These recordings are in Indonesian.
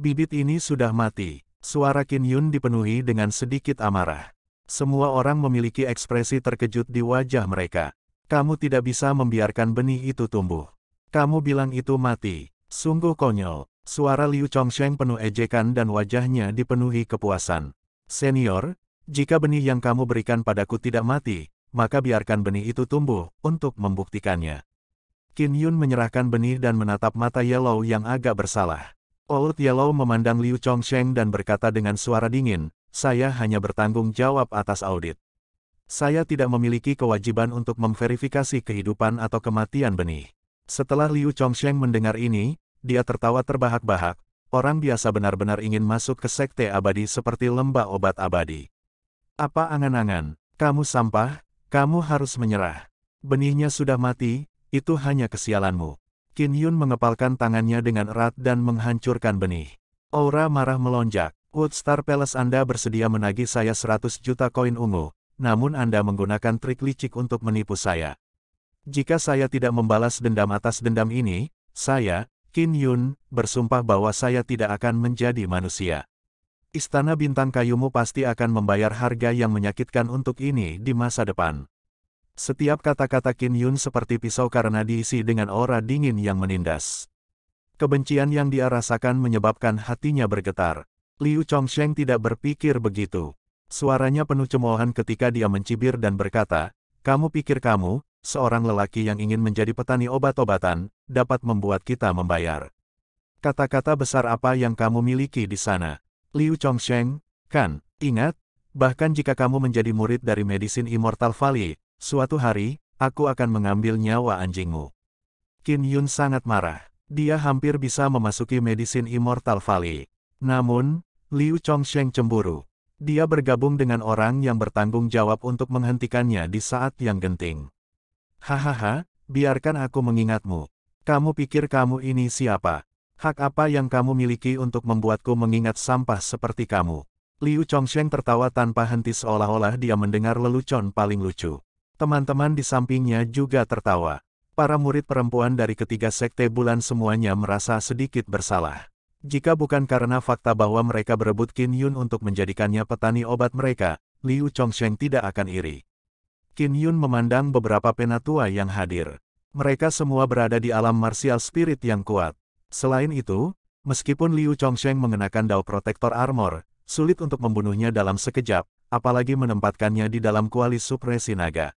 Bibit ini sudah mati. Suara Qin Yun dipenuhi dengan sedikit amarah. Semua orang memiliki ekspresi terkejut di wajah mereka. Kamu tidak bisa membiarkan benih itu tumbuh. Kamu bilang itu mati. Sungguh konyol. Suara Liu Chongsheng penuh ejekan dan wajahnya dipenuhi kepuasan. Senior, jika benih yang kamu berikan padaku tidak mati, maka biarkan benih itu tumbuh, untuk membuktikannya. Qin Yun menyerahkan benih dan menatap mata Yellow yang agak bersalah. Old Yellow memandang Liu Chongsheng dan berkata dengan suara dingin, saya hanya bertanggung jawab atas audit. Saya tidak memiliki kewajiban untuk memverifikasi kehidupan atau kematian benih. Setelah Liu Chongsheng mendengar ini, dia tertawa terbahak-bahak, orang biasa benar-benar ingin masuk ke sekte abadi seperti lembah obat abadi. Apa angan-angan, kamu sampah, kamu harus menyerah. Benihnya sudah mati, itu hanya kesialanmu. Qin Hyun mengepalkan tangannya dengan erat dan menghancurkan benih. Aura marah melonjak. Woodstar Palace Anda bersedia menagih saya 100 juta koin ungu, namun Anda menggunakan trik licik untuk menipu saya. Jika saya tidak membalas dendam atas dendam ini, saya, Qin Yun, bersumpah bahwa saya tidak akan menjadi manusia. Istana bintang kayumu pasti akan membayar harga yang menyakitkan untuk ini di masa depan. Setiap kata-kata Kin Yun seperti pisau karena diisi dengan aura dingin yang menindas. Kebencian yang dia rasakan menyebabkan hatinya bergetar. Liu Chongsheng tidak berpikir begitu. Suaranya penuh cemoohan ketika dia mencibir dan berkata, Kamu pikir kamu, seorang lelaki yang ingin menjadi petani obat-obatan, dapat membuat kita membayar. Kata-kata besar apa yang kamu miliki di sana? Liu Chongsheng, kan, ingat, bahkan jika kamu menjadi murid dari Medisin Immortal Valley, Suatu hari, aku akan mengambil nyawa anjingmu. Qin Yun sangat marah. Dia hampir bisa memasuki Medisin Immortal Valley. Namun, Liu Chongsheng cemburu. Dia bergabung dengan orang yang bertanggung jawab untuk menghentikannya di saat yang genting. Hahaha, biarkan aku mengingatmu. Kamu pikir kamu ini siapa? Hak apa yang kamu miliki untuk membuatku mengingat sampah seperti kamu? Liu Chongsheng tertawa tanpa henti seolah-olah dia mendengar lelucon paling lucu. Teman-teman di sampingnya juga tertawa. Para murid perempuan dari ketiga sekte bulan semuanya merasa sedikit bersalah. Jika bukan karena fakta bahwa mereka berebut Qin Yun untuk menjadikannya petani obat mereka, Liu Chongsheng tidak akan iri. Qin Yun memandang beberapa penatua yang hadir. Mereka semua berada di alam martial spirit yang kuat. Selain itu, meskipun Liu Chongsheng mengenakan Dao Protector Armor, sulit untuk membunuhnya dalam sekejap, apalagi menempatkannya di dalam kuali supresi naga.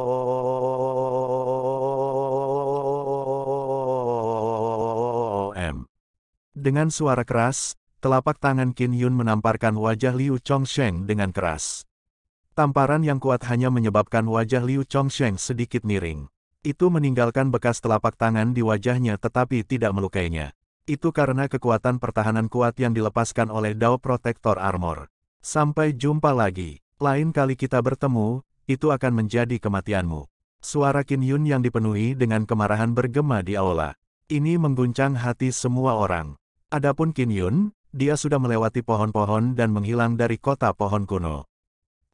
M. Dengan suara keras, telapak tangan Qin Yun menamparkan wajah Liu Chongsheng dengan keras. Tamparan yang kuat hanya menyebabkan wajah Liu Chongsheng sedikit miring. Itu meninggalkan bekas telapak tangan di wajahnya tetapi tidak melukainya. Itu karena kekuatan pertahanan kuat yang dilepaskan oleh Dao Protector Armor. Sampai jumpa lagi. Lain kali kita bertemu, itu akan menjadi kematianmu. Suara Qin Yun yang dipenuhi dengan kemarahan bergema di aula ini mengguncang hati semua orang. Adapun Kin Yun, dia sudah melewati pohon-pohon dan menghilang dari kota pohon kuno.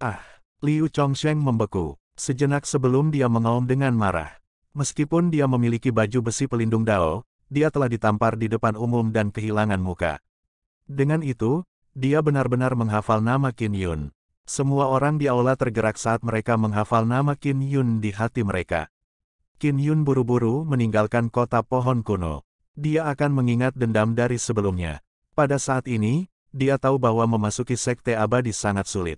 Ah, Liu Chongsheng membeku, sejenak sebelum dia mengaum dengan marah. Meskipun dia memiliki baju besi pelindung dao, dia telah ditampar di depan umum dan kehilangan muka. Dengan itu, dia benar-benar menghafal nama Qin Yun. Semua orang di aula tergerak saat mereka menghafal nama Qin Yun di hati mereka. Kin Yun buru-buru meninggalkan kota pohon kuno. Dia akan mengingat dendam dari sebelumnya. Pada saat ini, dia tahu bahwa memasuki sekte abadi sangat sulit.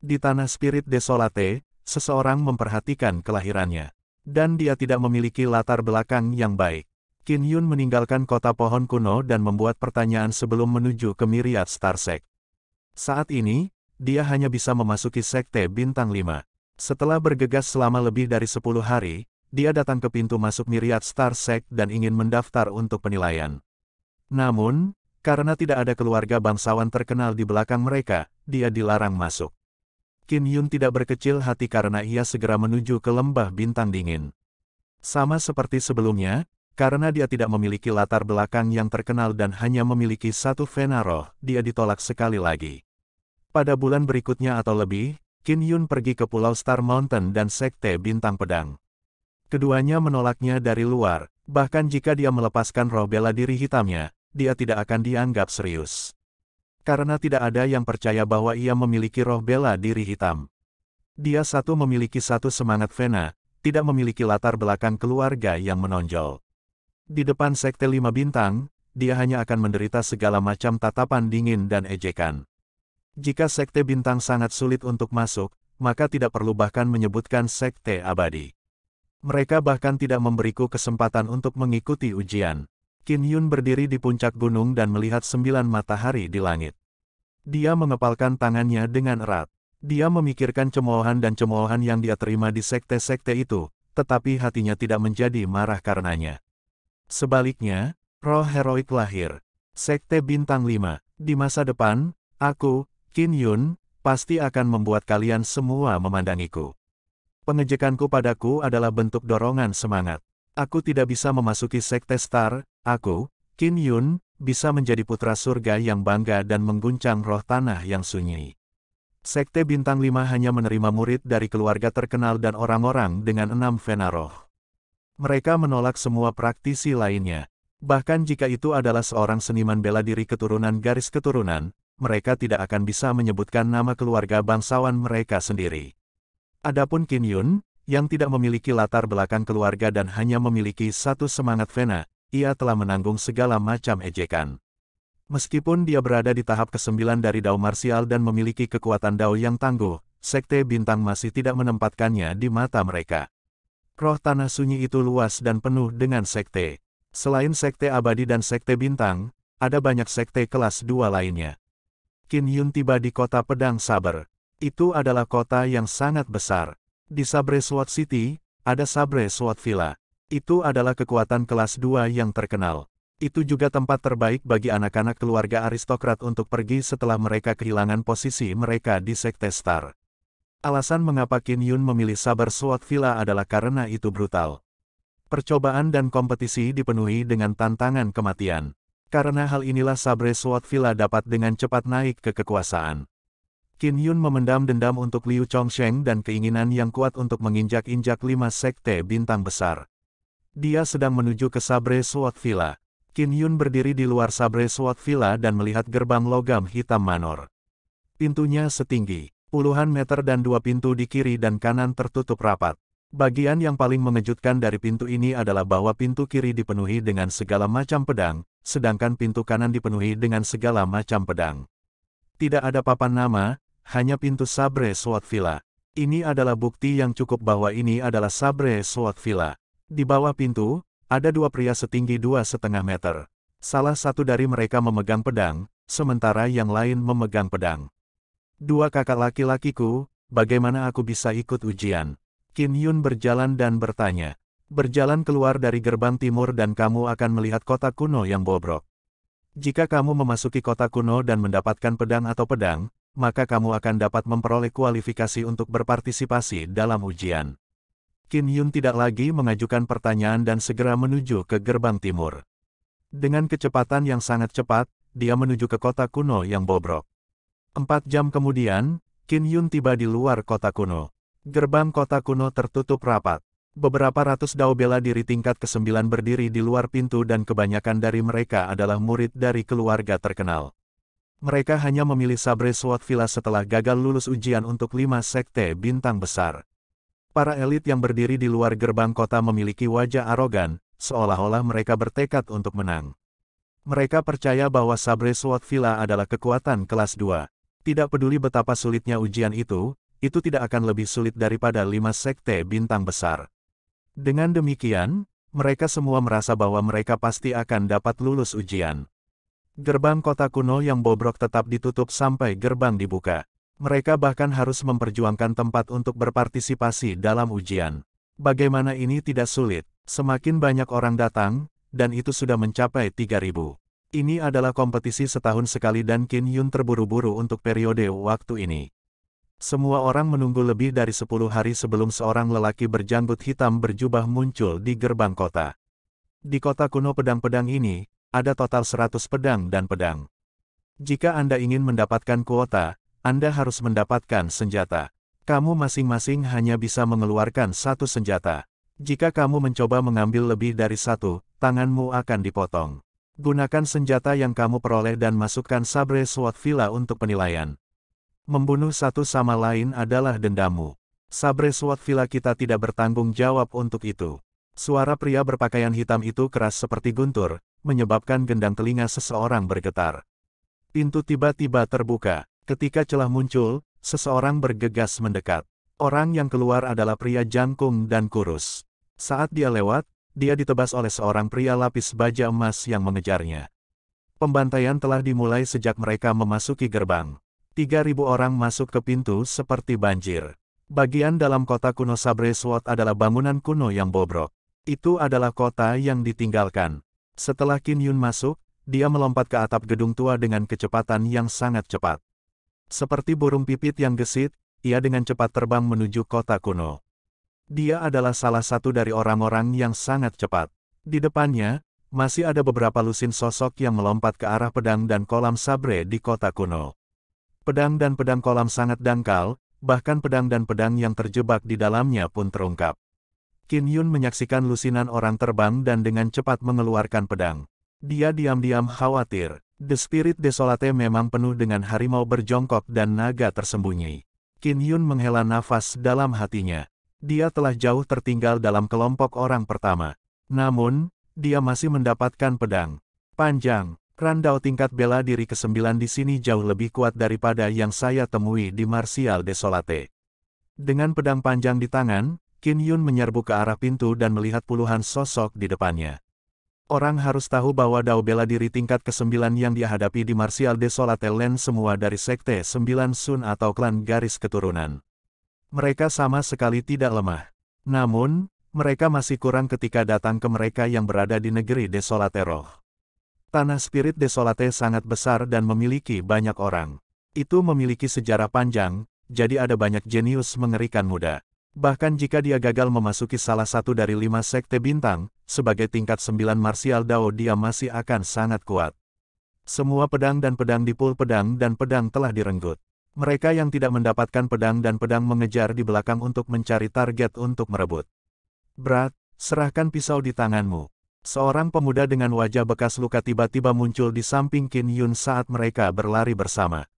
Di tanah spirit desolate, seseorang memperhatikan kelahirannya. Dan dia tidak memiliki latar belakang yang baik. Kin Yun meninggalkan kota pohon kuno dan membuat pertanyaan sebelum menuju ke Myriad Star Sect. Saat ini, dia hanya bisa memasuki sekte bintang 5. Setelah bergegas selama lebih dari 10 hari, dia datang ke pintu masuk Myriad Starsek dan ingin mendaftar untuk penilaian. Namun, karena tidak ada keluarga bangsawan terkenal di belakang mereka, dia dilarang masuk. Kim Yun tidak berkecil hati karena ia segera menuju ke lembah bintang dingin. Sama seperti sebelumnya, karena dia tidak memiliki latar belakang yang terkenal dan hanya memiliki satu vena roh, dia ditolak sekali lagi. Pada bulan berikutnya atau lebih, Kim Yun pergi ke Pulau Star Mountain dan Sekte Bintang Pedang. Keduanya menolaknya dari luar, bahkan jika dia melepaskan roh bela diri hitamnya, dia tidak akan dianggap serius. Karena tidak ada yang percaya bahwa ia memiliki roh bela diri hitam. Dia satu memiliki satu semangat Vena, tidak memiliki latar belakang keluarga yang menonjol. Di depan Sekte Lima Bintang, dia hanya akan menderita segala macam tatapan dingin dan ejekan. Jika Sekte Bintang sangat sulit untuk masuk, maka tidak perlu bahkan menyebutkan Sekte Abadi. Mereka bahkan tidak memberiku kesempatan untuk mengikuti ujian. Qin Yun berdiri di puncak gunung dan melihat sembilan matahari di langit. Dia mengepalkan tangannya dengan erat. Dia memikirkan cemoohan dan cemoohan yang dia terima di sekte-sekte itu, tetapi hatinya tidak menjadi marah karenanya. Sebaliknya, roh heroik lahir. Sekte Bintang lima. Di masa depan, aku, Qin Yun, pasti akan membuat kalian semua memandangiku. Pengejekanku padaku adalah bentuk dorongan semangat. Aku tidak bisa memasuki sekte star, aku, Kin Yun, bisa menjadi putra surga yang bangga dan mengguncang roh tanah yang sunyi. Sekte Bintang Lima hanya menerima murid dari keluarga terkenal dan orang-orang dengan enam vena roh. Mereka menolak semua praktisi lainnya. Bahkan jika itu adalah seorang seniman bela diri keturunan garis keturunan, mereka tidak akan bisa menyebutkan nama keluarga bangsawan mereka sendiri. Adapun Kim Yun, yang tidak memiliki latar belakang keluarga dan hanya memiliki satu semangat Vena, ia telah menanggung segala macam ejekan. Meskipun dia berada di tahap ke-9 dari Dao Martial dan memiliki kekuatan Dao yang tangguh, Sekte Bintang masih tidak menempatkannya di mata mereka. Roh Tanah Sunyi itu luas dan penuh dengan sekte. Selain Sekte Abadi dan Sekte Bintang, ada banyak sekte kelas Dua lainnya. Kin Yun tiba di kota Pedang Saber. Itu adalah kota yang sangat besar. Di Sabre Swat City, ada Sabre Swat Villa. Itu adalah kekuatan kelas 2 yang terkenal. Itu juga tempat terbaik bagi anak-anak keluarga aristokrat untuk pergi setelah mereka kehilangan posisi mereka di Sekte Star. Alasan mengapa Kin Yun memilih Sabre Swat Villa adalah karena itu brutal. Percobaan dan kompetisi dipenuhi dengan tantangan kematian. Karena hal inilah Sabre Swat Villa dapat dengan cepat naik ke kekuasaan. Qin Yun memendam dendam untuk Liu Chongsheng dan keinginan yang kuat untuk menginjak-injak lima sekte bintang besar. Dia sedang menuju ke Sabre Sword Villa. Qin Yun berdiri di luar Sabre Sword Villa dan melihat gerbang logam hitam manor. Pintunya setinggi, puluhan meter dan dua pintu di kiri dan kanan tertutup rapat. Bagian yang paling mengejutkan dari pintu ini adalah bahwa pintu kiri dipenuhi dengan segala macam pedang, sedangkan pintu kanan dipenuhi dengan segala macam pedang. Tidak ada papan nama, hanya pintu Sabre Sword Villa. Ini adalah bukti yang cukup bahwa ini adalah Sabre Sword Villa. Di bawah pintu, ada dua pria setinggi dua setengah meter. Salah satu dari mereka memegang pedang, sementara yang lain memegang pedang. Dua kakak laki-lakiku, bagaimana aku bisa ikut ujian? Kin Yun berjalan dan bertanya. Berjalan keluar dari gerbang timur dan kamu akan melihat kota kuno yang bobrok. Jika kamu memasuki kota kuno dan mendapatkan pedang atau pedang, maka kamu akan dapat memperoleh kualifikasi untuk berpartisipasi dalam ujian. Kim Yun tidak lagi mengajukan pertanyaan dan segera menuju ke gerbang timur. Dengan kecepatan yang sangat cepat, dia menuju ke kota kuno yang bobrok. Empat jam kemudian, Kim Yun tiba di luar kota kuno. Gerbang kota kuno tertutup rapat. Beberapa ratus dao bela diri tingkat ke-9 berdiri di luar pintu dan kebanyakan dari mereka adalah murid dari keluarga terkenal. Mereka hanya memilih Sabre Sword Villa setelah gagal lulus ujian untuk lima sekte bintang besar. Para elit yang berdiri di luar gerbang kota memiliki wajah arogan, seolah-olah mereka bertekad untuk menang. Mereka percaya bahwa Sabre Sword Villa adalah kekuatan kelas 2. Tidak peduli betapa sulitnya ujian itu, itu tidak akan lebih sulit daripada lima sekte bintang besar. Dengan demikian, mereka semua merasa bahwa mereka pasti akan dapat lulus ujian. Gerbang kota kuno yang bobrok tetap ditutup sampai gerbang dibuka. Mereka bahkan harus memperjuangkan tempat untuk berpartisipasi dalam ujian. Bagaimana ini tidak sulit, semakin banyak orang datang, dan itu sudah mencapai 3.000. Ini adalah kompetisi setahun sekali dan Kin Yun terburu-buru untuk periode waktu ini. Semua orang menunggu lebih dari 10 hari sebelum seorang lelaki berjanggut hitam berjubah muncul di gerbang kota. Di kota kuno pedang-pedang ini, ada total 100 pedang dan pedang. Jika Anda ingin mendapatkan kuota, Anda harus mendapatkan senjata. Kamu masing-masing hanya bisa mengeluarkan satu senjata. Jika kamu mencoba mengambil lebih dari satu, tanganmu akan dipotong. Gunakan senjata yang kamu peroleh dan masukkan sabre SWAT Villa untuk penilaian. Membunuh satu sama lain adalah dendamu. Sabre SWAT Villa kita tidak bertanggung jawab untuk itu. Suara pria berpakaian hitam itu keras seperti guntur, menyebabkan gendang telinga seseorang bergetar. Pintu tiba-tiba terbuka. Ketika celah muncul, seseorang bergegas mendekat. Orang yang keluar adalah pria jangkung dan kurus. Saat dia lewat, dia ditebas oleh seorang pria lapis baja emas yang mengejarnya. Pembantaian telah dimulai sejak mereka memasuki gerbang. 3.000 orang masuk ke pintu seperti banjir. Bagian dalam kota kuno Sabreswot adalah bangunan kuno yang bobrok. Itu adalah kota yang ditinggalkan. Setelah Kim Yun masuk, dia melompat ke atap gedung tua dengan kecepatan yang sangat cepat. Seperti burung pipit yang gesit, ia dengan cepat terbang menuju kota kuno. Dia adalah salah satu dari orang-orang yang sangat cepat. Di depannya, masih ada beberapa lusin sosok yang melompat ke arah pedang dan kolam sabre di kota kuno. Pedang dan pedang kolam sangat dangkal, bahkan pedang dan pedang yang terjebak di dalamnya pun terungkap. Qin Yun menyaksikan lusinan orang terbang dan dengan cepat mengeluarkan pedang. Dia diam-diam khawatir. The Spirit Desolate memang penuh dengan harimau berjongkok dan naga tersembunyi. Qin Yun menghela nafas dalam hatinya. Dia telah jauh tertinggal dalam kelompok orang pertama. Namun, dia masih mendapatkan pedang. Panjang, randau tingkat bela diri ke-9 di sini jauh lebih kuat daripada yang saya temui di Martial Desolate. Dengan pedang panjang di tangan, Kin Yun menyerbu ke arah pintu dan melihat puluhan sosok di depannya. Orang harus tahu bahwa Dao bela diri tingkat ke-9 yang dihadapi di Martial Desolate Land semua dari Sekte 9 Sun atau klan garis keturunan. Mereka sama sekali tidak lemah. Namun, mereka masih kurang ketika datang ke mereka yang berada di negeri Desolate Roh. Tanah spirit Desolate sangat besar dan memiliki banyak orang. Itu memiliki sejarah panjang, jadi ada banyak jenius mengerikan muda. Bahkan jika dia gagal memasuki salah satu dari lima sekte bintang, sebagai tingkat sembilan martial Dao dia masih akan sangat kuat. Semua pedang dan pedang dipul pedang dan pedang telah direnggut. Mereka yang tidak mendapatkan pedang dan pedang mengejar di belakang untuk mencari target untuk merebut. Berat, serahkan pisau di tanganmu. Seorang pemuda dengan wajah bekas luka tiba-tiba muncul di samping kin Yun saat mereka berlari bersama.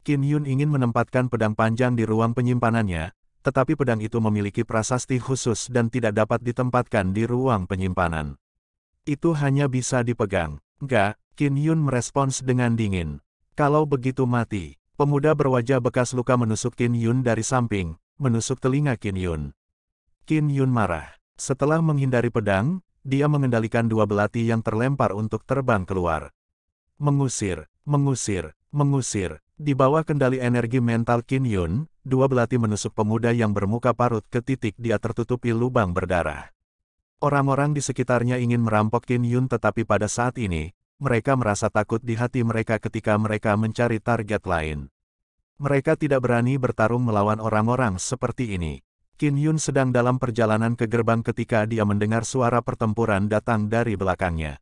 kin Yun ingin menempatkan pedang panjang di ruang penyimpanannya, tetapi pedang itu memiliki prasasti khusus dan tidak dapat ditempatkan di ruang penyimpanan. Itu hanya bisa dipegang. Gak, Qin Yun merespons dengan dingin. Kalau begitu mati, pemuda berwajah bekas luka menusuk Qin Yun dari samping, menusuk telinga Qin Yun. Qin Yun marah. Setelah menghindari pedang, dia mengendalikan dua belati yang terlempar untuk terbang keluar. Mengusir, mengusir, mengusir, di bawah kendali energi mental Qin Yun, dua belati menusuk pemuda yang bermuka parut ke titik dia tertutupi lubang berdarah. Orang-orang di sekitarnya ingin merampok Qin Yun tetapi pada saat ini, mereka merasa takut di hati mereka ketika mereka mencari target lain. Mereka tidak berani bertarung melawan orang-orang seperti ini. Qin Yun sedang dalam perjalanan ke gerbang ketika dia mendengar suara pertempuran datang dari belakangnya.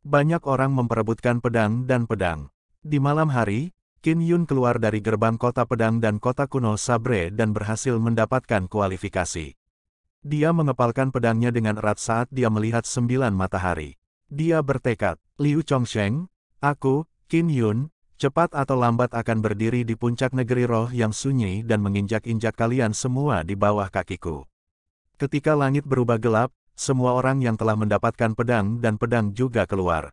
Banyak orang memperebutkan pedang dan pedang. Di malam hari, Qin Yun keluar dari gerbang kota pedang dan kota kuno Sabre dan berhasil mendapatkan kualifikasi. Dia mengepalkan pedangnya dengan erat saat dia melihat sembilan matahari. Dia bertekad, Liu Chongsheng, aku, Qin Yun, cepat atau lambat akan berdiri di puncak negeri roh yang sunyi dan menginjak-injak kalian semua di bawah kakiku. Ketika langit berubah gelap, semua orang yang telah mendapatkan pedang dan pedang juga keluar.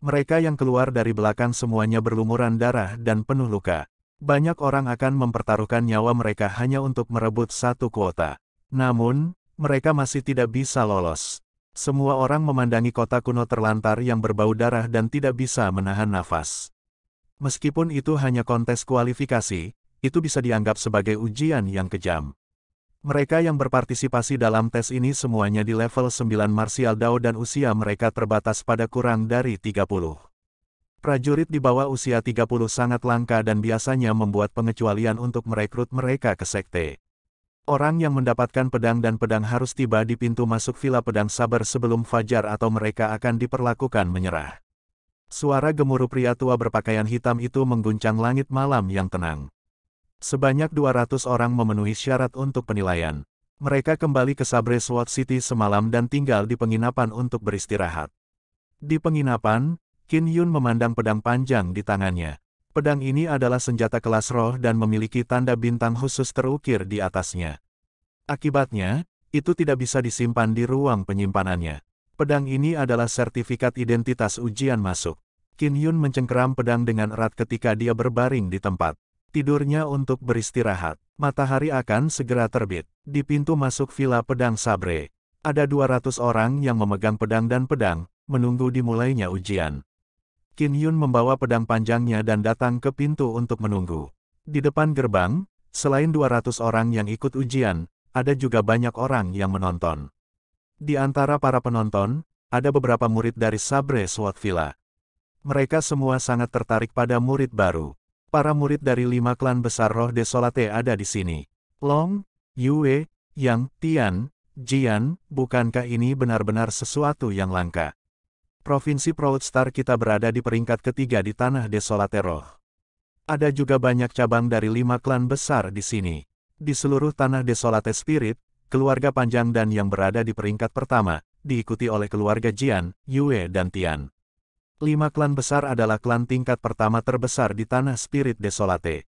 Mereka yang keluar dari belakang semuanya berlumuran darah dan penuh luka. Banyak orang akan mempertaruhkan nyawa mereka hanya untuk merebut satu kuota. Namun, mereka masih tidak bisa lolos. Semua orang memandangi kota kuno terlantar yang berbau darah dan tidak bisa menahan nafas. Meskipun itu hanya kontes kualifikasi, itu bisa dianggap sebagai ujian yang kejam. Mereka yang berpartisipasi dalam tes ini semuanya di level 9 Martial Dao dan usia mereka terbatas pada kurang dari 30. Prajurit di bawah usia 30 sangat langka dan biasanya membuat pengecualian untuk merekrut mereka ke sekte. Orang yang mendapatkan pedang dan pedang harus tiba di pintu masuk Villa Pedang Sabar sebelum fajar atau mereka akan diperlakukan menyerah. Suara gemuruh pria tua berpakaian hitam itu mengguncang langit malam yang tenang. Sebanyak 200 orang memenuhi syarat untuk penilaian. Mereka kembali ke Sabre SWAT City semalam dan tinggal di penginapan untuk beristirahat. Di penginapan, Kin Yun memandang pedang panjang di tangannya. Pedang ini adalah senjata kelas roh dan memiliki tanda bintang khusus terukir di atasnya. Akibatnya, itu tidak bisa disimpan di ruang penyimpanannya. Pedang ini adalah sertifikat identitas ujian masuk. Kin Yun mencengkeram pedang dengan erat ketika dia berbaring di tempat tidurnya untuk beristirahat. Matahari akan segera terbit. Di pintu masuk Villa Pedang Sabre, ada 200 orang yang memegang pedang dan pedang, menunggu dimulainya ujian. Qin Yun membawa pedang panjangnya dan datang ke pintu untuk menunggu. Di depan gerbang, selain 200 orang yang ikut ujian, ada juga banyak orang yang menonton. Di antara para penonton, ada beberapa murid dari Sabre Swat Villa. Mereka semua sangat tertarik pada murid baru para murid dari lima klan besar roh desolate ada di sini. Long, Yue, Yang, Tian, Jian, bukankah ini benar-benar sesuatu yang langka? Provinsi Proud Star kita berada di peringkat ketiga di tanah desolate roh. Ada juga banyak cabang dari lima klan besar di sini. Di seluruh tanah desolate spirit, keluarga panjang dan yang berada di peringkat pertama, diikuti oleh keluarga Jian, Yue dan Tian lima klan besar adalah klan tingkat pertama terbesar di tanah spirit desolate.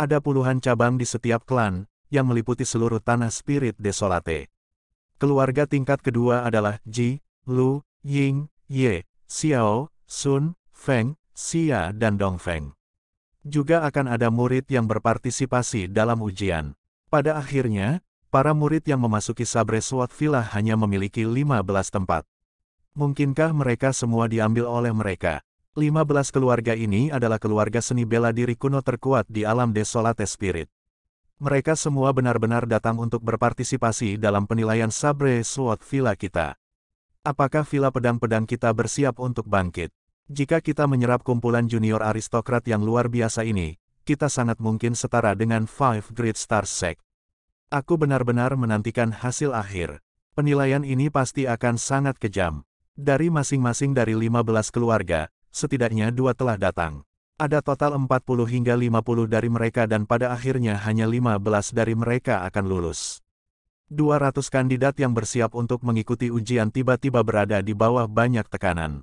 Ada puluhan cabang di setiap klan, yang meliputi seluruh tanah spirit desolate. Keluarga tingkat kedua adalah Ji, Lu, Ying, Ye, Xiao, Sun, Feng, Xia dan Dong Feng. Juga akan ada murid yang berpartisipasi dalam ujian. Pada akhirnya, para murid yang memasuki Sabre Sword Villa hanya memiliki 15 tempat. Mungkinkah mereka semua diambil oleh mereka? 15 keluarga ini adalah keluarga seni bela diri kuno terkuat di alam Desolate Spirit. Mereka semua benar-benar datang untuk berpartisipasi dalam penilaian Sabre Sword Villa kita. Apakah villa pedang-pedang kita bersiap untuk bangkit? Jika kita menyerap kumpulan junior aristokrat yang luar biasa ini, kita sangat mungkin setara dengan Five Great Stars Sect. Aku benar-benar menantikan hasil akhir. Penilaian ini pasti akan sangat kejam. Dari masing-masing dari 15 keluarga, setidaknya dua telah datang. Ada total 40 hingga 50 dari mereka dan pada akhirnya hanya 15 dari mereka akan lulus. 200 kandidat yang bersiap untuk mengikuti ujian tiba-tiba berada di bawah banyak tekanan.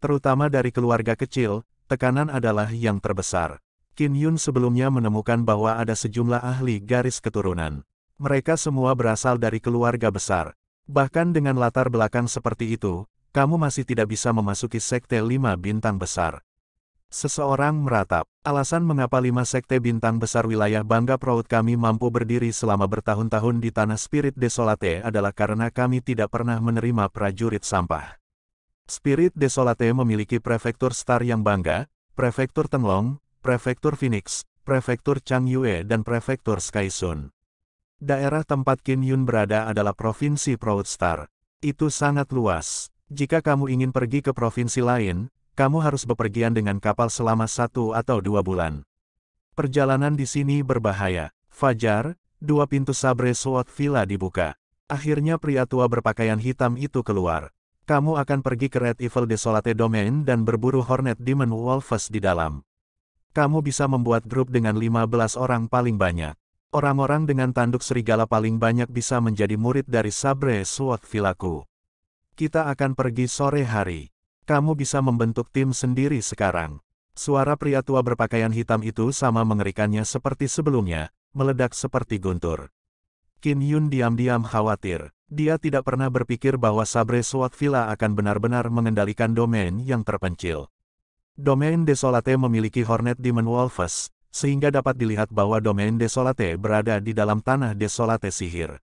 Terutama dari keluarga kecil, tekanan adalah yang terbesar. Kin Yun sebelumnya menemukan bahwa ada sejumlah ahli garis keturunan. Mereka semua berasal dari keluarga besar. Bahkan dengan latar belakang seperti itu, kamu masih tidak bisa memasuki sekte lima bintang besar. Seseorang meratap, alasan mengapa lima sekte bintang besar wilayah Bangga Proud kami mampu berdiri selama bertahun-tahun di tanah spirit desolate adalah karena kami tidak pernah menerima prajurit sampah. Spirit Desolate memiliki prefektur Star yang bangga, prefektur Tenglong, prefektur Phoenix, prefektur Changyue dan prefektur Skysun. Daerah tempat Kin Yun berada adalah provinsi Proud Star. Itu sangat luas. Jika kamu ingin pergi ke provinsi lain, kamu harus bepergian dengan kapal selama satu atau dua bulan. Perjalanan di sini berbahaya. Fajar, dua pintu sabre Sword villa dibuka. Akhirnya pria tua berpakaian hitam itu keluar. Kamu akan pergi ke Red Evil Desolate Domain dan berburu Hornet Demon Wolves di dalam. Kamu bisa membuat grup dengan 15 orang paling banyak. Orang-orang dengan tanduk serigala paling banyak bisa menjadi murid dari Sabre Sword Villaku. Kita akan pergi sore hari. Kamu bisa membentuk tim sendiri sekarang. Suara pria tua berpakaian hitam itu sama mengerikannya seperti sebelumnya, meledak seperti guntur. Kin Yun diam-diam khawatir. Dia tidak pernah berpikir bahwa Sabre Swat Villa akan benar-benar mengendalikan domain yang terpencil. Domain Desolate memiliki Hornet Demon Wolves, sehingga dapat dilihat bahwa domain Desolate berada di dalam tanah Desolate sihir.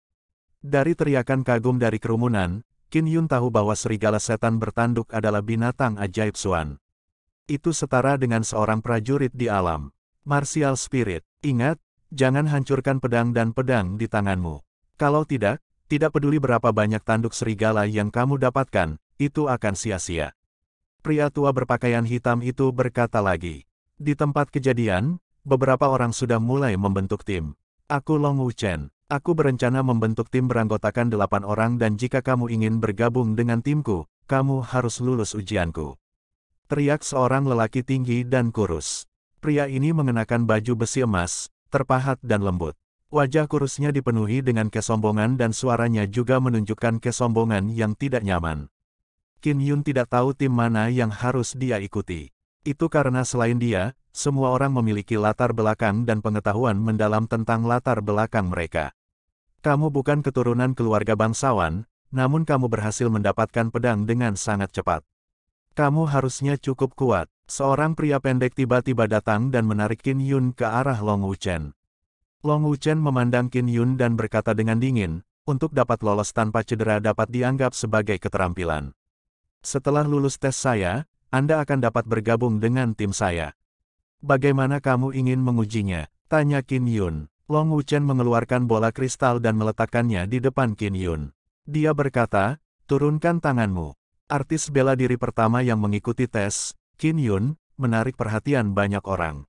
Dari teriakan kagum dari kerumunan, Kin Yun tahu bahwa serigala setan bertanduk adalah binatang ajaib Suan. Itu setara dengan seorang prajurit di alam. Martial Spirit, ingat, jangan hancurkan pedang dan pedang di tanganmu. Kalau tidak, tidak peduli berapa banyak tanduk serigala yang kamu dapatkan, itu akan sia-sia. Pria tua berpakaian hitam itu berkata lagi. Di tempat kejadian, beberapa orang sudah mulai membentuk tim. Aku Long Wu Chen. Aku berencana membentuk tim beranggotakan delapan orang dan jika kamu ingin bergabung dengan timku, kamu harus lulus ujianku. Teriak seorang lelaki tinggi dan kurus. Pria ini mengenakan baju besi emas, terpahat dan lembut. Wajah kurusnya dipenuhi dengan kesombongan dan suaranya juga menunjukkan kesombongan yang tidak nyaman. Kin Yun tidak tahu tim mana yang harus dia ikuti. Itu karena selain dia, semua orang memiliki latar belakang dan pengetahuan mendalam tentang latar belakang mereka. Kamu bukan keturunan keluarga bangsawan, namun kamu berhasil mendapatkan pedang dengan sangat cepat. Kamu harusnya cukup kuat. Seorang pria pendek tiba-tiba datang dan menarik Qin Yun ke arah Long Chen. Long Chen memandang Qin Yun dan berkata dengan dingin, untuk dapat lolos tanpa cedera dapat dianggap sebagai keterampilan. Setelah lulus tes saya, anda akan dapat bergabung dengan tim saya. Bagaimana kamu ingin mengujinya? Tanya Qin Yun. Long Wuchen mengeluarkan bola kristal dan meletakkannya di depan Qin Yun. Dia berkata, turunkan tanganmu. Artis bela diri pertama yang mengikuti tes, Qin Yun, menarik perhatian banyak orang.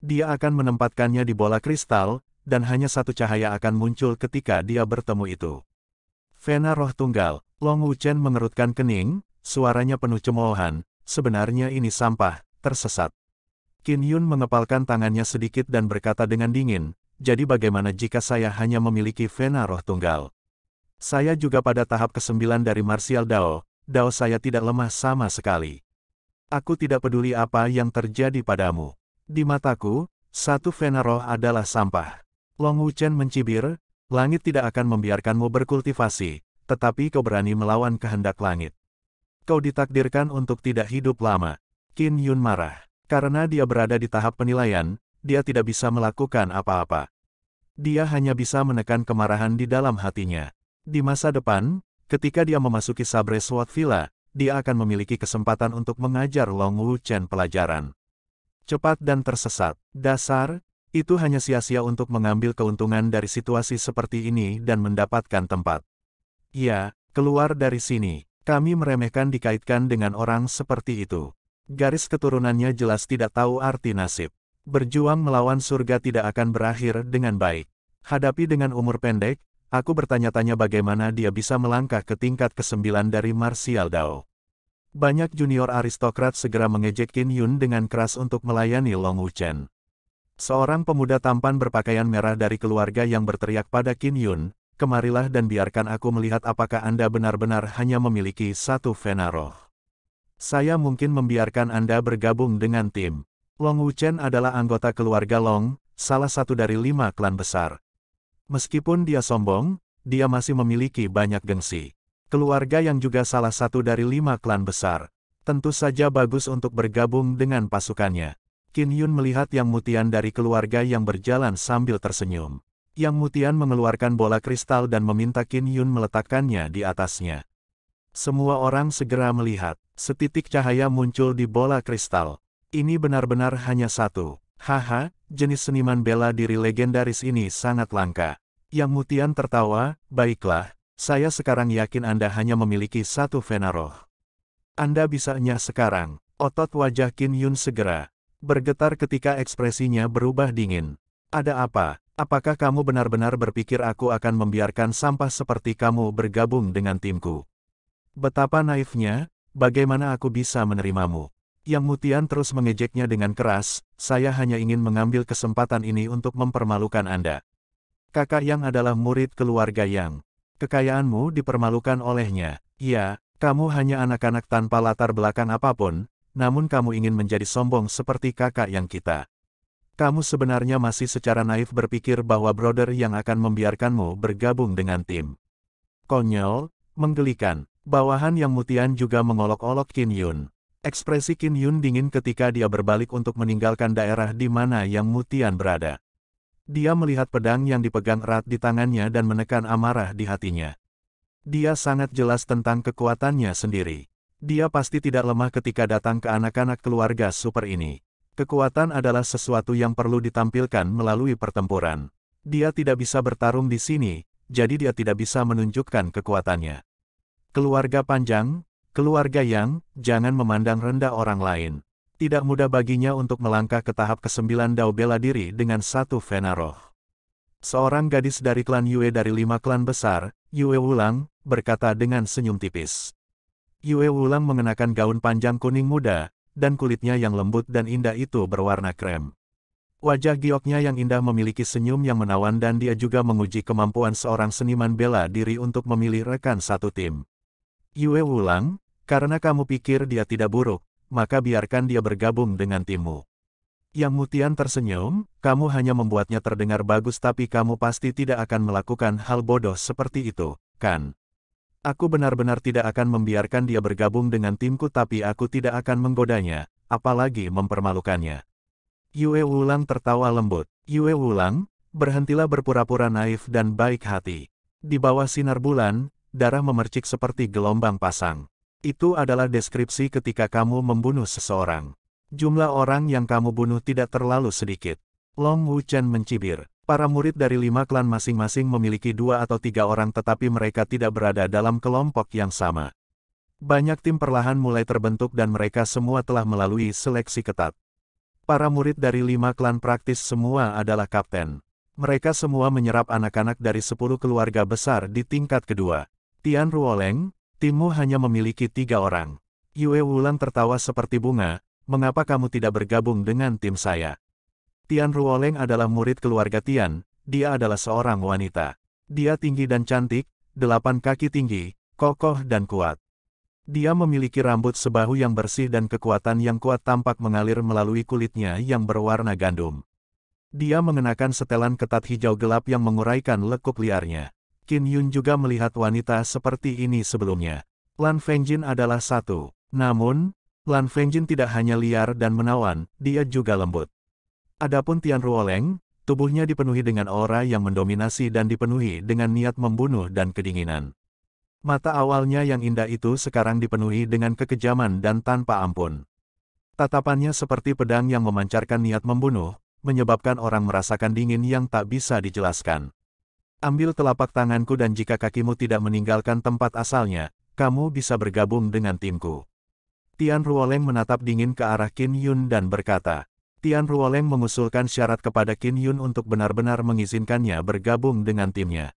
Dia akan menempatkannya di bola kristal, dan hanya satu cahaya akan muncul ketika dia bertemu itu. Vena roh tunggal, Long Wuchen mengerutkan kening, suaranya penuh cemoohan, sebenarnya ini sampah, tersesat. Qin Yun mengepalkan tangannya sedikit dan berkata dengan dingin, jadi bagaimana jika saya hanya memiliki vena roh tunggal? Saya juga pada tahap kesembilan dari Martial Dao, Dao saya tidak lemah sama sekali. Aku tidak peduli apa yang terjadi padamu. Di mataku, satu vena roh adalah sampah. Long Wuchen mencibir, langit tidak akan membiarkanmu berkultivasi, tetapi kau berani melawan kehendak langit. Kau ditakdirkan untuk tidak hidup lama. Qin Yun marah. Karena dia berada di tahap penilaian, dia tidak bisa melakukan apa-apa. Dia hanya bisa menekan kemarahan di dalam hatinya. Di masa depan, ketika dia memasuki Sabre Swat Villa, dia akan memiliki kesempatan untuk mengajar Long Wu Chen pelajaran. Cepat dan tersesat. Dasar, itu hanya sia-sia untuk mengambil keuntungan dari situasi seperti ini dan mendapatkan tempat. Ya, keluar dari sini. Kami meremehkan dikaitkan dengan orang seperti itu. Garis keturunannya jelas tidak tahu arti nasib. Berjuang melawan surga tidak akan berakhir dengan baik. Hadapi dengan umur pendek, aku bertanya-tanya bagaimana dia bisa melangkah ke tingkat ke-9 dari Martial Dao. Banyak junior aristokrat segera mengejek Qin Yun dengan keras untuk melayani Long Wuchen. Seorang pemuda tampan berpakaian merah dari keluarga yang berteriak pada Qin Yun, kemarilah dan biarkan aku melihat apakah Anda benar-benar hanya memiliki satu Vena roh. Saya mungkin membiarkan Anda bergabung dengan tim. Long Wuchen adalah anggota keluarga Long, salah satu dari lima klan besar. Meskipun dia sombong, dia masih memiliki banyak gengsi. Keluarga yang juga salah satu dari lima klan besar. Tentu saja bagus untuk bergabung dengan pasukannya. Qin Yun melihat Yang Mutian dari keluarga yang berjalan sambil tersenyum. Yang Mutian mengeluarkan bola kristal dan meminta Qin Yun meletakkannya di atasnya. Semua orang segera melihat, setitik cahaya muncul di bola kristal. Ini benar-benar hanya satu. Haha, jenis seniman bela diri legendaris ini sangat langka. Yang Mutian tertawa, baiklah, saya sekarang yakin Anda hanya memiliki satu Venaroh. Anda bisa nyah sekarang. Otot wajah Qin Yun segera bergetar ketika ekspresinya berubah dingin. Ada apa? apakah kamu benar-benar berpikir aku akan membiarkan sampah seperti kamu bergabung dengan timku? Betapa naifnya, bagaimana aku bisa menerimamu? Yang Mutian terus mengejeknya dengan keras, saya hanya ingin mengambil kesempatan ini untuk mempermalukan Anda. Kakak Yang adalah murid keluarga Yang. Kekayaanmu dipermalukan olehnya. Ya, kamu hanya anak-anak tanpa latar belakang apapun, namun kamu ingin menjadi sombong seperti kakak yang kita kamu sebenarnya masih secara naif berpikir bahwa brother yang akan membiarkanmu bergabung dengan tim. Konyol, menggelikan, bawahan yang mutian juga mengolok-olok Kin Yun. Ekspresi Kin Yun dingin ketika dia berbalik untuk meninggalkan daerah di mana yang mutian berada. Dia melihat pedang yang dipegang erat di tangannya dan menekan amarah di hatinya. Dia sangat jelas tentang kekuatannya sendiri. Dia pasti tidak lemah ketika datang ke anak-anak keluarga super ini. Kekuatan adalah sesuatu yang perlu ditampilkan melalui pertempuran. Dia tidak bisa bertarung di sini, jadi dia tidak bisa menunjukkan kekuatannya. Keluarga panjang, keluarga yang, jangan memandang rendah orang lain. Tidak mudah baginya untuk melangkah ke tahap kesembilan dao bela diri dengan satu Roh. Seorang gadis dari klan Yue dari lima klan besar, Yue Wulang, berkata dengan senyum tipis. Yue Wulang mengenakan gaun panjang kuning muda, dan kulitnya yang lembut dan indah itu berwarna krem. Wajah gioknya yang indah memiliki senyum yang menawan dan dia juga menguji kemampuan seorang seniman bela diri untuk memilih rekan satu tim. Yue Wulang, karena kamu pikir dia tidak buruk, maka biarkan dia bergabung dengan timmu. Yang Mutian tersenyum, kamu hanya membuatnya terdengar bagus tapi kamu pasti tidak akan melakukan hal bodoh seperti itu, kan? Aku benar-benar tidak akan membiarkan dia bergabung dengan timku tapi aku tidak akan menggodanya, apalagi mempermalukannya. Yue Wulang tertawa lembut. Yue Wulang, berhentilah berpura-pura naif dan baik hati. Di bawah sinar bulan, darah memercik seperti gelombang pasang. Itu adalah deskripsi ketika kamu membunuh seseorang. Jumlah orang yang kamu bunuh tidak terlalu sedikit. Long Wu Chen mencibir. Para murid dari lima klan masing-masing memiliki dua atau tiga orang tetapi mereka tidak berada dalam kelompok yang sama. Banyak tim perlahan mulai terbentuk dan mereka semua telah melalui seleksi ketat. Para murid dari lima klan praktis semua adalah kapten. Mereka semua menyerap anak-anak dari sepuluh keluarga besar di tingkat kedua. Tian Ruoleng, timmu hanya memiliki tiga orang. Yue Wulan tertawa seperti bunga, mengapa kamu tidak bergabung dengan tim saya? Tian Ruoleng adalah murid keluarga Tian, dia adalah seorang wanita. Dia tinggi dan cantik, delapan kaki tinggi, kokoh dan kuat. Dia memiliki rambut sebahu yang bersih dan kekuatan yang kuat tampak mengalir melalui kulitnya yang berwarna gandum. Dia mengenakan setelan ketat hijau gelap yang menguraikan lekuk liarnya. Qin Yun juga melihat wanita seperti ini sebelumnya. Lan Fengjin adalah satu. Namun, Lan Fengjin tidak hanya liar dan menawan, dia juga lembut. Adapun Tian Ruoleng, tubuhnya dipenuhi dengan aura yang mendominasi dan dipenuhi dengan niat membunuh dan kedinginan. Mata awalnya yang indah itu sekarang dipenuhi dengan kekejaman dan tanpa ampun. Tatapannya seperti pedang yang memancarkan niat membunuh, menyebabkan orang merasakan dingin yang tak bisa dijelaskan. Ambil telapak tanganku dan jika kakimu tidak meninggalkan tempat asalnya, kamu bisa bergabung dengan timku. Tian Ruoleng menatap dingin ke arah Qin Yun dan berkata, Tian Ruoleng mengusulkan syarat kepada Qin Yun untuk benar-benar mengizinkannya bergabung dengan timnya.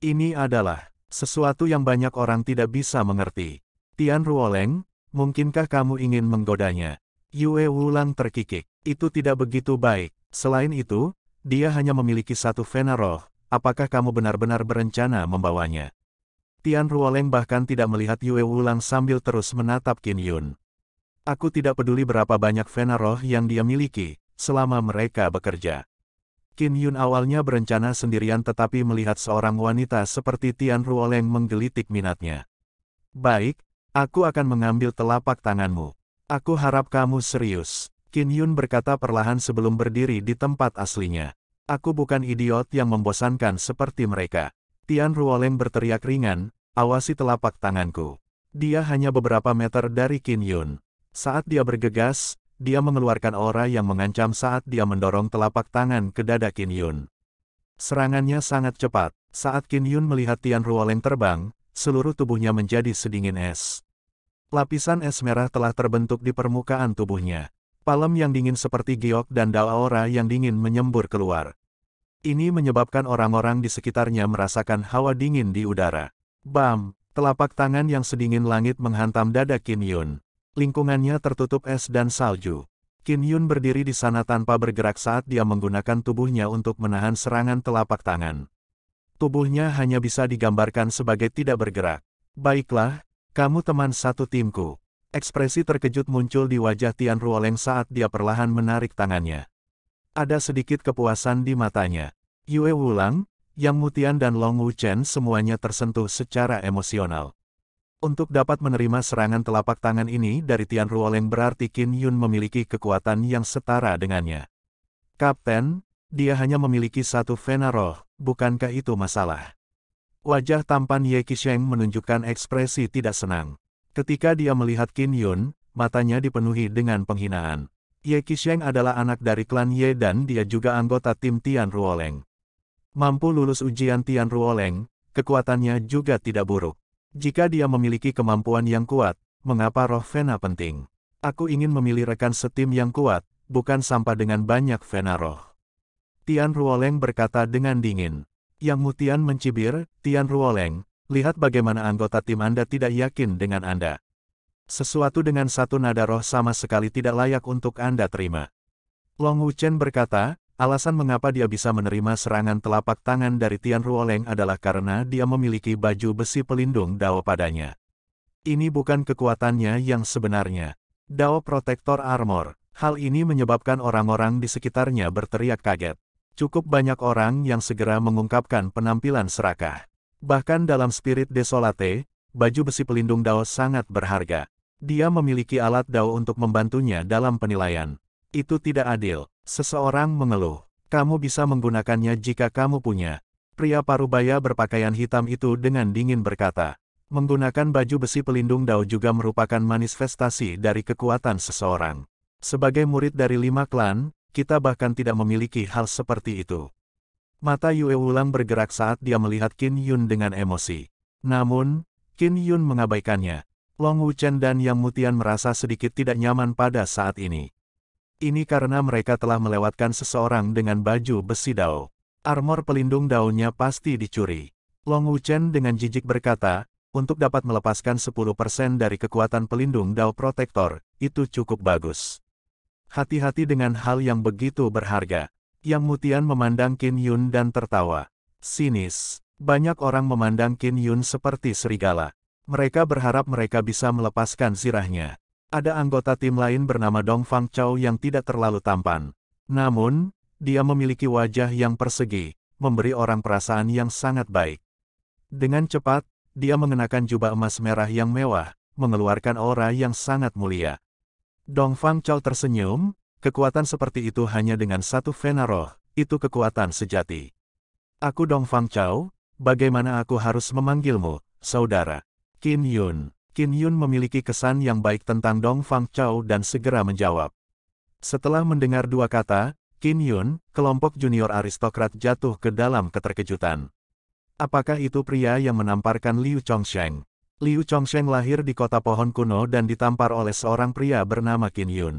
Ini adalah sesuatu yang banyak orang tidak bisa mengerti. Tian Ruoleng, mungkinkah kamu ingin menggodanya? Yue Wulang terkikik. Itu tidak begitu baik. Selain itu, dia hanya memiliki satu vena roh. Apakah kamu benar-benar berencana membawanya? Tian Ruoleng bahkan tidak melihat Yue Wulang sambil terus menatap Qin Yun. Aku tidak peduli berapa banyak Vena roh yang dia miliki, selama mereka bekerja. Qin Yun awalnya berencana sendirian tetapi melihat seorang wanita seperti Tian Ruoleng menggelitik minatnya. Baik, aku akan mengambil telapak tanganmu. Aku harap kamu serius. Qin Yun berkata perlahan sebelum berdiri di tempat aslinya. Aku bukan idiot yang membosankan seperti mereka. Tian Ruoleng berteriak ringan, awasi telapak tanganku. Dia hanya beberapa meter dari Qin Yun. Saat dia bergegas, dia mengeluarkan aura yang mengancam saat dia mendorong telapak tangan ke dada Qin Yun. Serangannya sangat cepat. Saat Qin Yun melihat Tian Ruoleng terbang, seluruh tubuhnya menjadi sedingin es. Lapisan es merah telah terbentuk di permukaan tubuhnya. Palem yang dingin seperti giok dan dao aura yang dingin menyembur keluar. Ini menyebabkan orang-orang di sekitarnya merasakan hawa dingin di udara. Bam! Telapak tangan yang sedingin langit menghantam dada Qin Yun. Lingkungannya tertutup es dan salju. Qin Yun berdiri di sana tanpa bergerak saat dia menggunakan tubuhnya untuk menahan serangan telapak tangan. Tubuhnya hanya bisa digambarkan sebagai tidak bergerak. Baiklah, kamu teman satu timku. Ekspresi terkejut muncul di wajah Tian Ruoleng saat dia perlahan menarik tangannya. Ada sedikit kepuasan di matanya. Yue Wulang, Yang Mutian dan Long Wu Chen semuanya tersentuh secara emosional. Untuk dapat menerima serangan telapak tangan ini dari Tian Ruoleng berarti Qin Yun memiliki kekuatan yang setara dengannya. Kapten, dia hanya memiliki satu vena roh, bukankah itu masalah? Wajah tampan Ye Qisheng menunjukkan ekspresi tidak senang. Ketika dia melihat Qin Yun, matanya dipenuhi dengan penghinaan. Ye Qisheng adalah anak dari klan Ye dan dia juga anggota tim Tian Ruoleng. Mampu lulus ujian Tian Ruoleng, kekuatannya juga tidak buruk. Jika dia memiliki kemampuan yang kuat, mengapa roh Vena penting? Aku ingin memilih rekan setim yang kuat, bukan sampah dengan banyak Vena roh. Tian Ruoleng berkata dengan dingin. Yang Mutian mencibir, Tian Ruoleng, lihat bagaimana anggota tim Anda tidak yakin dengan Anda. Sesuatu dengan satu nada roh sama sekali tidak layak untuk Anda terima. Long Wuchen berkata, Alasan mengapa dia bisa menerima serangan telapak tangan dari Tian Ruoleng adalah karena dia memiliki baju besi pelindung Dao padanya. Ini bukan kekuatannya yang sebenarnya. Dao Protector Armor. Hal ini menyebabkan orang-orang di sekitarnya berteriak kaget. Cukup banyak orang yang segera mengungkapkan penampilan serakah. Bahkan dalam spirit desolate, baju besi pelindung Dao sangat berharga. Dia memiliki alat Dao untuk membantunya dalam penilaian. Itu tidak adil. Seseorang mengeluh. Kamu bisa menggunakannya jika kamu punya. Pria parubaya berpakaian hitam itu dengan dingin berkata. Menggunakan baju besi pelindung dao juga merupakan manifestasi dari kekuatan seseorang. Sebagai murid dari lima klan, kita bahkan tidak memiliki hal seperti itu. Mata Yue Wulang bergerak saat dia melihat Qin Yun dengan emosi. Namun, Qin Yun mengabaikannya. Long Wuchen dan Yang Mutian merasa sedikit tidak nyaman pada saat ini. Ini karena mereka telah melewatkan seseorang dengan baju besi dao. Armor pelindung daunnya pasti dicuri. Long Wuchen dengan jijik berkata, untuk dapat melepaskan 10% dari kekuatan pelindung dao protektor, itu cukup bagus. Hati-hati dengan hal yang begitu berharga. Yang Mutian memandang Qin Yun dan tertawa. Sinis. Banyak orang memandang Qin Yun seperti serigala. Mereka berharap mereka bisa melepaskan zirahnya. Ada anggota tim lain bernama Dong Fang Chao yang tidak terlalu tampan. Namun, dia memiliki wajah yang persegi, memberi orang perasaan yang sangat baik. Dengan cepat, dia mengenakan jubah emas merah yang mewah, mengeluarkan aura yang sangat mulia. Dong Fang Chao tersenyum, kekuatan seperti itu hanya dengan satu vena roh, itu kekuatan sejati. Aku Dong Fang Chao, bagaimana aku harus memanggilmu, saudara? Kim Yun. Qin Yun memiliki kesan yang baik tentang Dong Fang Chao dan segera menjawab. Setelah mendengar dua kata, Qin Yun, kelompok junior aristokrat jatuh ke dalam keterkejutan. Apakah itu pria yang menamparkan Liu Chongsheng? Liu Chongsheng lahir di kota pohon kuno dan ditampar oleh seorang pria bernama Qin Yun.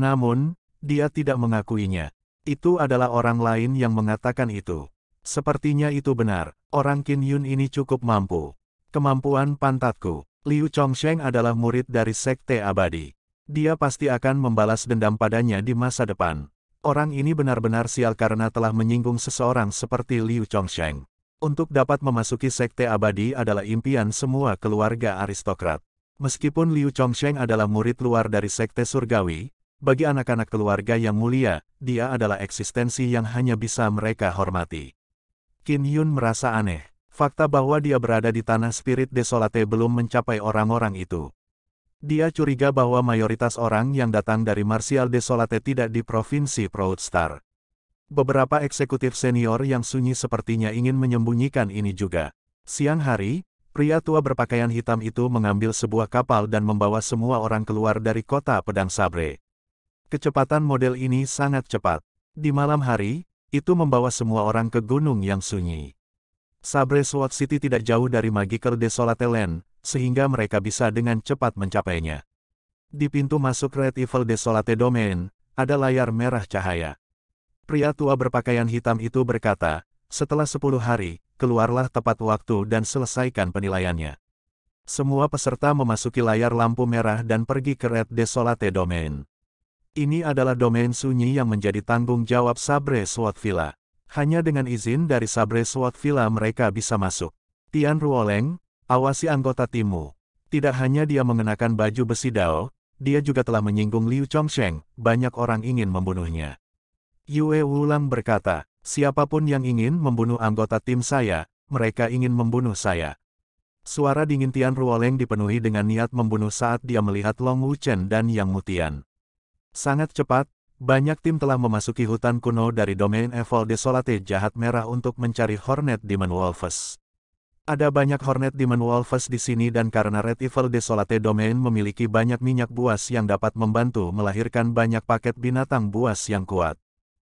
Namun, dia tidak mengakuinya. Itu adalah orang lain yang mengatakan itu. Sepertinya itu benar, orang Qin Yun ini cukup mampu. Kemampuan pantatku. Liu Chongsheng adalah murid dari Sekte Abadi. Dia pasti akan membalas dendam padanya di masa depan. Orang ini benar-benar sial karena telah menyinggung seseorang seperti Liu Chongsheng. Untuk dapat memasuki Sekte Abadi adalah impian semua keluarga aristokrat. Meskipun Liu Chongsheng adalah murid luar dari Sekte Surgawi, bagi anak-anak keluarga yang mulia, dia adalah eksistensi yang hanya bisa mereka hormati. Qin Yun merasa aneh. Fakta bahwa dia berada di tanah spirit desolate belum mencapai orang-orang itu. Dia curiga bahwa mayoritas orang yang datang dari Martial Desolate tidak di provinsi Proudstar. Beberapa eksekutif senior yang sunyi sepertinya ingin menyembunyikan ini juga. Siang hari, pria tua berpakaian hitam itu mengambil sebuah kapal dan membawa semua orang keluar dari kota Pedang Sabre. Kecepatan model ini sangat cepat. Di malam hari, itu membawa semua orang ke gunung yang sunyi. Sabre SWAT City tidak jauh dari Magical Land, sehingga mereka bisa dengan cepat mencapainya. Di pintu masuk Red Evil Desolate Domain, ada layar merah cahaya. Pria tua berpakaian hitam itu berkata, setelah 10 hari, keluarlah tepat waktu dan selesaikan penilaiannya. Semua peserta memasuki layar lampu merah dan pergi ke Red Desolate Domain. Ini adalah domain sunyi yang menjadi tanggung jawab Sabre SWAT Villa. Hanya dengan izin dari Sabre SWAT Villa mereka bisa masuk. Tian Ruoleng, awasi anggota timmu. Tidak hanya dia mengenakan baju besi dao, dia juga telah menyinggung Liu Chongsheng, banyak orang ingin membunuhnya. Yue Wulang berkata, siapapun yang ingin membunuh anggota tim saya, mereka ingin membunuh saya. Suara dingin Tian Ruoleng dipenuhi dengan niat membunuh saat dia melihat Long Wuchen dan Yang Mutian. Sangat cepat, banyak tim telah memasuki hutan kuno dari domain Evil Desolate Jahat Merah untuk mencari Hornet Demon Wolves. Ada banyak Hornet Demon Wolves di sini dan karena Red Evil Desolate Domain memiliki banyak minyak buas yang dapat membantu melahirkan banyak paket binatang buas yang kuat.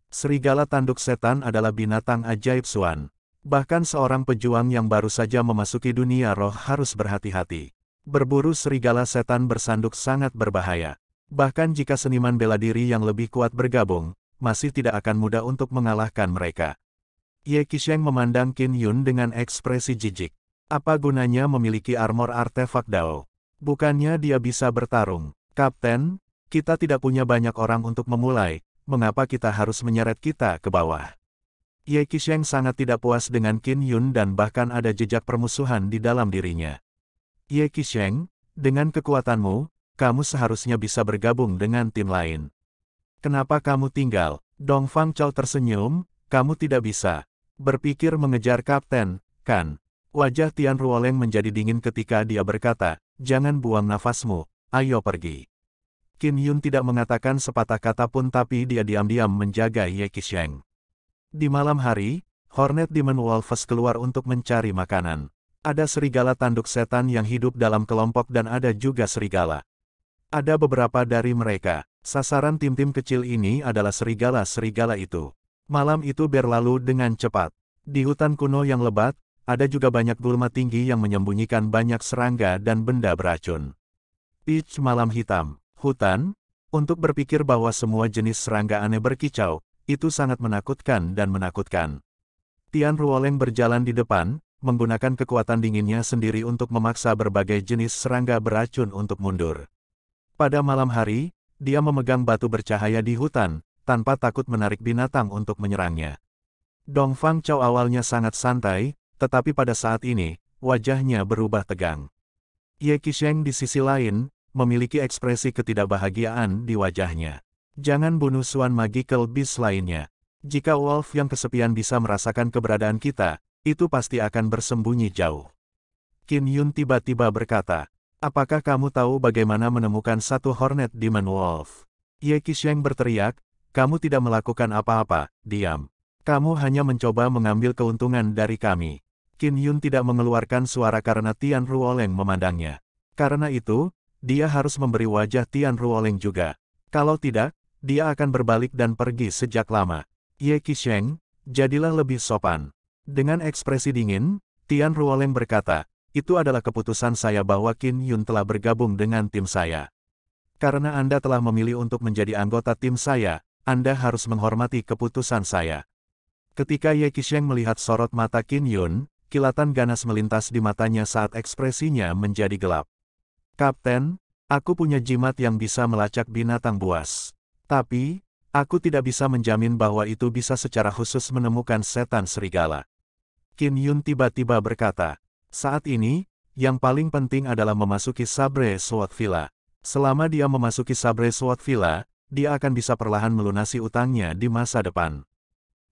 Serigala tanduk setan adalah binatang ajaib Suan. Bahkan seorang pejuang yang baru saja memasuki dunia roh harus berhati-hati. Berburu serigala setan bersanduk sangat berbahaya. Bahkan jika seniman bela diri yang lebih kuat bergabung, masih tidak akan mudah untuk mengalahkan mereka. Ye Qisheng memandang Qin Yun dengan ekspresi jijik. Apa gunanya memiliki armor artefak Dao? Bukannya dia bisa bertarung. Kapten, kita tidak punya banyak orang untuk memulai, mengapa kita harus menyeret kita ke bawah? Ye Qisheng sangat tidak puas dengan Qin Yun dan bahkan ada jejak permusuhan di dalam dirinya. Ye Qisheng, dengan kekuatanmu, kamu seharusnya bisa bergabung dengan tim lain. Kenapa kamu tinggal? Dong Fang Chao tersenyum, kamu tidak bisa. Berpikir mengejar kapten, kan? Wajah Tian Ruoleng menjadi dingin ketika dia berkata, jangan buang nafasmu, ayo pergi. Qin Yun tidak mengatakan sepatah kata pun tapi dia diam-diam menjaga Ye Qisheng. Di malam hari, Hornet Demon Wolves keluar untuk mencari makanan. Ada serigala tanduk setan yang hidup dalam kelompok dan ada juga serigala. Ada beberapa dari mereka. Sasaran tim-tim kecil ini adalah serigala-serigala itu. Malam itu berlalu dengan cepat. Di hutan kuno yang lebat, ada juga banyak gulma tinggi yang menyembunyikan banyak serangga dan benda beracun. Pitch malam hitam, hutan, untuk berpikir bahwa semua jenis serangga aneh berkicau, itu sangat menakutkan dan menakutkan. Tian Ruoleng berjalan di depan, menggunakan kekuatan dinginnya sendiri untuk memaksa berbagai jenis serangga beracun untuk mundur. Pada malam hari, dia memegang batu bercahaya di hutan, tanpa takut menarik binatang untuk menyerangnya. Dong Fang Chao awalnya sangat santai, tetapi pada saat ini, wajahnya berubah tegang. Ye Qisheng di sisi lain, memiliki ekspresi ketidakbahagiaan di wajahnya. Jangan bunuh Suan Magical Beast lainnya. Jika Wolf yang kesepian bisa merasakan keberadaan kita, itu pasti akan bersembunyi jauh. Qin Yun tiba-tiba berkata, Apakah kamu tahu bagaimana menemukan satu Hornet Demon Wolf? Ye Qixing berteriak, kamu tidak melakukan apa-apa, diam. Kamu hanya mencoba mengambil keuntungan dari kami. Qin Yun tidak mengeluarkan suara karena Tian Ruoleng memandangnya. Karena itu, dia harus memberi wajah Tian Ruoleng juga. Kalau tidak, dia akan berbalik dan pergi sejak lama. Ye Qixing, jadilah lebih sopan. Dengan ekspresi dingin, Tian Ruoleng berkata, itu adalah keputusan saya bahwa Qin Yun telah bergabung dengan tim saya. Karena Anda telah memilih untuk menjadi anggota tim saya, Anda harus menghormati keputusan saya. Ketika Ye Kisheng melihat sorot mata Qin Yun, kilatan ganas melintas di matanya saat ekspresinya menjadi gelap. Kapten, aku punya jimat yang bisa melacak binatang buas. Tapi, aku tidak bisa menjamin bahwa itu bisa secara khusus menemukan setan serigala. Qin Yun tiba-tiba berkata, saat ini, yang paling penting adalah memasuki Sabre Sword Villa. Selama dia memasuki Sabre Sword Villa, dia akan bisa perlahan melunasi utangnya di masa depan.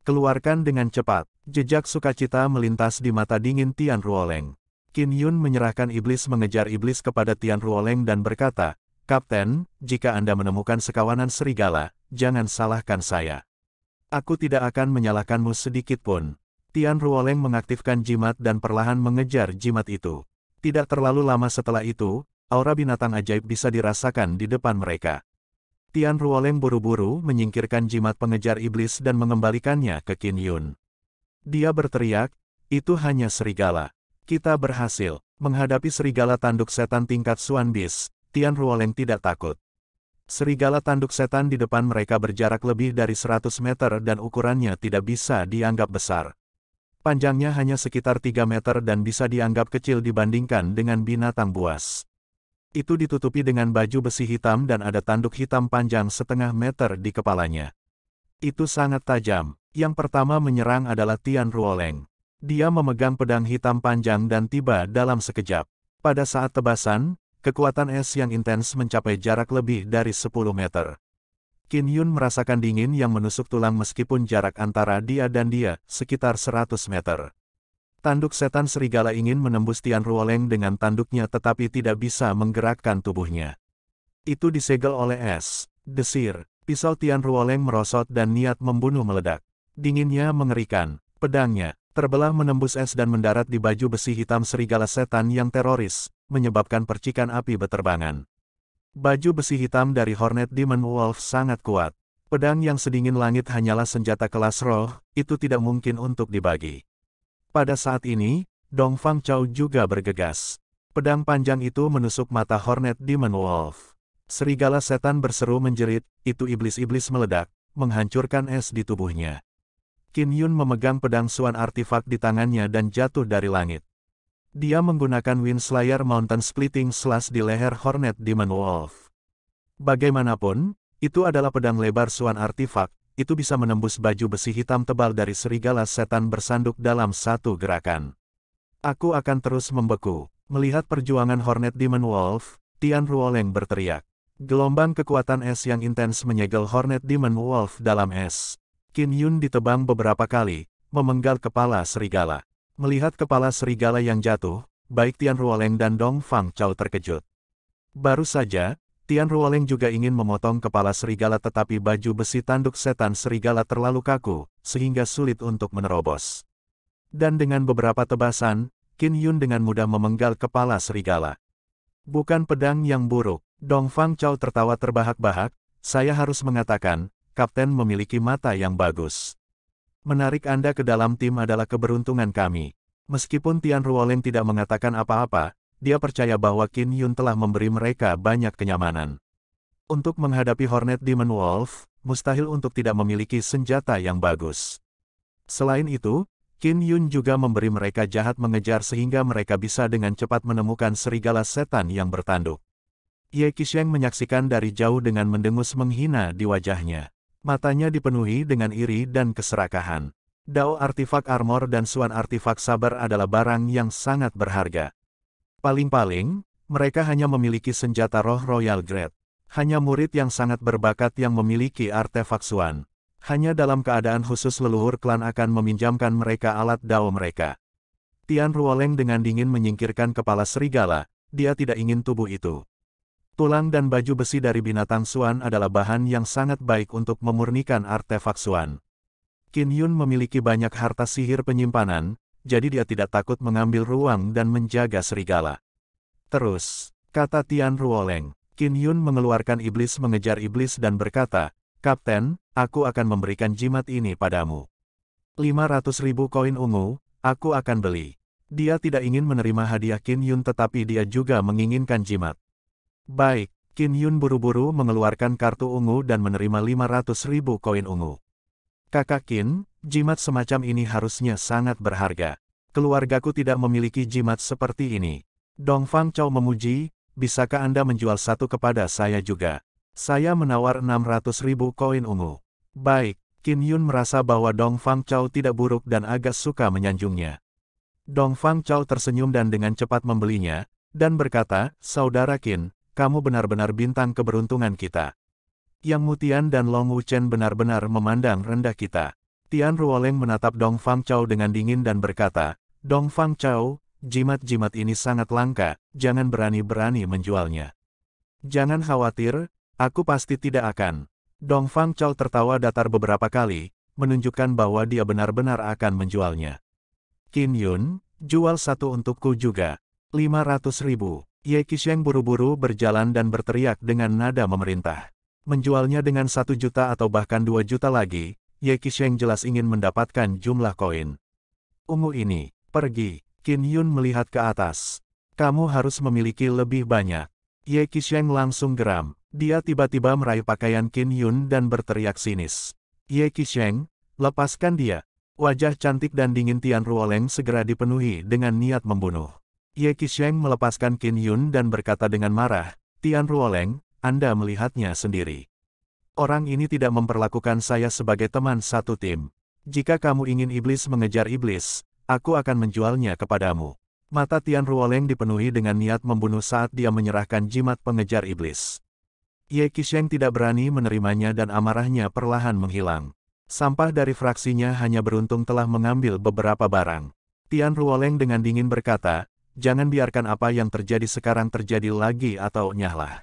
Keluarkan dengan cepat, jejak sukacita melintas di mata dingin Tian Ruoleng. Qin Yun menyerahkan iblis mengejar iblis kepada Tian Ruoleng dan berkata, Kapten, jika Anda menemukan sekawanan serigala, jangan salahkan saya. Aku tidak akan menyalahkanmu sedikit pun. Tian Ruoleng mengaktifkan jimat dan perlahan mengejar jimat itu. Tidak terlalu lama setelah itu, aura binatang ajaib bisa dirasakan di depan mereka. Tian Ruoleng buru-buru menyingkirkan jimat pengejar iblis dan mengembalikannya ke Qin Yun. Dia berteriak, itu hanya serigala. Kita berhasil menghadapi serigala tanduk setan tingkat Suan Bis, Tian Ruoleng tidak takut. Serigala tanduk setan di depan mereka berjarak lebih dari 100 meter dan ukurannya tidak bisa dianggap besar. Panjangnya hanya sekitar 3 meter dan bisa dianggap kecil dibandingkan dengan binatang buas. Itu ditutupi dengan baju besi hitam dan ada tanduk hitam panjang setengah meter di kepalanya. Itu sangat tajam. Yang pertama menyerang adalah Tian Ruoleng. Dia memegang pedang hitam panjang dan tiba dalam sekejap. Pada saat tebasan, kekuatan es yang intens mencapai jarak lebih dari 10 meter. Qin Yun merasakan dingin yang menusuk tulang meskipun jarak antara dia dan dia, sekitar 100 meter. Tanduk setan serigala ingin menembus Tian Ruoleng dengan tanduknya tetapi tidak bisa menggerakkan tubuhnya. Itu disegel oleh es, desir, pisau Tian Ruoleng merosot dan niat membunuh meledak. Dinginnya mengerikan, pedangnya, terbelah menembus es dan mendarat di baju besi hitam serigala setan yang teroris, menyebabkan percikan api beterbangan. Baju besi hitam dari Hornet Demon Wolf sangat kuat. Pedang yang sedingin langit hanyalah senjata kelas roh, itu tidak mungkin untuk dibagi. Pada saat ini, Dong Fang Chao juga bergegas. Pedang panjang itu menusuk mata Hornet Demon Wolf. Serigala setan berseru menjerit, itu iblis-iblis meledak, menghancurkan es di tubuhnya. Qin Yun memegang pedang suan artifak di tangannya dan jatuh dari langit. Dia menggunakan Windslayer Mountain Splitting Slash di leher Hornet Demon Wolf. Bagaimanapun, itu adalah pedang lebar suan artifak, itu bisa menembus baju besi hitam tebal dari serigala setan bersanduk dalam satu gerakan. Aku akan terus membeku. Melihat perjuangan Hornet Demon Wolf, Tian Ruoleng berteriak. Gelombang kekuatan es yang intens menyegel Hornet Demon Wolf dalam es. Qin Yun ditebang beberapa kali, memenggal kepala serigala. Melihat kepala serigala yang jatuh, baik Tian Ruoleng dan Dong Fang Chao terkejut. Baru saja, Tian Ruoleng juga ingin memotong kepala serigala tetapi baju besi tanduk setan serigala terlalu kaku, sehingga sulit untuk menerobos. Dan dengan beberapa tebasan, Qin Yun dengan mudah memenggal kepala serigala. Bukan pedang yang buruk, Dong Fang Chao tertawa terbahak-bahak, saya harus mengatakan, Kapten memiliki mata yang bagus. Menarik Anda ke dalam tim adalah keberuntungan kami. Meskipun Tian Ruolin tidak mengatakan apa-apa, dia percaya bahwa Qin Yun telah memberi mereka banyak kenyamanan. Untuk menghadapi Hornet Demon Wolf, mustahil untuk tidak memiliki senjata yang bagus. Selain itu, Qin Yun juga memberi mereka jahat mengejar sehingga mereka bisa dengan cepat menemukan serigala setan yang bertanduk. Ye Qisheng menyaksikan dari jauh dengan mendengus menghina di wajahnya. Matanya dipenuhi dengan iri dan keserakahan. Dao artifak armor dan suan artifak sabar adalah barang yang sangat berharga. Paling-paling, mereka hanya memiliki senjata roh Royal Grade. Hanya murid yang sangat berbakat yang memiliki artefak suan. Hanya dalam keadaan khusus leluhur klan akan meminjamkan mereka alat dao mereka. Tian Ruoleng dengan dingin menyingkirkan kepala serigala, dia tidak ingin tubuh itu. Tulang dan baju besi dari binatang Suan adalah bahan yang sangat baik untuk memurnikan artefak Suan. Qin Yun memiliki banyak harta sihir penyimpanan, jadi dia tidak takut mengambil ruang dan menjaga serigala. Terus, kata Tian Ruoleng, Qin Yun mengeluarkan iblis mengejar iblis dan berkata, Kapten, aku akan memberikan jimat ini padamu. 500 ribu koin ungu, aku akan beli. Dia tidak ingin menerima hadiah Qin Yun tetapi dia juga menginginkan jimat. Baik, Kin Hyun buru-buru mengeluarkan kartu ungu dan menerima 500 ribu koin ungu. Kakak Kin, jimat semacam ini harusnya sangat berharga. Keluargaku tidak memiliki jimat seperti ini. Dong Fang Chow memuji, bisakah Anda menjual satu kepada saya juga? Saya menawar 600 ribu koin ungu. Baik, Kin Yun merasa bahwa Dong Fang Chow tidak buruk dan agak suka menyanjungnya. Dong Fang Chow tersenyum dan dengan cepat membelinya, dan berkata, Saudara Kin, kamu benar-benar bintang keberuntungan kita. Yang Mutian dan Long Wuchen benar-benar memandang rendah kita. Tian Ruoleng menatap Dong Fang Chao dengan dingin dan berkata, Dong Fang Chao, jimat-jimat ini sangat langka, jangan berani-berani menjualnya. Jangan khawatir, aku pasti tidak akan. Dong Fang Chao tertawa datar beberapa kali, menunjukkan bahwa dia benar-benar akan menjualnya. Qin Yun, jual satu untukku juga. 500 ribu. Ye Qisheng buru-buru berjalan dan berteriak dengan nada memerintah. Menjualnya dengan satu juta atau bahkan dua juta lagi, Ye Qisheng jelas ingin mendapatkan jumlah koin. Ungu ini, pergi. Qin Yun melihat ke atas. Kamu harus memiliki lebih banyak. Ye Qisheng langsung geram. Dia tiba-tiba meraih pakaian Qin Yun dan berteriak sinis. Ye Qisheng, lepaskan dia. Wajah cantik dan dingin Tian Ruoleng segera dipenuhi dengan niat membunuh. Ye Qisheng melepaskan Qin Yun dan berkata dengan marah, Tian Ruoleng, Anda melihatnya sendiri. Orang ini tidak memperlakukan saya sebagai teman satu tim. Jika kamu ingin iblis mengejar iblis, aku akan menjualnya kepadamu. Mata Tian Ruoleng dipenuhi dengan niat membunuh saat dia menyerahkan jimat pengejar iblis. Ye Qisheng tidak berani menerimanya dan amarahnya perlahan menghilang. Sampah dari fraksinya hanya beruntung telah mengambil beberapa barang. Tian Ruoleng dengan dingin berkata, jangan biarkan apa yang terjadi sekarang terjadi lagi atau nyahlah.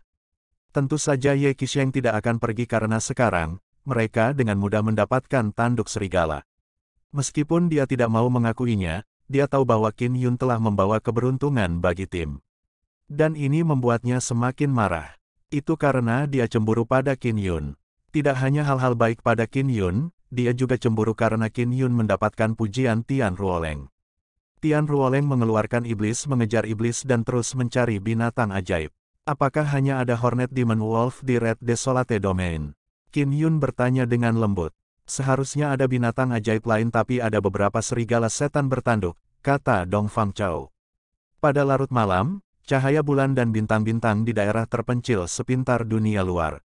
Tentu saja Ye Qisheng tidak akan pergi karena sekarang, mereka dengan mudah mendapatkan tanduk serigala. Meskipun dia tidak mau mengakuinya, dia tahu bahwa Qin Yun telah membawa keberuntungan bagi tim. Dan ini membuatnya semakin marah. Itu karena dia cemburu pada Qin Yun. Tidak hanya hal-hal baik pada Qin Yun, dia juga cemburu karena Qin Yun mendapatkan pujian Tian Ruoleng. Tian Ruoleng mengeluarkan iblis mengejar iblis dan terus mencari binatang ajaib. Apakah hanya ada Hornet Demon Wolf di Red Desolate Domain? Qin Yun bertanya dengan lembut. Seharusnya ada binatang ajaib lain tapi ada beberapa serigala setan bertanduk, kata Dong Fang Chao. Pada larut malam, cahaya bulan dan bintang-bintang di daerah terpencil sepintar dunia luar.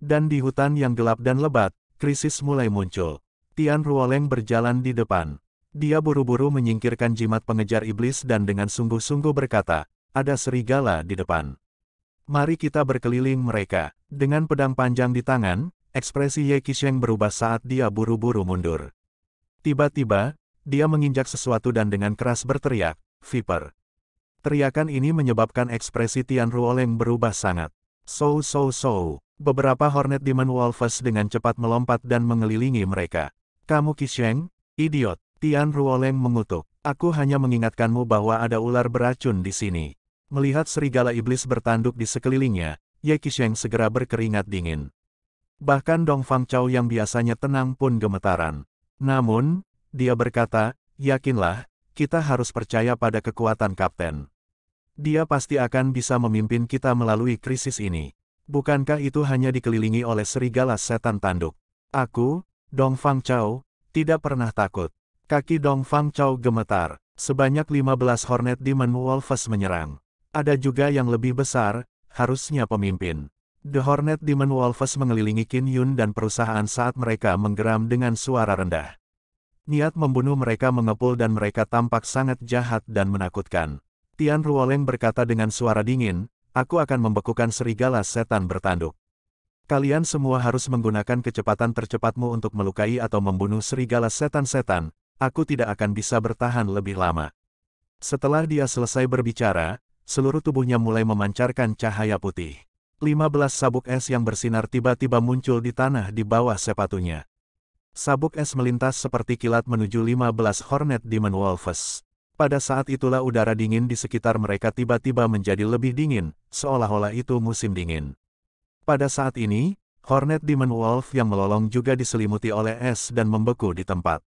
Dan di hutan yang gelap dan lebat, krisis mulai muncul. Tian Ruoleng berjalan di depan, dia buru-buru menyingkirkan jimat pengejar iblis dan dengan sungguh-sungguh berkata, ada serigala di depan. Mari kita berkeliling mereka. Dengan pedang panjang di tangan, ekspresi Ye Qisheng berubah saat dia buru-buru mundur. Tiba-tiba, dia menginjak sesuatu dan dengan keras berteriak, Viper. Teriakan ini menyebabkan ekspresi Tian Ruoleng berubah sangat. So so so, beberapa Hornet Demon Wolves dengan cepat melompat dan mengelilingi mereka. Kamu Qisheng, idiot. Tian Ruoleng mengutuk. Aku hanya mengingatkanmu bahwa ada ular beracun di sini. Melihat serigala iblis bertanduk di sekelilingnya, Ye Qisheng segera berkeringat dingin. Bahkan Dong Fang Chao yang biasanya tenang pun gemetaran. Namun, dia berkata, yakinlah, kita harus percaya pada kekuatan kapten. Dia pasti akan bisa memimpin kita melalui krisis ini. Bukankah itu hanya dikelilingi oleh serigala setan tanduk? Aku, Dong Fang Chao, tidak pernah takut. Kaki Dong Fang Chao gemetar, sebanyak 15 Hornet Demon Wolves menyerang. Ada juga yang lebih besar, harusnya pemimpin. The Hornet Demon Wolves mengelilingi Qin Yun dan perusahaan saat mereka menggeram dengan suara rendah. Niat membunuh mereka mengepul dan mereka tampak sangat jahat dan menakutkan. Tian Ruoleng berkata dengan suara dingin, aku akan membekukan serigala setan bertanduk. Kalian semua harus menggunakan kecepatan tercepatmu untuk melukai atau membunuh serigala setan-setan, aku tidak akan bisa bertahan lebih lama. Setelah dia selesai berbicara, seluruh tubuhnya mulai memancarkan cahaya putih. 15 sabuk es yang bersinar tiba-tiba muncul di tanah di bawah sepatunya. Sabuk es melintas seperti kilat menuju 15 Hornet Demon Wolves. Pada saat itulah udara dingin di sekitar mereka tiba-tiba menjadi lebih dingin, seolah-olah itu musim dingin. Pada saat ini, Hornet Demon Wolf yang melolong juga diselimuti oleh es dan membeku di tempat.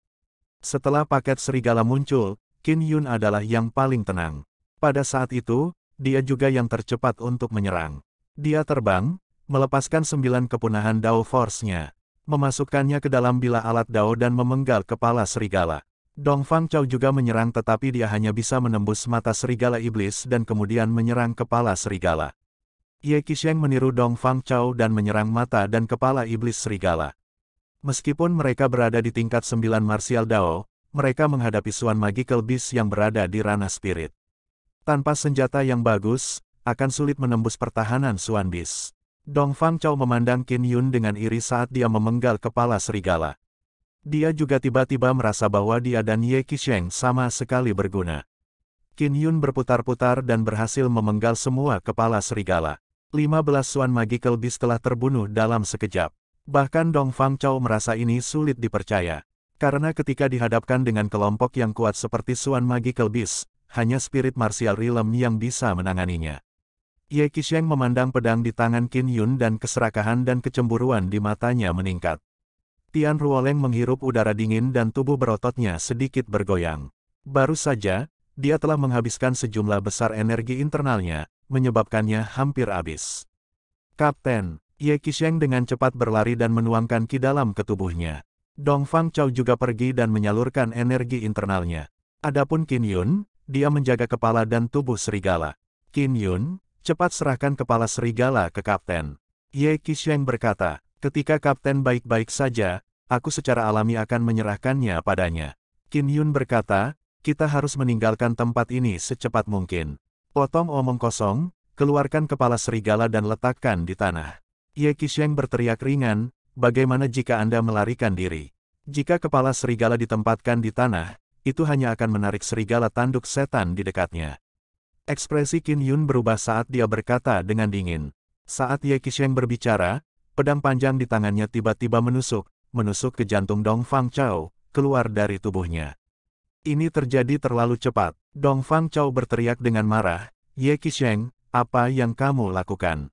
Setelah paket serigala muncul, Qin Yun adalah yang paling tenang. Pada saat itu, dia juga yang tercepat untuk menyerang. Dia terbang, melepaskan sembilan kepunahan Dao Force-nya, memasukkannya ke dalam bila alat Dao dan memenggal kepala serigala. Dong Fang Chao juga menyerang tetapi dia hanya bisa menembus mata serigala iblis dan kemudian menyerang kepala serigala. Ye Qisheng meniru Dong Fang Chao dan menyerang mata dan kepala iblis serigala. Meskipun mereka berada di tingkat 9 Martial Dao, mereka menghadapi Suan Magical Beast yang berada di ranah spirit. Tanpa senjata yang bagus, akan sulit menembus pertahanan Suan bis. Dong Fang Chao memandang Qin Yun dengan iri saat dia memenggal kepala serigala. Dia juga tiba-tiba merasa bahwa dia dan Ye Qisheng sama sekali berguna. Qin Yun berputar-putar dan berhasil memenggal semua kepala serigala. 15 Suan Magical Beast telah terbunuh dalam sekejap. Bahkan Dong Fang Chao merasa ini sulit dipercaya. Karena ketika dihadapkan dengan kelompok yang kuat seperti Suan Magical Beast, hanya spirit martial realm yang bisa menanganinya. Ye Qisheng memandang pedang di tangan Qin Yun dan keserakahan dan kecemburuan di matanya meningkat. Tian Ruoleng menghirup udara dingin dan tubuh berototnya sedikit bergoyang. Baru saja, dia telah menghabiskan sejumlah besar energi internalnya, menyebabkannya hampir habis. Kapten, Ye Qisheng dengan cepat berlari dan menuangkan ki dalam ke tubuhnya. Dong Fang Chao juga pergi dan menyalurkan energi internalnya. Adapun Qin Yun, dia menjaga kepala dan tubuh serigala. Qin Yun, cepat serahkan kepala serigala ke kapten. Ye Qisheng berkata, ketika kapten baik-baik saja, aku secara alami akan menyerahkannya padanya. Qin Yun berkata, kita harus meninggalkan tempat ini secepat mungkin. Potong omong kosong, keluarkan kepala serigala dan letakkan di tanah. Ye Qisheng berteriak ringan, bagaimana jika Anda melarikan diri? Jika kepala serigala ditempatkan di tanah, itu hanya akan menarik serigala tanduk setan di dekatnya. Ekspresi Qin Yun berubah saat dia berkata dengan dingin. Saat Ye Qisheng berbicara, pedang panjang di tangannya tiba-tiba menusuk, menusuk ke jantung Dong Fang Chao, keluar dari tubuhnya. Ini terjadi terlalu cepat. Dong Fang Chao berteriak dengan marah, Ye Qisheng, apa yang kamu lakukan?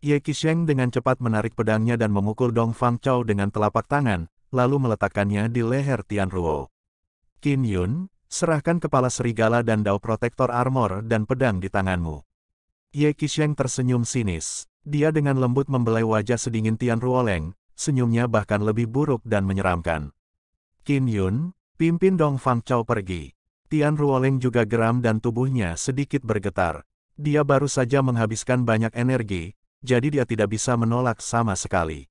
Ye Qisheng dengan cepat menarik pedangnya dan memukul Dong Fang Chao dengan telapak tangan, lalu meletakkannya di leher Tian Ruo. Qin Yun, serahkan kepala serigala dan dao protektor armor dan pedang di tanganmu. Ye Qisheng tersenyum sinis. Dia dengan lembut membelai wajah sedingin Tian Ruoleng, senyumnya bahkan lebih buruk dan menyeramkan. Qin Yun, pimpin Dong Fang Chao pergi. Tian Ruoleng juga geram dan tubuhnya sedikit bergetar. Dia baru saja menghabiskan banyak energi, jadi dia tidak bisa menolak sama sekali.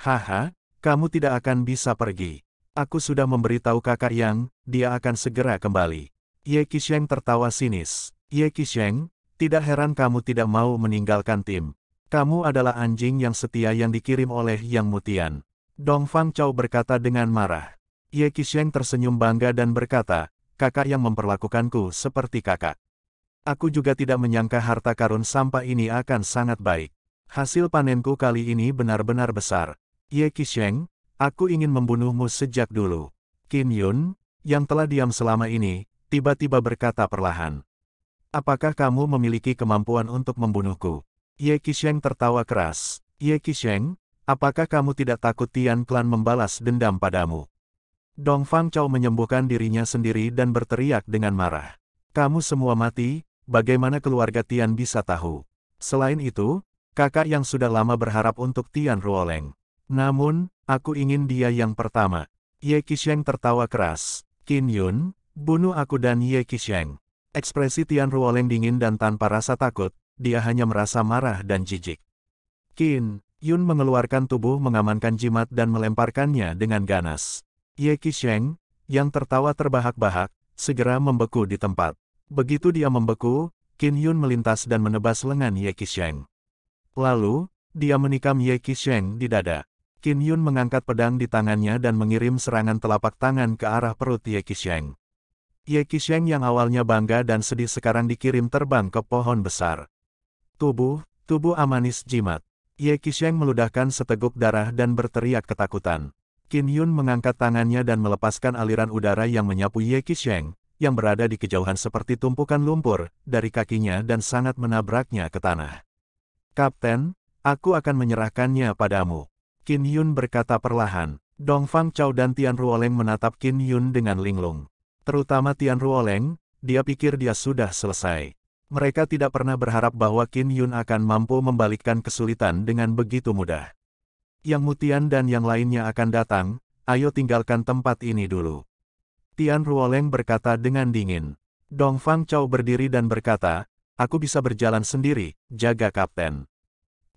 Haha, kamu tidak akan bisa pergi. Aku sudah memberitahu kakak yang, dia akan segera kembali. Ye Qisheng tertawa sinis. Ye Qisheng, tidak heran kamu tidak mau meninggalkan tim. Kamu adalah anjing yang setia yang dikirim oleh Yang Mutian. Dong Fang Chao berkata dengan marah. Ye Qisheng tersenyum bangga dan berkata, kakak yang memperlakukanku seperti kakak. Aku juga tidak menyangka harta karun sampah ini akan sangat baik. Hasil panenku kali ini benar-benar besar. Ye Qisheng, aku ingin membunuhmu sejak dulu. Kim Yun, yang telah diam selama ini, tiba-tiba berkata perlahan. Apakah kamu memiliki kemampuan untuk membunuhku? Ye Qisheng tertawa keras. Ye Qisheng, apakah kamu tidak takut Tian Klan membalas dendam padamu? Dong Fang Chao menyembuhkan dirinya sendiri dan berteriak dengan marah. Kamu semua mati, Bagaimana keluarga Tian bisa tahu? Selain itu, kakak yang sudah lama berharap untuk Tian Ruoleng. Namun, aku ingin dia yang pertama. Ye Qisheng tertawa keras. Qin Yun, bunuh aku dan Ye Qisheng. Ekspresi Tian Ruoleng dingin dan tanpa rasa takut, dia hanya merasa marah dan jijik. Qin, Yun mengeluarkan tubuh mengamankan jimat dan melemparkannya dengan ganas. Ye Qisheng, yang tertawa terbahak-bahak, segera membeku di tempat. Begitu dia membeku, Qin Yun melintas dan menebas lengan Ye Qisheng. Lalu, dia menikam Ye Qisheng di dada. Qin Yun mengangkat pedang di tangannya dan mengirim serangan telapak tangan ke arah perut Ye Qisheng. Ye Qisheng yang awalnya bangga dan sedih sekarang dikirim terbang ke pohon besar. Tubuh, tubuh Amanis jimat. Ye Qisheng meludahkan seteguk darah dan berteriak ketakutan. Qin Yun mengangkat tangannya dan melepaskan aliran udara yang menyapu Ye Qisheng, yang berada di kejauhan seperti tumpukan lumpur, dari kakinya dan sangat menabraknya ke tanah. Kapten, aku akan menyerahkannya padamu. Qin Yun berkata perlahan. Dong Fang Chao dan Tian Ruoleng menatap Qin Yun dengan linglung. Terutama Tian Ruoleng, dia pikir dia sudah selesai. Mereka tidak pernah berharap bahwa Qin Yun akan mampu membalikkan kesulitan dengan begitu mudah. Yang Mutian dan yang lainnya akan datang, ayo tinggalkan tempat ini dulu. Tian Ruoleng berkata dengan dingin. Dong Fang Chao berdiri dan berkata, aku bisa berjalan sendiri, jaga kapten.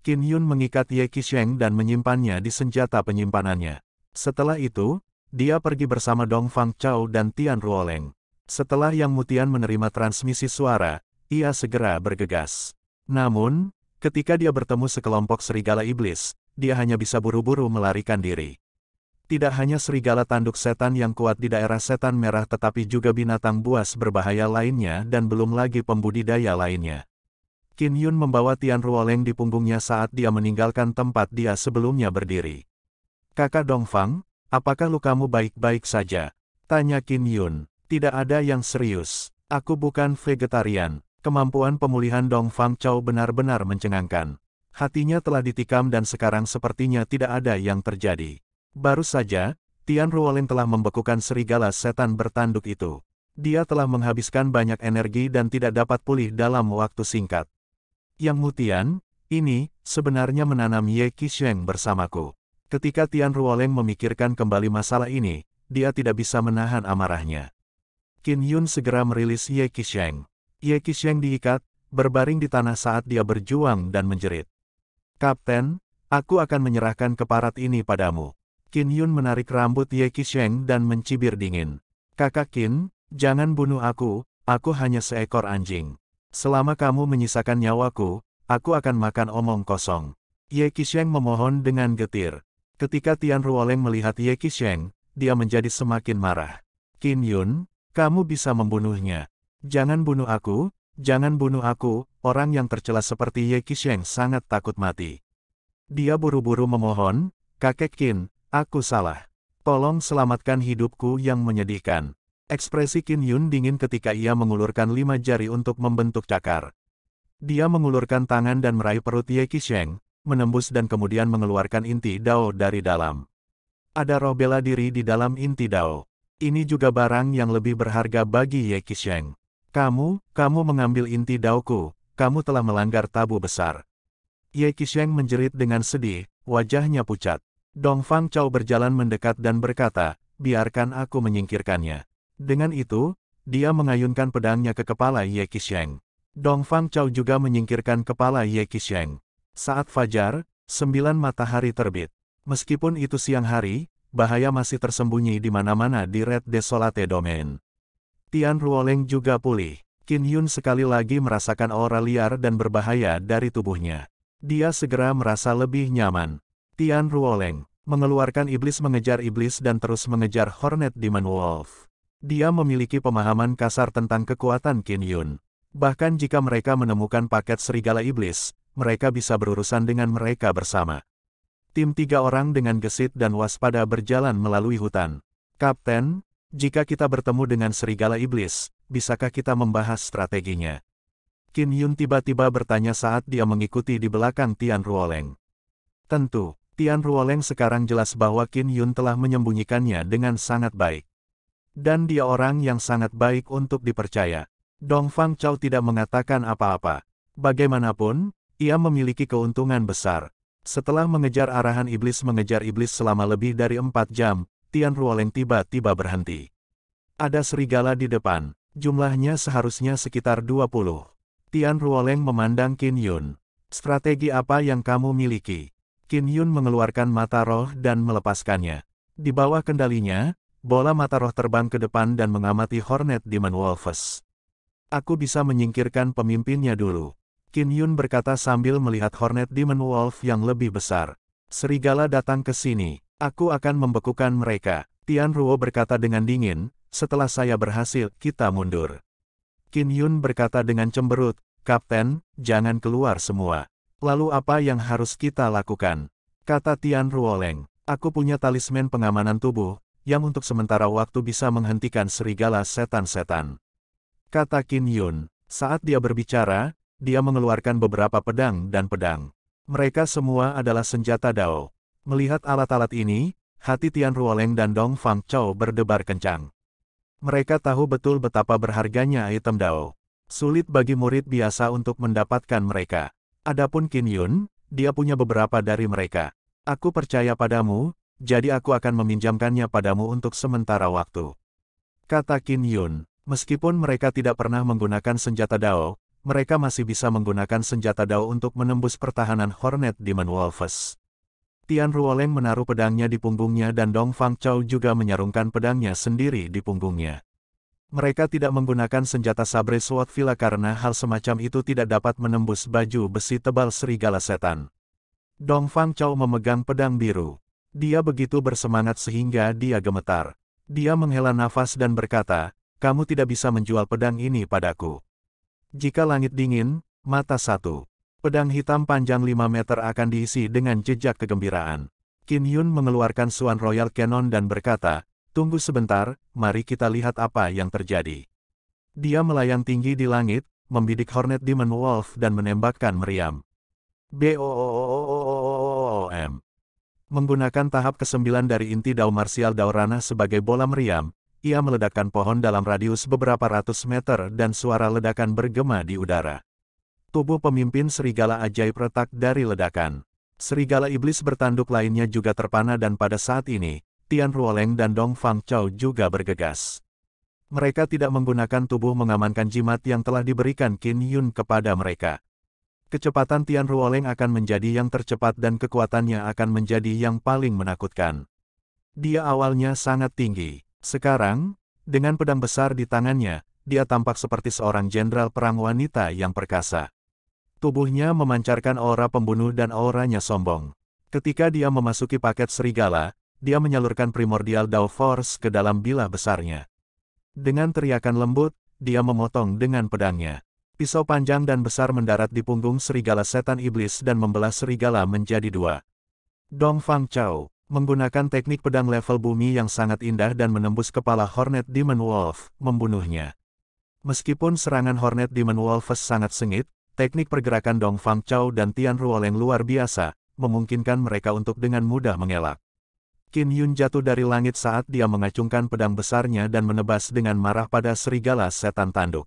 Qin Yun mengikat Ye Qisheng dan menyimpannya di senjata penyimpanannya. Setelah itu, dia pergi bersama Dong Fang Chao dan Tian Ruoleng. Setelah Yang Mutian menerima transmisi suara, ia segera bergegas. Namun, ketika dia bertemu sekelompok serigala iblis, dia hanya bisa buru-buru melarikan diri. Tidak hanya serigala tanduk setan yang kuat di daerah setan merah tetapi juga binatang buas berbahaya lainnya dan belum lagi pembudidaya lainnya. Qin Yun membawa Tian Ruoleng di punggungnya saat dia meninggalkan tempat dia sebelumnya berdiri. Kakak Dongfang, apakah lukamu baik-baik saja? Tanya Qin Yun. Tidak ada yang serius. Aku bukan vegetarian. Kemampuan pemulihan Dongfang Fang Chao benar-benar mencengangkan. Hatinya telah ditikam dan sekarang sepertinya tidak ada yang terjadi. Baru saja, Tian Ruolin telah membekukan serigala setan bertanduk itu. Dia telah menghabiskan banyak energi dan tidak dapat pulih dalam waktu singkat. Yang Mutian, ini, sebenarnya menanam Ye Qishuang bersamaku. Ketika Tian Ruoleng memikirkan kembali masalah ini, dia tidak bisa menahan amarahnya. Qin Yun segera merilis Ye Qishuang. Ye Qishuang diikat, berbaring di tanah saat dia berjuang dan menjerit. Kapten, aku akan menyerahkan keparat ini padamu. Kin Yun menarik rambut Ye Qisheng dan mencibir dingin. Kakak Kin, jangan bunuh aku, aku hanya seekor anjing. Selama kamu menyisakan nyawaku, aku akan makan omong kosong. Ye Qisheng memohon dengan getir. Ketika Tian Ruoleng melihat Ye Qisheng, dia menjadi semakin marah. Kin Yun, kamu bisa membunuhnya. Jangan bunuh aku, jangan bunuh aku, orang yang tercela seperti Ye Qisheng sangat takut mati. Dia buru-buru memohon, kakek Kin. Aku salah. Tolong selamatkan hidupku yang menyedihkan. Ekspresi Kin Yun dingin ketika ia mengulurkan lima jari untuk membentuk cakar. Dia mengulurkan tangan dan meraih perut Ye Qisheng, menembus dan kemudian mengeluarkan inti Dao dari dalam. Ada roh bela diri di dalam inti Dao. Ini juga barang yang lebih berharga bagi Ye Qisheng. Kamu, kamu mengambil inti Daoku, kamu telah melanggar tabu besar. Ye Qisheng menjerit dengan sedih, wajahnya pucat. Dong Fang Chao berjalan mendekat dan berkata, biarkan aku menyingkirkannya. Dengan itu, dia mengayunkan pedangnya ke kepala Ye Qisheng. Dong Fang Chao juga menyingkirkan kepala Ye Qisheng. Saat fajar, sembilan matahari terbit. Meskipun itu siang hari, bahaya masih tersembunyi di mana-mana di Red Desolate Domain. Tian Ruoleng juga pulih. Qin Yun sekali lagi merasakan aura liar dan berbahaya dari tubuhnya. Dia segera merasa lebih nyaman. Tian Ruoleng, mengeluarkan iblis mengejar iblis dan terus mengejar Hornet Demon Wolf. Dia memiliki pemahaman kasar tentang kekuatan Qin Yun. Bahkan jika mereka menemukan paket serigala iblis, mereka bisa berurusan dengan mereka bersama. Tim tiga orang dengan gesit dan waspada berjalan melalui hutan. Kapten, jika kita bertemu dengan serigala iblis, bisakah kita membahas strateginya? Qin Yun tiba-tiba bertanya saat dia mengikuti di belakang Tian Ruoleng. Tentu, Tian Ruoleng sekarang jelas bahwa Qin Yun telah menyembunyikannya dengan sangat baik. Dan dia orang yang sangat baik untuk dipercaya. Dong Fang Chao tidak mengatakan apa-apa. Bagaimanapun, ia memiliki keuntungan besar. Setelah mengejar arahan iblis mengejar iblis selama lebih dari empat jam, Tian Ruoleng tiba-tiba berhenti. Ada serigala di depan, jumlahnya seharusnya sekitar 20. Tian Ruoleng memandang Qin Yun. Strategi apa yang kamu miliki? Qin Yun mengeluarkan mata roh dan melepaskannya. Di bawah kendalinya, bola mata roh terbang ke depan dan mengamati Hornet Demon Wolves. Aku bisa menyingkirkan pemimpinnya dulu. Qin Yun berkata sambil melihat Hornet Demon Wolf yang lebih besar. Serigala datang ke sini. Aku akan membekukan mereka. Tian Ruo berkata dengan dingin, setelah saya berhasil, kita mundur. Qin Yun berkata dengan cemberut, Kapten, jangan keluar semua. Lalu apa yang harus kita lakukan? Kata Tian Ruoleng, aku punya talisman pengamanan tubuh, yang untuk sementara waktu bisa menghentikan serigala setan-setan. Kata Qin Yun, saat dia berbicara, dia mengeluarkan beberapa pedang dan pedang. Mereka semua adalah senjata Dao. Melihat alat-alat ini, hati Tian Ruoleng dan Dong Fang Chao berdebar kencang. Mereka tahu betul betapa berharganya item Dao. Sulit bagi murid biasa untuk mendapatkan mereka. Adapun Kin Yun, dia punya beberapa dari mereka. Aku percaya padamu, jadi aku akan meminjamkannya padamu untuk sementara waktu. Kata Kin Yun, meskipun mereka tidak pernah menggunakan senjata Dao, mereka masih bisa menggunakan senjata Dao untuk menembus pertahanan Hornet Demon Wolves. Tian Ruoleng menaruh pedangnya di punggungnya dan Dong Fang Chao juga menyarungkan pedangnya sendiri di punggungnya. Mereka tidak menggunakan senjata sabre sword villa karena hal semacam itu tidak dapat menembus baju besi tebal serigala setan. Dong Fang Chao memegang pedang biru. Dia begitu bersemangat sehingga dia gemetar. Dia menghela nafas dan berkata, kamu tidak bisa menjual pedang ini padaku. Jika langit dingin, mata satu. Pedang hitam panjang 5 meter akan diisi dengan jejak kegembiraan. Qin Yun mengeluarkan Suan Royal canon dan berkata, Tunggu sebentar, mari kita lihat apa yang terjadi. Dia melayang tinggi di langit, membidik Hornet Demon Wolf dan menembakkan meriam. BOOM Menggunakan tahap ke-9 dari inti dao marsial daurana sebagai bola meriam, ia meledakkan pohon dalam radius beberapa ratus meter dan suara ledakan bergema di udara. Tubuh pemimpin serigala ajaib retak dari ledakan. Serigala iblis bertanduk lainnya juga terpana dan pada saat ini, Tian Ruoleng dan Dong Fang Chao juga bergegas. Mereka tidak menggunakan tubuh mengamankan jimat yang telah diberikan Qin Yun kepada mereka. Kecepatan Tian Ruoleng akan menjadi yang tercepat dan kekuatannya akan menjadi yang paling menakutkan. Dia awalnya sangat tinggi. Sekarang, dengan pedang besar di tangannya, dia tampak seperti seorang jenderal perang wanita yang perkasa. Tubuhnya memancarkan aura pembunuh dan auranya sombong. Ketika dia memasuki paket serigala, dia menyalurkan primordial Dao Force ke dalam bilah besarnya. Dengan teriakan lembut, dia memotong dengan pedangnya. Pisau panjang dan besar mendarat di punggung serigala setan iblis dan membelah serigala menjadi dua. Dong Fang Chao, menggunakan teknik pedang level bumi yang sangat indah dan menembus kepala Hornet Demon Wolf, membunuhnya. Meskipun serangan Hornet Demon Wolf sangat sengit, teknik pergerakan Dong Fang Chao dan Tian Ruoleng luar biasa, memungkinkan mereka untuk dengan mudah mengelak. Qin Yun jatuh dari langit saat dia mengacungkan pedang besarnya dan menebas dengan marah pada serigala setan tanduk.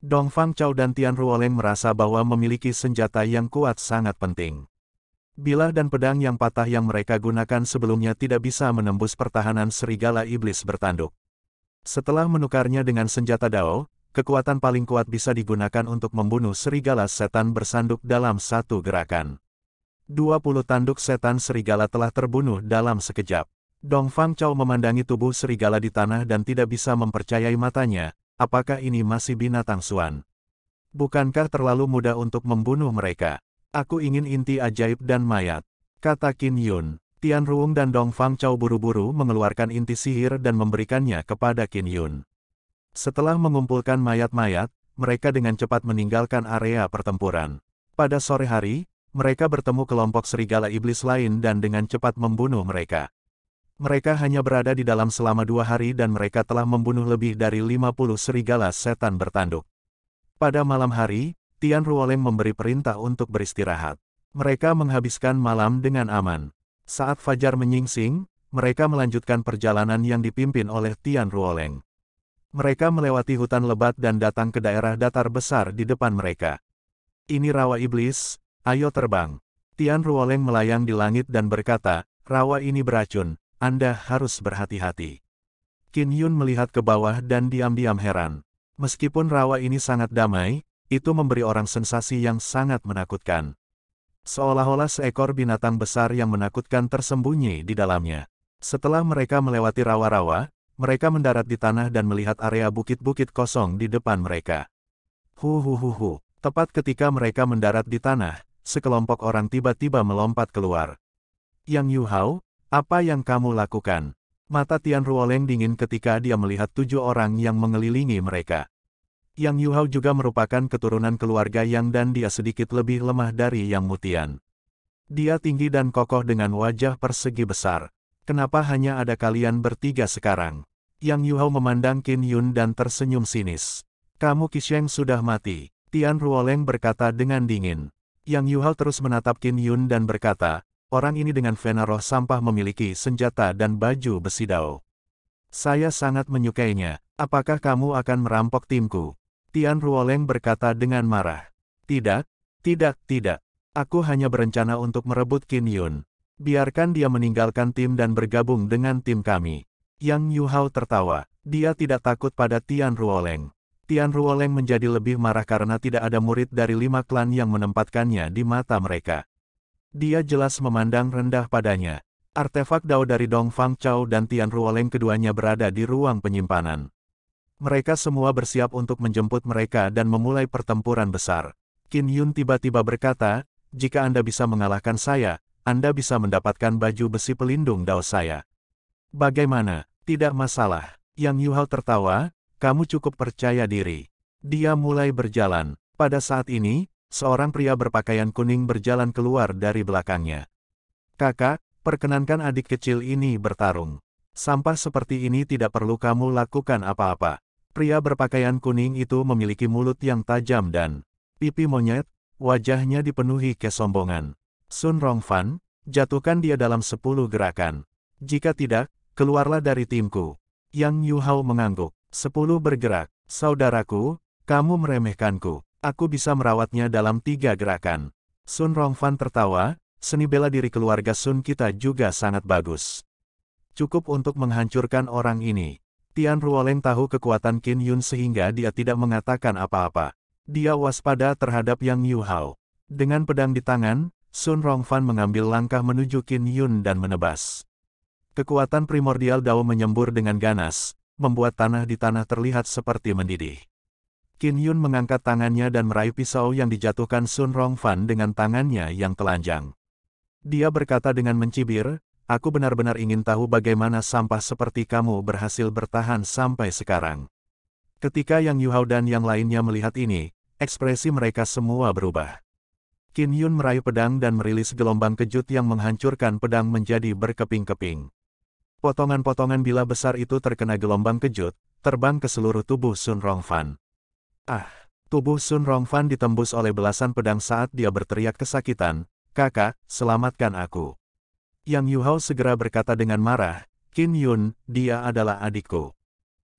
Dong Fang Chao dan Tian Ruoleng merasa bahwa memiliki senjata yang kuat sangat penting. Bilah dan pedang yang patah yang mereka gunakan sebelumnya tidak bisa menembus pertahanan serigala iblis bertanduk. Setelah menukarnya dengan senjata Dao, kekuatan paling kuat bisa digunakan untuk membunuh serigala setan bersanduk dalam satu gerakan. 20 tanduk setan serigala telah terbunuh dalam sekejap. Dong Fang Chao memandangi tubuh serigala di tanah dan tidak bisa mempercayai matanya, apakah ini masih binatang suan? Bukankah terlalu mudah untuk membunuh mereka? Aku ingin inti ajaib dan mayat. Kata Qin Yun. Tian Ruung dan Dong Fang Chao buru-buru mengeluarkan inti sihir dan memberikannya kepada Qin Yun. Setelah mengumpulkan mayat-mayat, mereka dengan cepat meninggalkan area pertempuran. Pada sore hari, mereka bertemu kelompok serigala iblis lain dan dengan cepat membunuh mereka. Mereka hanya berada di dalam selama dua hari dan mereka telah membunuh lebih dari 50 serigala setan bertanduk. Pada malam hari, Tian Ruoleng memberi perintah untuk beristirahat. Mereka menghabiskan malam dengan aman. Saat fajar menyingsing, mereka melanjutkan perjalanan yang dipimpin oleh Tian Ruoleng. Mereka melewati hutan lebat dan datang ke daerah datar besar di depan mereka. Ini rawa iblis, Ayo terbang. Tian Ruoleng melayang di langit dan berkata, rawa ini beracun, Anda harus berhati-hati. Qin Yun melihat ke bawah dan diam-diam heran. Meskipun rawa ini sangat damai, itu memberi orang sensasi yang sangat menakutkan. Seolah-olah seekor binatang besar yang menakutkan tersembunyi di dalamnya. Setelah mereka melewati rawa-rawa, mereka mendarat di tanah dan melihat area bukit-bukit kosong di depan mereka. Hu hu hu hu. Tepat ketika mereka mendarat di tanah, sekelompok orang tiba-tiba melompat keluar. Yang Yu Hao, apa yang kamu lakukan? Mata Tian Ruoleng dingin ketika dia melihat tujuh orang yang mengelilingi mereka. Yang Yu Hao juga merupakan keturunan keluarga Yang dan dia sedikit lebih lemah dari Yang Mutian. Dia tinggi dan kokoh dengan wajah persegi besar. Kenapa hanya ada kalian bertiga sekarang? Yang Yu Hao memandang Qin Yun dan tersenyum sinis. Kamu Kisheng sudah mati, Tian Ruoleng berkata dengan dingin. Yang Yuhal terus menatap Qin Yun dan berkata, orang ini dengan vena roh sampah memiliki senjata dan baju besi dao. Saya sangat menyukainya, apakah kamu akan merampok timku? Tian Ruoleng berkata dengan marah. Tidak, tidak, tidak. Aku hanya berencana untuk merebut Qin Yun. Biarkan dia meninggalkan tim dan bergabung dengan tim kami. Yang Yu Hao tertawa. Dia tidak takut pada Tian Ruoleng. Tian Ruoleng menjadi lebih marah karena tidak ada murid dari lima klan yang menempatkannya di mata mereka. Dia jelas memandang rendah padanya. Artefak Dao dari Dong Fang Chao dan Tian Ruoleng keduanya berada di ruang penyimpanan. Mereka semua bersiap untuk menjemput mereka dan memulai pertempuran besar. Qin Yun tiba-tiba berkata, jika Anda bisa mengalahkan saya, Anda bisa mendapatkan baju besi pelindung Dao saya. Bagaimana? Tidak masalah. Yang Yuhao tertawa, kamu cukup percaya diri. Dia mulai berjalan. Pada saat ini, seorang pria berpakaian kuning berjalan keluar dari belakangnya. Kakak, perkenankan adik kecil ini bertarung. Sampah seperti ini tidak perlu kamu lakukan apa-apa. Pria berpakaian kuning itu memiliki mulut yang tajam dan pipi monyet, wajahnya dipenuhi kesombongan. Sun Rongfan, jatuhkan dia dalam sepuluh gerakan. Jika tidak, keluarlah dari timku. Yang Yu Hao mengangguk. Sepuluh bergerak. Saudaraku, kamu meremehkanku. Aku bisa merawatnya dalam tiga gerakan. Sun Rongfan tertawa, seni bela diri keluarga Sun kita juga sangat bagus. Cukup untuk menghancurkan orang ini. Tian Ruoleng tahu kekuatan Qin Yun sehingga dia tidak mengatakan apa-apa. Dia waspada terhadap Yang Yu Hao. Dengan pedang di tangan, Sun Rongfan mengambil langkah menuju Qin Yun dan menebas. Kekuatan primordial Dao menyembur dengan ganas, membuat tanah di tanah terlihat seperti mendidih. Qin Yun mengangkat tangannya dan meraih pisau yang dijatuhkan Sun Rong Fan dengan tangannya yang telanjang. Dia berkata dengan mencibir, aku benar-benar ingin tahu bagaimana sampah seperti kamu berhasil bertahan sampai sekarang. Ketika Yang Yuhao dan yang lainnya melihat ini, ekspresi mereka semua berubah. Qin Yun meraih pedang dan merilis gelombang kejut yang menghancurkan pedang menjadi berkeping-keping. Potongan-potongan bila besar itu terkena gelombang kejut, terbang ke seluruh tubuh Sun Rongfan. Ah, tubuh Sun Rongfan ditembus oleh belasan pedang saat dia berteriak kesakitan, Kakak, selamatkan aku. Yang Yu Hao segera berkata dengan marah, Qin Yun, dia adalah adikku.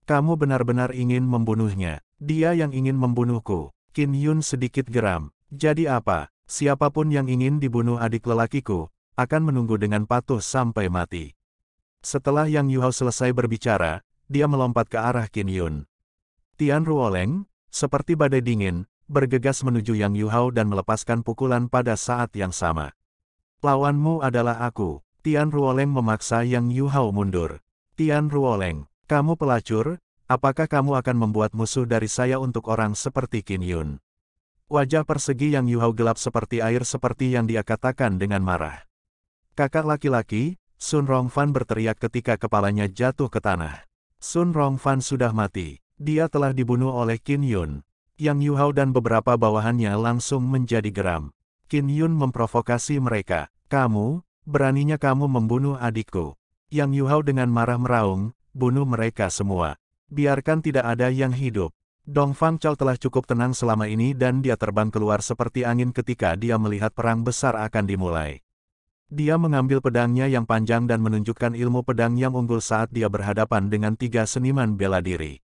Kamu benar-benar ingin membunuhnya. Dia yang ingin membunuhku. Qin Yun sedikit geram. Jadi apa, siapapun yang ingin dibunuh adik lelakiku, akan menunggu dengan patuh sampai mati. Setelah Yang Yuhao selesai berbicara, dia melompat ke arah Qin Yun. Tian Ruoleng, seperti badai dingin, bergegas menuju Yang Yuhao dan melepaskan pukulan pada saat yang sama. Lawanmu adalah aku. Tian Ruoleng memaksa Yang Yuhao mundur. Tian Ruoleng, kamu pelacur, apakah kamu akan membuat musuh dari saya untuk orang seperti Qin Yun? Wajah persegi yang Yuhao gelap seperti air seperti yang dia katakan dengan marah. Kakak laki-laki, Sun Rongfan berteriak ketika kepalanya jatuh ke tanah. Sun Rongfan sudah mati. Dia telah dibunuh oleh Qin Yun. Yang Yuhao dan beberapa bawahannya langsung menjadi geram. Qin Yun memprovokasi mereka. Kamu, beraninya kamu membunuh adikku. Yang Yuhao dengan marah meraung, bunuh mereka semua. Biarkan tidak ada yang hidup. Dong Fang Chao telah cukup tenang selama ini dan dia terbang keluar seperti angin ketika dia melihat perang besar akan dimulai. Dia mengambil pedangnya yang panjang dan menunjukkan ilmu pedang yang unggul saat dia berhadapan dengan tiga seniman bela diri.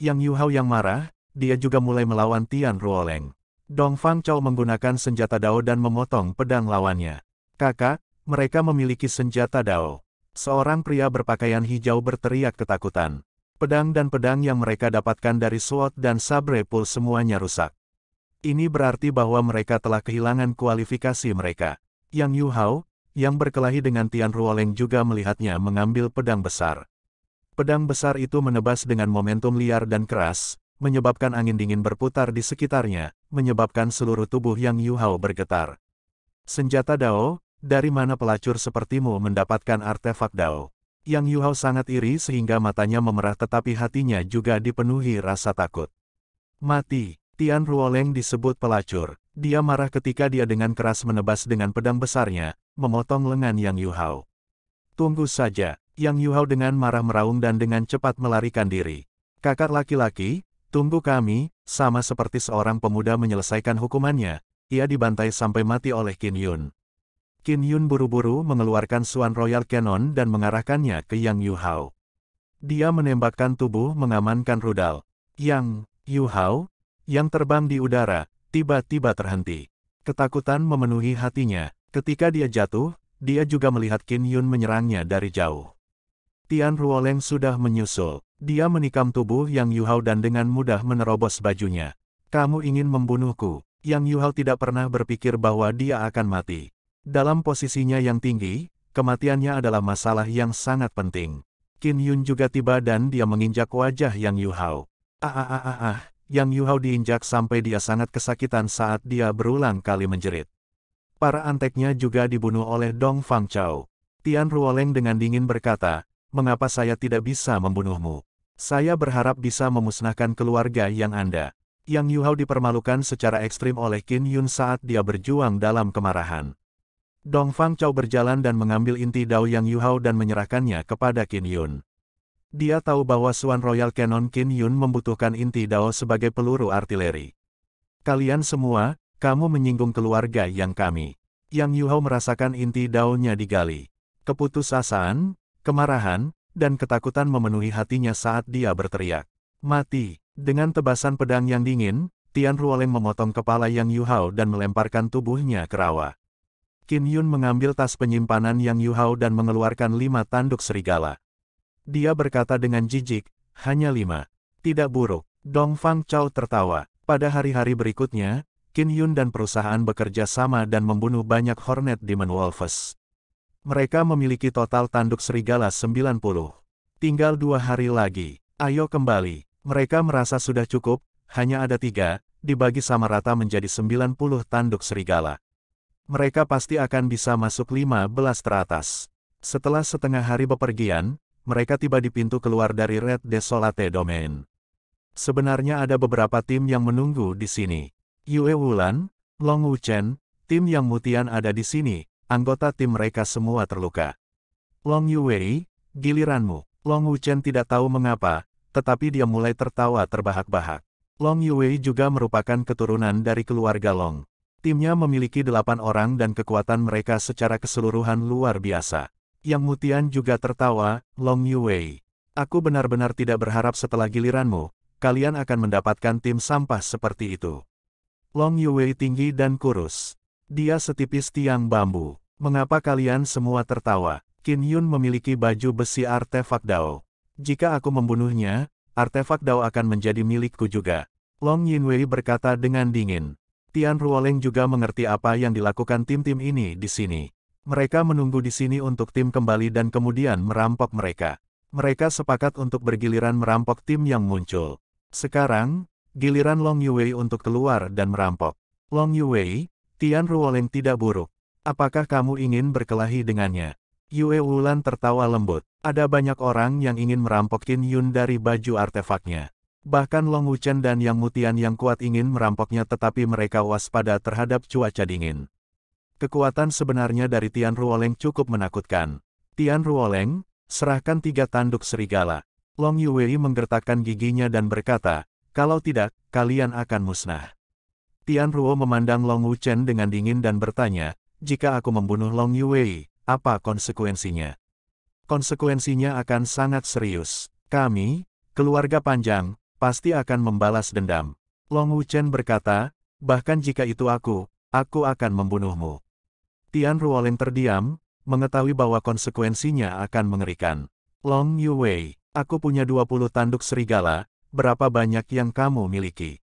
Yang Hao yang marah, dia juga mulai melawan Tian Ruoleng. Dong Fang Chao menggunakan senjata dao dan memotong pedang lawannya. Kakak, mereka memiliki senjata dao. Seorang pria berpakaian hijau berteriak ketakutan. Pedang dan pedang yang mereka dapatkan dari SWAT dan Sabre Pool semuanya rusak. Ini berarti bahwa mereka telah kehilangan kualifikasi mereka. Yang Yu Hao, yang berkelahi dengan Tian Ruoleng juga melihatnya mengambil pedang besar. Pedang besar itu menebas dengan momentum liar dan keras, menyebabkan angin dingin berputar di sekitarnya, menyebabkan seluruh tubuh Yang Yu Hao bergetar. Senjata Dao, dari mana pelacur sepertimu mendapatkan artefak Dao? Yang Yu Hao sangat iri sehingga matanya memerah tetapi hatinya juga dipenuhi rasa takut. Mati, Tian Ruoleng disebut pelacur. Dia marah ketika dia dengan keras menebas dengan pedang besarnya, memotong lengan Yang Yu Hao. Tunggu saja, Yang Yu Hao dengan marah meraung dan dengan cepat melarikan diri. Kakak laki-laki, tunggu kami, sama seperti seorang pemuda menyelesaikan hukumannya, ia dibantai sampai mati oleh Qin Yun. Qin Yun buru-buru mengeluarkan Suan Royal Cannon dan mengarahkannya ke Yang Yu Hao. Dia menembakkan tubuh mengamankan rudal. Yang Yu Hao yang terbang di udara, tiba-tiba terhenti. Ketakutan memenuhi hatinya. Ketika dia jatuh, dia juga melihat Qin Yun menyerangnya dari jauh. Tian Ruoleng sudah menyusul. Dia menikam tubuh Yang Yu Hao dan dengan mudah menerobos bajunya. Kamu ingin membunuhku. Yang Yu Hao tidak pernah berpikir bahwa dia akan mati. Dalam posisinya yang tinggi, kematiannya adalah masalah yang sangat penting. Qin Yun juga tiba dan dia menginjak wajah Yang Yuhao. Ah ah ah ah ah. ah. Yang Yuhao diinjak sampai dia sangat kesakitan saat dia berulang kali menjerit. Para anteknya juga dibunuh oleh Dong Fang Chao. Tian Ruoleng dengan dingin berkata, mengapa saya tidak bisa membunuhmu? Saya berharap bisa memusnahkan keluarga yang Anda. Yang Yuhao dipermalukan secara ekstrim oleh Qin Yun saat dia berjuang dalam kemarahan. Dong Fang Chao berjalan dan mengambil inti Dao Yang Yuhao dan menyerahkannya kepada Qin Yun. Dia tahu bahwa Suan Royal Cannon Kin Yun membutuhkan inti Dao sebagai peluru artileri. Kalian semua, kamu menyinggung keluarga yang kami. Yang Yu Hao merasakan inti Dao-nya digali. Keputusasaan, kemarahan, dan ketakutan memenuhi hatinya saat dia berteriak. Mati. Dengan tebasan pedang yang dingin, Tian Ruoleng memotong kepala Yang Yu Hao dan melemparkan tubuhnya ke rawa. Kin Yun mengambil tas penyimpanan Yang Yu Hao dan mengeluarkan lima tanduk serigala. Dia berkata dengan jijik, hanya lima. Tidak buruk. Dong Fang Chao tertawa. Pada hari-hari berikutnya, Qin Yun dan perusahaan bekerja sama dan membunuh banyak Hornet Demon Wolves. Mereka memiliki total tanduk serigala 90. Tinggal dua hari lagi. Ayo kembali. Mereka merasa sudah cukup, hanya ada tiga, dibagi sama rata menjadi 90 tanduk serigala. Mereka pasti akan bisa masuk 15 teratas. Setelah setengah hari bepergian, mereka tiba di pintu keluar dari Red Desolate Domain. Sebenarnya ada beberapa tim yang menunggu di sini. Yue Wulan, Long Wu Chen, tim yang mutian ada di sini, anggota tim mereka semua terluka. Long Yuwei, giliranmu. Long Wu Chen tidak tahu mengapa, tetapi dia mulai tertawa terbahak-bahak. Long Yuwei juga merupakan keturunan dari keluarga Long. Timnya memiliki delapan orang dan kekuatan mereka secara keseluruhan luar biasa. Yang Mutian juga tertawa, Long Yuwei. Aku benar-benar tidak berharap setelah giliranmu, kalian akan mendapatkan tim sampah seperti itu. Long Yuwei tinggi dan kurus. Dia setipis tiang bambu. Mengapa kalian semua tertawa? Qin Yun memiliki baju besi artefak Dao. Jika aku membunuhnya, artefak Dao akan menjadi milikku juga. Long Yinwei berkata dengan dingin. Tian Ruoleng juga mengerti apa yang dilakukan tim-tim ini di sini. Mereka menunggu di sini untuk tim kembali dan kemudian merampok mereka. Mereka sepakat untuk bergiliran merampok tim yang muncul. Sekarang, giliran Long Yuwei untuk keluar dan merampok. Long Yuwei, Tian Ruoleng tidak buruk. Apakah kamu ingin berkelahi dengannya? Yue Wulan tertawa lembut. Ada banyak orang yang ingin merampok Qin Yun dari baju artefaknya. Bahkan Long Wuchen dan Yang Mutian yang kuat ingin merampoknya tetapi mereka waspada terhadap cuaca dingin. Kekuatan sebenarnya dari Tian Ruoleng cukup menakutkan. Tian Ruoleng, serahkan tiga tanduk serigala. Long Yuwei menggertakkan giginya dan berkata, kalau tidak, kalian akan musnah. Tian Ruo memandang Long Wuchen dengan dingin dan bertanya, jika aku membunuh Long Yuwei, apa konsekuensinya? Konsekuensinya akan sangat serius. Kami, keluarga panjang, pasti akan membalas dendam. Long Wuchen berkata, bahkan jika itu aku, aku akan membunuhmu. Tian Ruolin terdiam, mengetahui bahwa konsekuensinya akan mengerikan. Long Yuwei, aku punya 20 tanduk serigala, berapa banyak yang kamu miliki?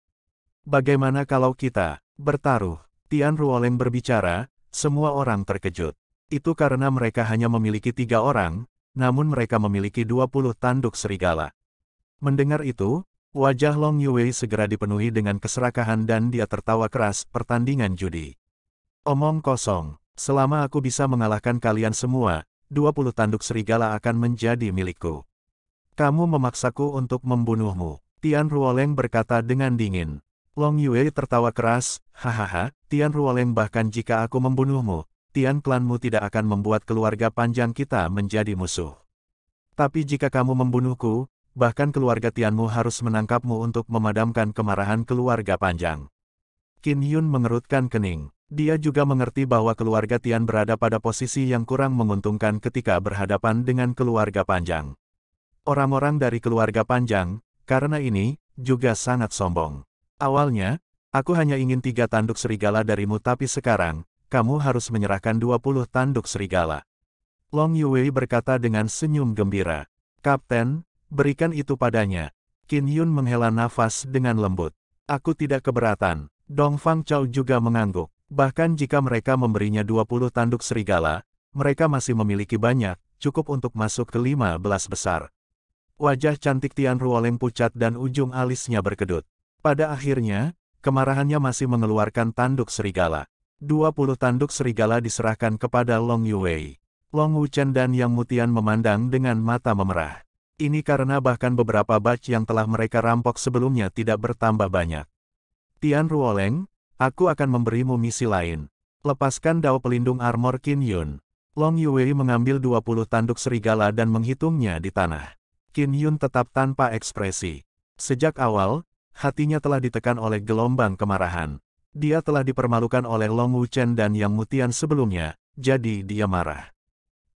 Bagaimana kalau kita bertaruh? Tian Ruoleng berbicara, semua orang terkejut. Itu karena mereka hanya memiliki tiga orang, namun mereka memiliki 20 tanduk serigala. Mendengar itu, wajah Long Yuwei segera dipenuhi dengan keserakahan dan dia tertawa keras pertandingan judi. Omong kosong, Selama aku bisa mengalahkan kalian semua, 20 tanduk serigala akan menjadi milikku. Kamu memaksaku untuk membunuhmu. Tian Ruoleng berkata dengan dingin. Long Yue tertawa keras, hahaha, Tian Ruoleng bahkan jika aku membunuhmu, Tian klanmu tidak akan membuat keluarga panjang kita menjadi musuh. Tapi jika kamu membunuhku, bahkan keluarga Tianmu harus menangkapmu untuk memadamkan kemarahan keluarga panjang. Qin Yun mengerutkan kening. Dia juga mengerti bahwa keluarga Tian berada pada posisi yang kurang menguntungkan ketika berhadapan dengan keluarga Panjang. Orang-orang dari keluarga Panjang, karena ini, juga sangat sombong. Awalnya, aku hanya ingin tiga tanduk serigala darimu tapi sekarang, kamu harus menyerahkan 20 tanduk serigala. Long Yuwei berkata dengan senyum gembira. Kapten, berikan itu padanya. Qin Yun menghela nafas dengan lembut. Aku tidak keberatan. Dong Fang Chao juga mengangguk. Bahkan jika mereka memberinya 20 tanduk serigala, mereka masih memiliki banyak, cukup untuk masuk ke 15 besar. Wajah cantik Tian Ruoleng pucat dan ujung alisnya berkedut. Pada akhirnya, kemarahannya masih mengeluarkan tanduk serigala. 20 tanduk serigala diserahkan kepada Long Yuwei. Long Wuchen dan Yang Mutian memandang dengan mata memerah. Ini karena bahkan beberapa batch yang telah mereka rampok sebelumnya tidak bertambah banyak. Tian Ruoleng, Aku akan memberimu misi lain. Lepaskan dao pelindung armor Qin Yun. Long Yuwei mengambil 20 tanduk serigala dan menghitungnya di tanah. Qin Yun tetap tanpa ekspresi. Sejak awal, hatinya telah ditekan oleh gelombang kemarahan. Dia telah dipermalukan oleh Long Wu Chen dan Yang Mutian sebelumnya, jadi dia marah.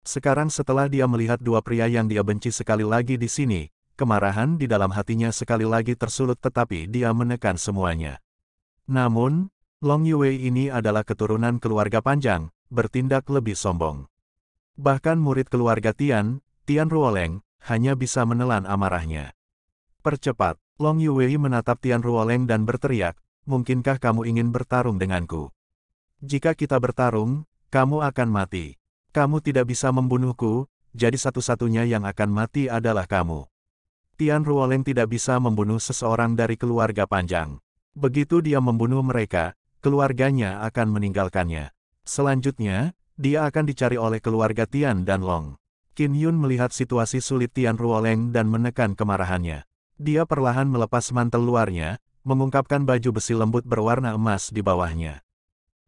Sekarang setelah dia melihat dua pria yang dia benci sekali lagi di sini, kemarahan di dalam hatinya sekali lagi tersulut tetapi dia menekan semuanya. Namun, Long Yue ini adalah keturunan keluarga panjang, bertindak lebih sombong. Bahkan murid keluarga Tian, Tian Ruoleng, hanya bisa menelan amarahnya. Percepat, Long Yue menatap Tian Ruoleng dan berteriak, Mungkinkah kamu ingin bertarung denganku? Jika kita bertarung, kamu akan mati. Kamu tidak bisa membunuhku, jadi satu-satunya yang akan mati adalah kamu. Tian Ruoleng tidak bisa membunuh seseorang dari keluarga panjang. Begitu dia membunuh mereka, keluarganya akan meninggalkannya. Selanjutnya, dia akan dicari oleh keluarga Tian dan Long. Qin Yun melihat situasi sulit Tian Ruoleng dan menekan kemarahannya. Dia perlahan melepas mantel luarnya, mengungkapkan baju besi lembut berwarna emas di bawahnya.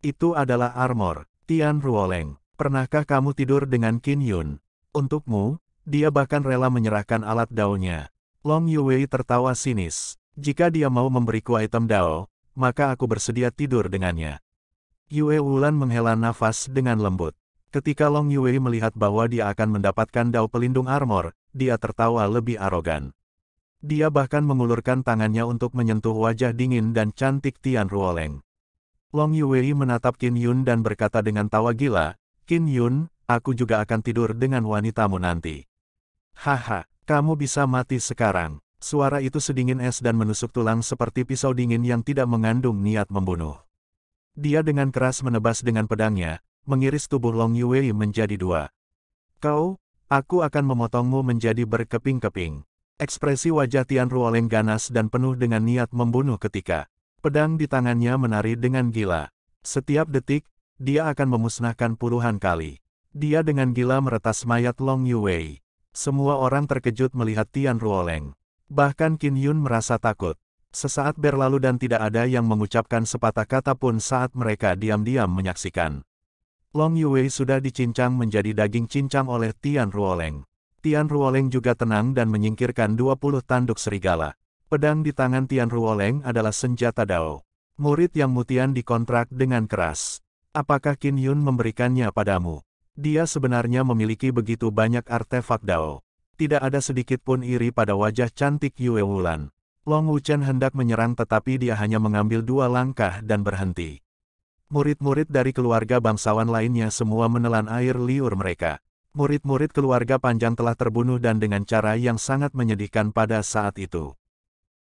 Itu adalah armor, Tian Ruoleng. Pernahkah kamu tidur dengan Qin Yun? Untukmu, dia bahkan rela menyerahkan alat daunnya. Long Yuwei tertawa sinis. Jika dia mau memberiku item Dao, maka aku bersedia tidur dengannya. Yue Wulan menghela nafas dengan lembut. Ketika Long Yue melihat bahwa dia akan mendapatkan Dao pelindung armor, dia tertawa lebih arogan. Dia bahkan mengulurkan tangannya untuk menyentuh wajah dingin dan cantik Tian Ruoleng. Long Yue menatap Qin Yun dan berkata dengan tawa gila, Qin Yun, aku juga akan tidur dengan wanitamu nanti. Haha, kamu bisa mati sekarang. Suara itu sedingin es dan menusuk tulang seperti pisau dingin yang tidak mengandung niat membunuh. Dia dengan keras menebas dengan pedangnya, mengiris tubuh Long Yuei menjadi dua. Kau, aku akan memotongmu menjadi berkeping-keping. Ekspresi wajah Tian Ruoleng ganas dan penuh dengan niat membunuh ketika pedang di tangannya menari dengan gila. Setiap detik, dia akan memusnahkan puluhan kali. Dia dengan gila meretas mayat Long Yuei. Semua orang terkejut melihat Tian Ruoleng. Bahkan Qin Yun merasa takut. Sesaat berlalu dan tidak ada yang mengucapkan sepatah kata pun saat mereka diam-diam menyaksikan. Long Yue sudah dicincang menjadi daging cincang oleh Tian Ruoleng. Tian Ruoleng juga tenang dan menyingkirkan 20 tanduk serigala. Pedang di tangan Tian Ruoleng adalah senjata Dao. Murid yang mutian dikontrak dengan keras. Apakah Qin Yun memberikannya padamu? Dia sebenarnya memiliki begitu banyak artefak Dao. Tidak ada sedikit pun iri pada wajah cantik Yue Wulan. Long Wuchen hendak menyerang tetapi dia hanya mengambil dua langkah dan berhenti. Murid-murid dari keluarga bangsawan lainnya semua menelan air liur mereka. Murid-murid keluarga panjang telah terbunuh dan dengan cara yang sangat menyedihkan pada saat itu.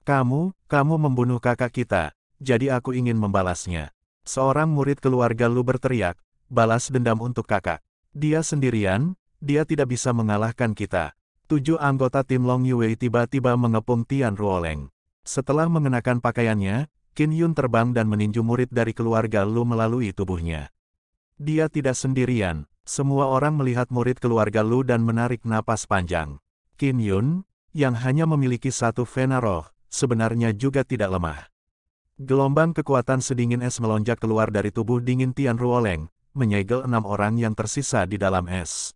Kamu, kamu membunuh kakak kita, jadi aku ingin membalasnya. Seorang murid keluarga Lu berteriak, balas dendam untuk kakak. Dia sendirian, dia tidak bisa mengalahkan kita. Tujuh anggota tim Long Yue tiba-tiba mengepung Tian Ruoleng. Setelah mengenakan pakaiannya, Qin Yun terbang dan meninju murid dari keluarga Lu melalui tubuhnya. Dia tidak sendirian, semua orang melihat murid keluarga Lu dan menarik napas panjang. Qin Yun, yang hanya memiliki satu vena roh, sebenarnya juga tidak lemah. Gelombang kekuatan sedingin es melonjak keluar dari tubuh dingin Tian Ruoleng, menyegel enam orang yang tersisa di dalam es.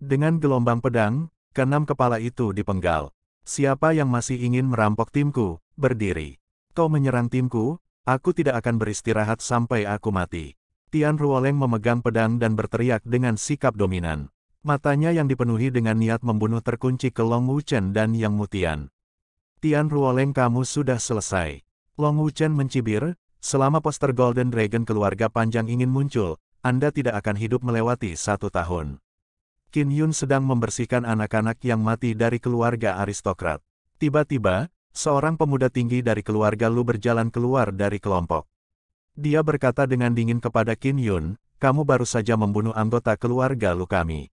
Dengan gelombang pedang, Keenam kepala itu dipenggal. Siapa yang masih ingin merampok timku, berdiri. Kau menyerang timku, aku tidak akan beristirahat sampai aku mati. Tian Ruoleng memegang pedang dan berteriak dengan sikap dominan. Matanya yang dipenuhi dengan niat membunuh terkunci ke Long Wuchen dan Yang Mutian. Tian Ruoleng kamu sudah selesai. Long Wuchen mencibir, selama poster Golden Dragon keluarga panjang ingin muncul, Anda tidak akan hidup melewati satu tahun. Kin Yun sedang membersihkan anak-anak yang mati dari keluarga aristokrat. Tiba-tiba, seorang pemuda tinggi dari keluarga Lu berjalan keluar dari kelompok. Dia berkata dengan dingin kepada Kin Yun, kamu baru saja membunuh anggota keluarga Lu kami.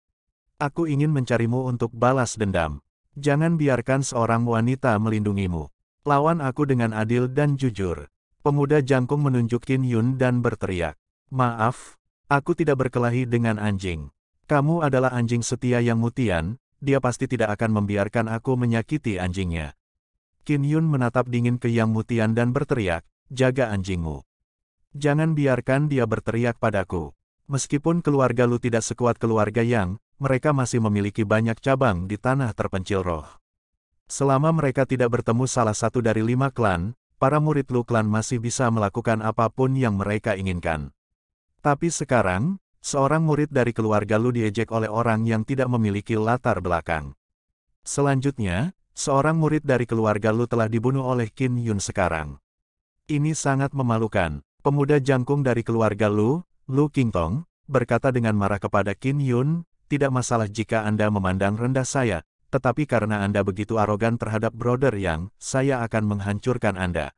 Aku ingin mencarimu untuk balas dendam. Jangan biarkan seorang wanita melindungimu. Lawan aku dengan adil dan jujur. Pemuda jangkung menunjuk Kin Yun dan berteriak. Maaf, aku tidak berkelahi dengan anjing. Kamu adalah anjing setia yang mutian, dia pasti tidak akan membiarkan aku menyakiti anjingnya. Qin Yun menatap dingin ke Yang Mutian dan berteriak, jaga anjingmu. Jangan biarkan dia berteriak padaku. Meskipun keluarga Lu tidak sekuat keluarga Yang, mereka masih memiliki banyak cabang di tanah terpencil roh. Selama mereka tidak bertemu salah satu dari lima klan, para murid Lu klan masih bisa melakukan apapun yang mereka inginkan. Tapi sekarang, Seorang murid dari keluarga Lu diejek oleh orang yang tidak memiliki latar belakang. Selanjutnya, seorang murid dari keluarga Lu telah dibunuh oleh Kin Yun sekarang. Ini sangat memalukan. Pemuda jangkung dari keluarga Lu, Lu King Tong, berkata dengan marah kepada Kin Yun, tidak masalah jika Anda memandang rendah saya, tetapi karena Anda begitu arogan terhadap brother yang, saya akan menghancurkan Anda.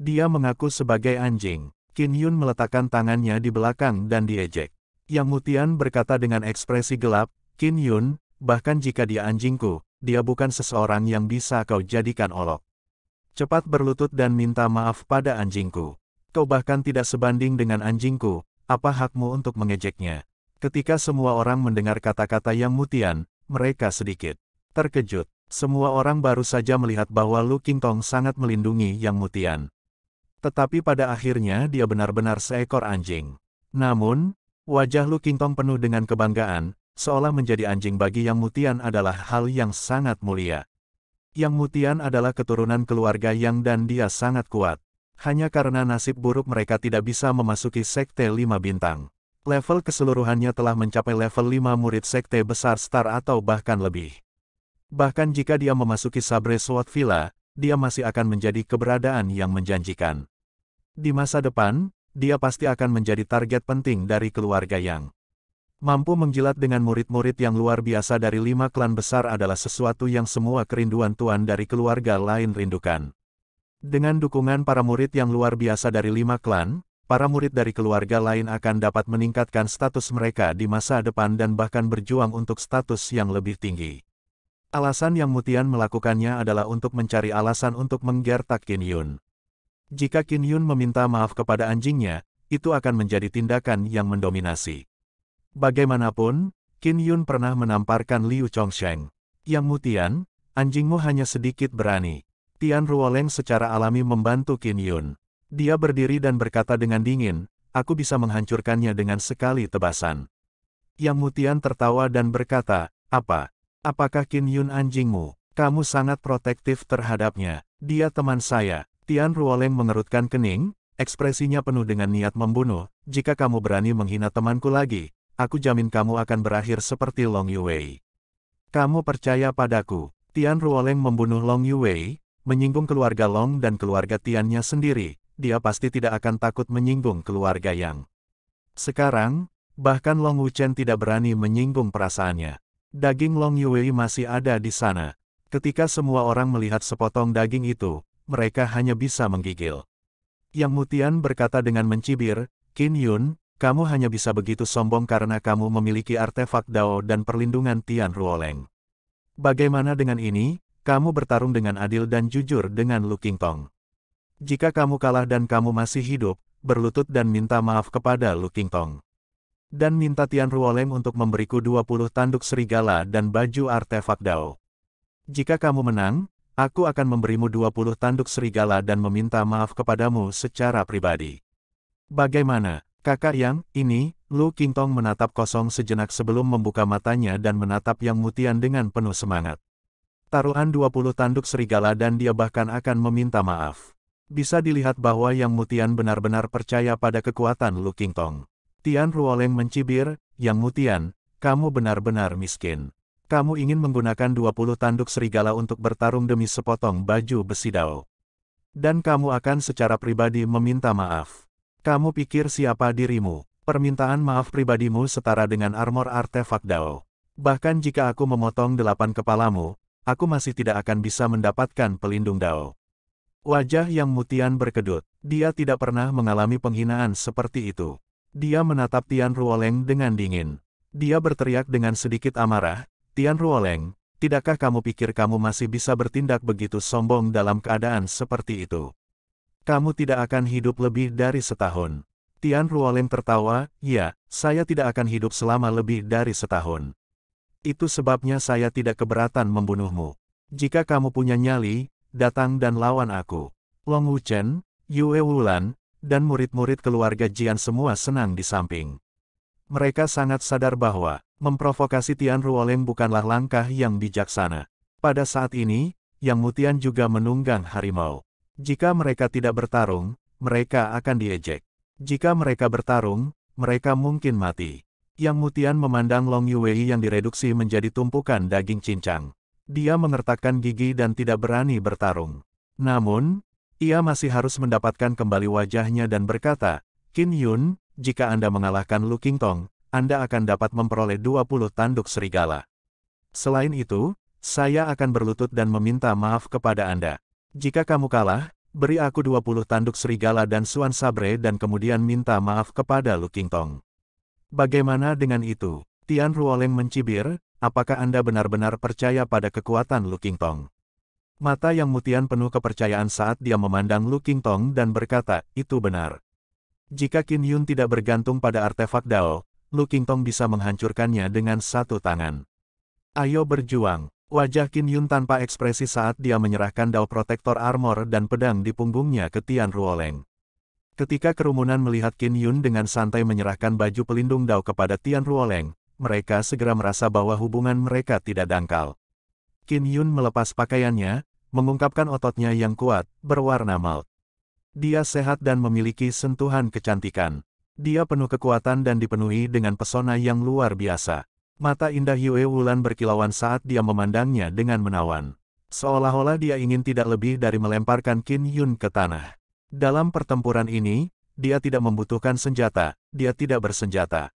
Dia mengaku sebagai anjing. Kin Yun meletakkan tangannya di belakang dan diejek. Yang Mutian berkata dengan ekspresi gelap, Kin Yun, bahkan jika dia anjingku, dia bukan seseorang yang bisa kau jadikan olok. Cepat berlutut dan minta maaf pada anjingku. Kau bahkan tidak sebanding dengan anjingku, apa hakmu untuk mengejeknya? Ketika semua orang mendengar kata-kata Yang Mutian, mereka sedikit terkejut. Semua orang baru saja melihat bahwa Lu King Tong sangat melindungi Yang Mutian. Tetapi pada akhirnya dia benar-benar seekor anjing. Namun, Wajah Lu Kintong penuh dengan kebanggaan, seolah menjadi anjing bagi Yang Mutian adalah hal yang sangat mulia. Yang Mutian adalah keturunan keluarga Yang dan dia sangat kuat. Hanya karena nasib buruk mereka tidak bisa memasuki Sekte Lima Bintang. Level keseluruhannya telah mencapai level lima murid Sekte Besar Star atau bahkan lebih. Bahkan jika dia memasuki Sabre Sword Villa, dia masih akan menjadi keberadaan yang menjanjikan. Di masa depan, dia pasti akan menjadi target penting dari keluarga Yang. Mampu menjilat dengan murid-murid yang luar biasa dari lima klan besar adalah sesuatu yang semua kerinduan tuan dari keluarga lain rindukan. Dengan dukungan para murid yang luar biasa dari lima klan, para murid dari keluarga lain akan dapat meningkatkan status mereka di masa depan dan bahkan berjuang untuk status yang lebih tinggi. Alasan yang Mutian melakukannya adalah untuk mencari alasan untuk menggertak Kin Yun. Jika Kin Yun meminta maaf kepada anjingnya, itu akan menjadi tindakan yang mendominasi. Bagaimanapun, Kin Yun pernah menamparkan Liu Chongsheng. Yang Mutian, anjingmu hanya sedikit berani. Tian Ruoleng secara alami membantu Kin Yun. Dia berdiri dan berkata dengan dingin, aku bisa menghancurkannya dengan sekali tebasan. Yang Mutian tertawa dan berkata, apa? Apakah Kin Yun anjingmu? Kamu sangat protektif terhadapnya. Dia teman saya. Tian Ruoleng mengerutkan kening, ekspresinya penuh dengan niat membunuh, jika kamu berani menghina temanku lagi, aku jamin kamu akan berakhir seperti Long Yuwei. Kamu percaya padaku, Tian Ruoleng membunuh Long Yuwei, menyinggung keluarga Long dan keluarga Tiannya sendiri, dia pasti tidak akan takut menyinggung keluarga Yang. Sekarang, bahkan Long Wuchen tidak berani menyinggung perasaannya. Daging Long Yuwei masih ada di sana. Ketika semua orang melihat sepotong daging itu, mereka hanya bisa menggigil. Yang Mutian berkata dengan mencibir, Qin Yun, kamu hanya bisa begitu sombong karena kamu memiliki artefak Dao dan perlindungan Tian Ruoleng. Bagaimana dengan ini, kamu bertarung dengan adil dan jujur dengan Lu Qingtong. Jika kamu kalah dan kamu masih hidup, berlutut dan minta maaf kepada Lu Qingtong. Dan minta Tian Ruoleng untuk memberiku 20 tanduk serigala dan baju artefak Dao. Jika kamu menang, aku akan memberimu 20 tanduk serigala dan meminta maaf kepadamu secara pribadi. Bagaimana, kakak yang, ini, Lu Kingtong menatap kosong sejenak sebelum membuka matanya dan menatap yang mutian dengan penuh semangat. Taruhan 20 tanduk serigala dan dia bahkan akan meminta maaf. Bisa dilihat bahwa yang mutian benar-benar percaya pada kekuatan Lu Kingtong. Tian Ruoleng mencibir, yang mutian, kamu benar-benar miskin. Kamu ingin menggunakan 20 tanduk serigala untuk bertarung demi sepotong baju besi dao. Dan kamu akan secara pribadi meminta maaf. Kamu pikir siapa dirimu? Permintaan maaf pribadimu setara dengan armor artefak dao. Bahkan jika aku memotong delapan kepalamu, aku masih tidak akan bisa mendapatkan pelindung dao. Wajah yang mutian berkedut, dia tidak pernah mengalami penghinaan seperti itu. Dia menatap Tian Ruoleng dengan dingin. Dia berteriak dengan sedikit amarah, Tian Ruoleng, tidakkah kamu pikir kamu masih bisa bertindak begitu sombong dalam keadaan seperti itu? Kamu tidak akan hidup lebih dari setahun. Tian Ruoleng tertawa, ya, saya tidak akan hidup selama lebih dari setahun. Itu sebabnya saya tidak keberatan membunuhmu. Jika kamu punya nyali, datang dan lawan aku. Long Wuchen, Yue Wulan, dan murid-murid keluarga Jian semua senang di samping. Mereka sangat sadar bahwa memprovokasi Tian Ruoleng bukanlah langkah yang bijaksana. Pada saat ini, Yang Mutian juga menunggang harimau. Jika mereka tidak bertarung, mereka akan diejek. Jika mereka bertarung, mereka mungkin mati. Yang Mutian memandang Long Yuwei yang direduksi menjadi tumpukan daging cincang. Dia mengertakkan gigi dan tidak berani bertarung. Namun, ia masih harus mendapatkan kembali wajahnya dan berkata, Qin Yun, jika Anda mengalahkan Lu King Tong, Anda akan dapat memperoleh 20 tanduk serigala. Selain itu, saya akan berlutut dan meminta maaf kepada Anda. Jika kamu kalah, beri aku 20 tanduk serigala dan suan sabre dan kemudian minta maaf kepada Lu King Tong. Bagaimana dengan itu? Tian Ruoleng mencibir, apakah Anda benar-benar percaya pada kekuatan Lu King Tong? Mata Yang Mutian penuh kepercayaan saat dia memandang Lu King Tong dan berkata, itu benar. Jika Qin Yun tidak bergantung pada artefak Dao, Lu Qingtong bisa menghancurkannya dengan satu tangan. Ayo berjuang. Wajah Qin Yun tanpa ekspresi saat dia menyerahkan Dao Protector Armor dan pedang di punggungnya ke Tian Ruoleng. Ketika kerumunan melihat Qin Yun dengan santai menyerahkan baju pelindung Dao kepada Tian Ruoleng, mereka segera merasa bahwa hubungan mereka tidak dangkal. Qin Yun melepas pakaiannya, mengungkapkan ototnya yang kuat, berwarna malt. Dia sehat dan memiliki sentuhan kecantikan. Dia penuh kekuatan dan dipenuhi dengan pesona yang luar biasa. Mata indah Yue Wulan berkilauan saat dia memandangnya dengan menawan. Seolah-olah dia ingin tidak lebih dari melemparkan Qin Yun ke tanah. Dalam pertempuran ini, dia tidak membutuhkan senjata, dia tidak bersenjata.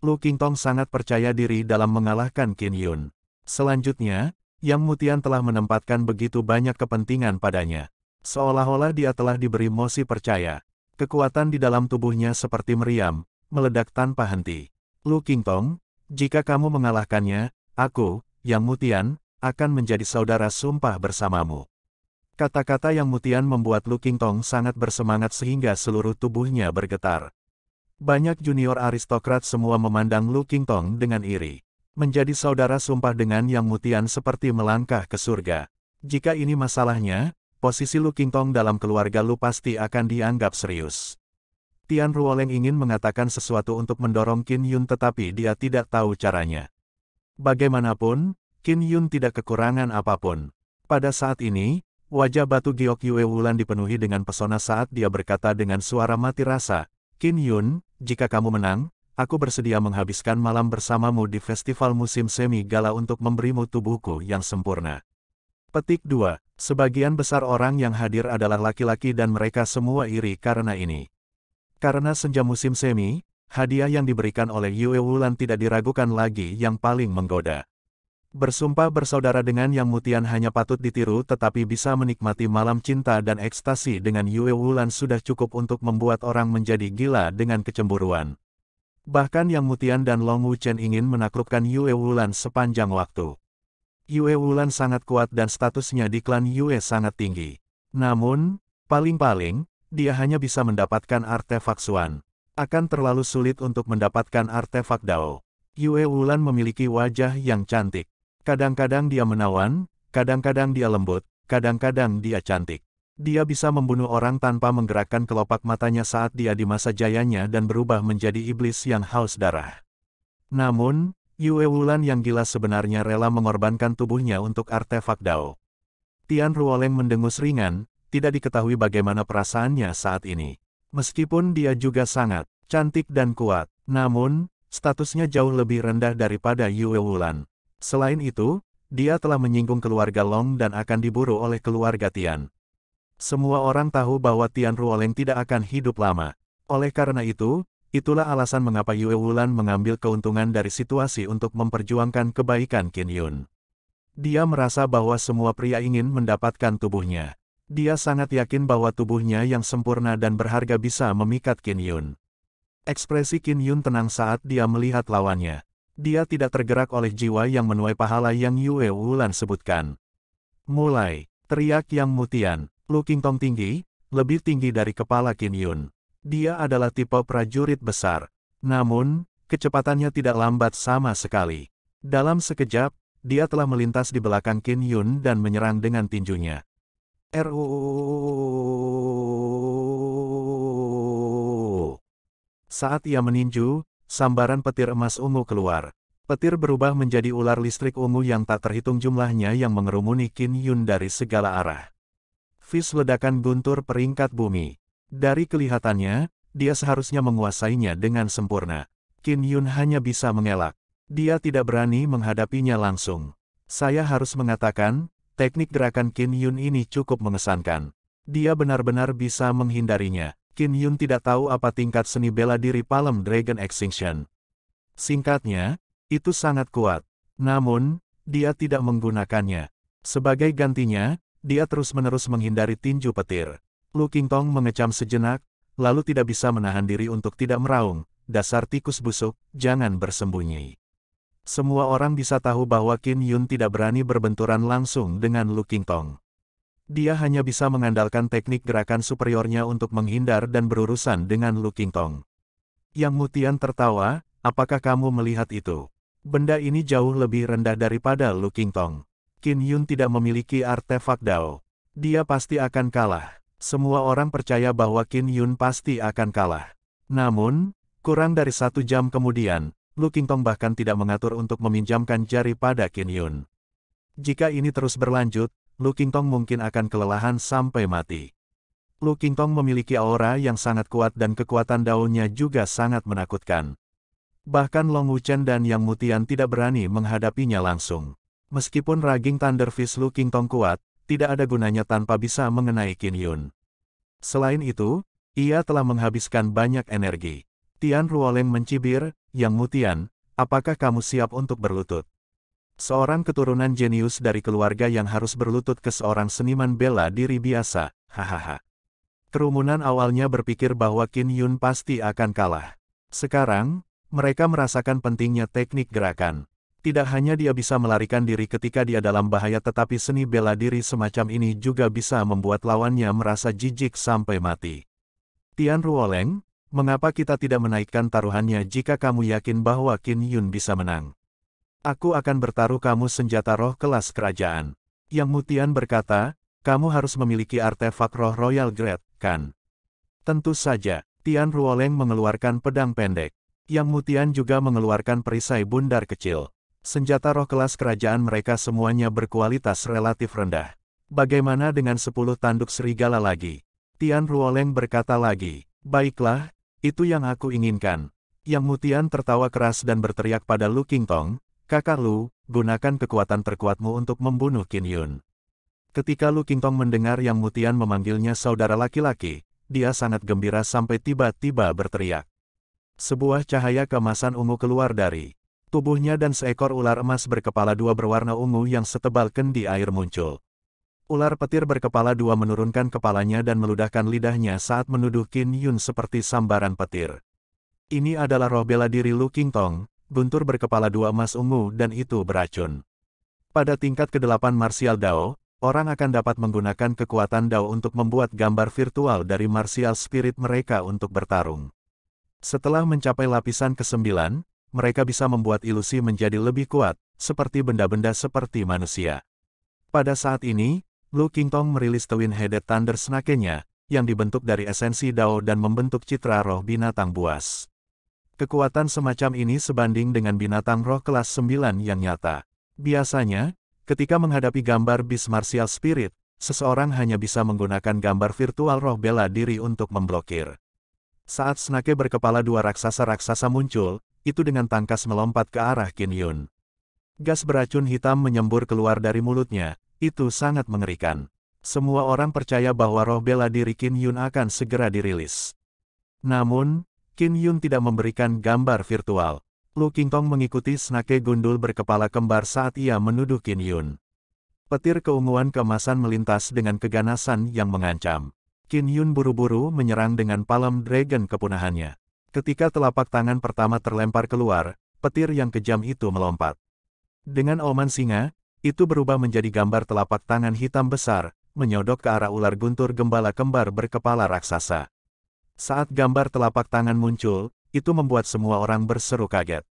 Lu Qingtong sangat percaya diri dalam mengalahkan Qin Yun. Selanjutnya, Yang Mutian telah menempatkan begitu banyak kepentingan padanya. Seolah-olah dia telah diberi mosi percaya. Kekuatan di dalam tubuhnya seperti meriam, meledak tanpa henti. Lu King Tong, jika kamu mengalahkannya, aku, Yang Mutian, akan menjadi saudara sumpah bersamamu. Kata-kata Yang Mutian membuat Lu King Tong sangat bersemangat sehingga seluruh tubuhnya bergetar. Banyak junior aristokrat semua memandang Lu King Tong dengan iri. Menjadi saudara sumpah dengan Yang Mutian seperti melangkah ke surga. Jika ini masalahnya, posisi Lu Kingtong dalam keluarga Lu pasti akan dianggap serius. Tian Ruoleng ingin mengatakan sesuatu untuk mendorong Qin Yun tetapi dia tidak tahu caranya. Bagaimanapun, Qin Yun tidak kekurangan apapun. Pada saat ini, wajah batu Giok Yue Wulan dipenuhi dengan pesona saat dia berkata dengan suara mati rasa, Qin Yun, jika kamu menang, aku bersedia menghabiskan malam bersamamu di festival musim semi gala untuk memberimu tubuhku yang sempurna. Petik 2. Sebagian besar orang yang hadir adalah laki-laki dan mereka semua iri karena ini. Karena senja musim semi, hadiah yang diberikan oleh Yue Wulan tidak diragukan lagi yang paling menggoda. Bersumpah bersaudara dengan Yang Mutian hanya patut ditiru tetapi bisa menikmati malam cinta dan ekstasi dengan Yue Wulan sudah cukup untuk membuat orang menjadi gila dengan kecemburuan. Bahkan Yang Mutian dan Long Wu Chen ingin menaklukkan Yue Wulan sepanjang waktu. Yue Wulan sangat kuat dan statusnya di klan Yue sangat tinggi. Namun, paling-paling, dia hanya bisa mendapatkan artefak Suan. Akan terlalu sulit untuk mendapatkan artefak Dao. Yue Wulan memiliki wajah yang cantik. Kadang-kadang dia menawan, kadang-kadang dia lembut, kadang-kadang dia cantik. Dia bisa membunuh orang tanpa menggerakkan kelopak matanya saat dia di masa jayanya dan berubah menjadi iblis yang haus darah. Namun, Yue Wulan yang gila sebenarnya rela mengorbankan tubuhnya untuk artefak Dao. Tian Ruoleng mendengus ringan, tidak diketahui bagaimana perasaannya saat ini. Meskipun dia juga sangat cantik dan kuat, namun, statusnya jauh lebih rendah daripada Yue Wulan. Selain itu, dia telah menyinggung keluarga Long dan akan diburu oleh keluarga Tian. Semua orang tahu bahwa Tian Ruoleng tidak akan hidup lama. Oleh karena itu, Itulah alasan mengapa Yue Wulan mengambil keuntungan dari situasi untuk memperjuangkan kebaikan Qin Yun. Dia merasa bahwa semua pria ingin mendapatkan tubuhnya. Dia sangat yakin bahwa tubuhnya yang sempurna dan berharga bisa memikat Qin Yun. Ekspresi Qin Yun tenang saat dia melihat lawannya. Dia tidak tergerak oleh jiwa yang menuai pahala yang Yue Wulan sebutkan. Mulai, teriak Yang Mutian, Lu Tong tinggi, lebih tinggi dari kepala Qin Yun. Dia adalah tipe prajurit besar. Namun, kecepatannya tidak lambat sama sekali. Dalam sekejap, dia telah melintas di belakang Qin Yun dan menyerang dengan tinjunya. RU. Saat ia meninju, sambaran petir emas ungu keluar. Petir berubah menjadi ular listrik ungu yang tak terhitung jumlahnya yang mengerumuni Qin Yun dari segala arah. Vis ledakan guntur peringkat bumi. Dari kelihatannya, dia seharusnya menguasainya dengan sempurna. Qin Yun hanya bisa mengelak. Dia tidak berani menghadapinya langsung. Saya harus mengatakan, teknik gerakan Qin Yun ini cukup mengesankan. Dia benar-benar bisa menghindarinya. Qin Yun tidak tahu apa tingkat seni bela diri Palm Dragon Extinction. Singkatnya, itu sangat kuat. Namun, dia tidak menggunakannya. Sebagai gantinya, dia terus-menerus menghindari tinju petir. Lu Qingtong mengecam sejenak, lalu tidak bisa menahan diri untuk tidak meraung, dasar tikus busuk, jangan bersembunyi. Semua orang bisa tahu bahwa Qin Yun tidak berani berbenturan langsung dengan Lu Qingtong. Dia hanya bisa mengandalkan teknik gerakan superiornya untuk menghindar dan berurusan dengan Lu Qingtong. Yang Mutian tertawa, apakah kamu melihat itu? Benda ini jauh lebih rendah daripada Lu Qingtong. Qin Yun tidak memiliki artefak Dao. Dia pasti akan kalah. Semua orang percaya bahwa Qin Yun pasti akan kalah. Namun, kurang dari satu jam kemudian, Lu Qingtong bahkan tidak mengatur untuk meminjamkan jari pada Qin Yun. Jika ini terus berlanjut, Lu Qingtong mungkin akan kelelahan sampai mati. Lu Qingtong memiliki aura yang sangat kuat dan kekuatan daunnya juga sangat menakutkan. Bahkan Long Wuchen dan Yang Mutian tidak berani menghadapinya langsung. Meskipun raging Thunder Fist Lu Qingtong kuat, tidak ada gunanya tanpa bisa mengenai Qin Yun. Selain itu, ia telah menghabiskan banyak energi. Tian Ruoleng mencibir, Yang Mutian, apakah kamu siap untuk berlutut? Seorang keturunan jenius dari keluarga yang harus berlutut ke seorang seniman bela diri biasa, hahaha. Kerumunan awalnya berpikir bahwa Qin Yun pasti akan kalah. Sekarang, mereka merasakan pentingnya teknik gerakan. Tidak hanya dia bisa melarikan diri ketika dia dalam bahaya tetapi seni bela diri semacam ini juga bisa membuat lawannya merasa jijik sampai mati. Tian Ruoleng, mengapa kita tidak menaikkan taruhannya jika kamu yakin bahwa Qin Yun bisa menang? Aku akan bertaruh kamu senjata roh kelas kerajaan. Yang Mutian berkata, kamu harus memiliki artefak roh Royal Grade, kan? Tentu saja, Tian Ruoleng mengeluarkan pedang pendek. Yang Mutian juga mengeluarkan perisai bundar kecil senjata roh kelas kerajaan mereka semuanya berkualitas relatif rendah. Bagaimana dengan sepuluh tanduk serigala lagi? Tian Ruoleng berkata lagi, Baiklah, itu yang aku inginkan. Yang Mutian tertawa keras dan berteriak pada Lu Qingtong, Kakak Lu, gunakan kekuatan terkuatmu untuk membunuh Qin Yun. Ketika Lu Qingtong mendengar Yang Mutian memanggilnya saudara laki-laki, dia sangat gembira sampai tiba-tiba berteriak. Sebuah cahaya kemasan ungu keluar dari tubuhnya dan seekor ular emas berkepala dua berwarna ungu yang setebal kendi air muncul. Ular petir berkepala dua menurunkan kepalanya dan meludahkan lidahnya saat menuduh Qin Yun seperti sambaran petir. Ini adalah roh bela diri Lu King Tong, guntur berkepala dua emas ungu dan itu beracun. Pada tingkat ke-8 Martial Dao, orang akan dapat menggunakan kekuatan Dao untuk membuat gambar virtual dari martial spirit mereka untuk bertarung. Setelah mencapai lapisan ke-9, mereka bisa membuat ilusi menjadi lebih kuat, seperti benda-benda seperti manusia. Pada saat ini, Blue King Tong merilis Twin-Headed Thunder Snake-nya, yang dibentuk dari esensi Dao dan membentuk citra roh binatang buas. Kekuatan semacam ini sebanding dengan binatang roh kelas 9 yang nyata. Biasanya, ketika menghadapi gambar bis martial spirit, seseorang hanya bisa menggunakan gambar virtual roh bela diri untuk memblokir. Saat Snake berkepala dua raksasa-raksasa muncul, itu dengan tangkas melompat ke arah Qin Yun. Gas beracun hitam menyembur keluar dari mulutnya, itu sangat mengerikan. Semua orang percaya bahwa roh bela diri Qin Yun akan segera dirilis. Namun, Qin Yun tidak memberikan gambar virtual. Lu Qingtong mengikuti Snake Gundul berkepala kembar saat ia menuduh Qin Yun. Petir keunguan kemasan melintas dengan keganasan yang mengancam. Qin Yun buru-buru menyerang dengan palem dragon kepunahannya. Ketika telapak tangan pertama terlempar keluar, petir yang kejam itu melompat. Dengan oman singa, itu berubah menjadi gambar telapak tangan hitam besar, menyodok ke arah ular guntur gembala kembar berkepala raksasa. Saat gambar telapak tangan muncul, itu membuat semua orang berseru kaget.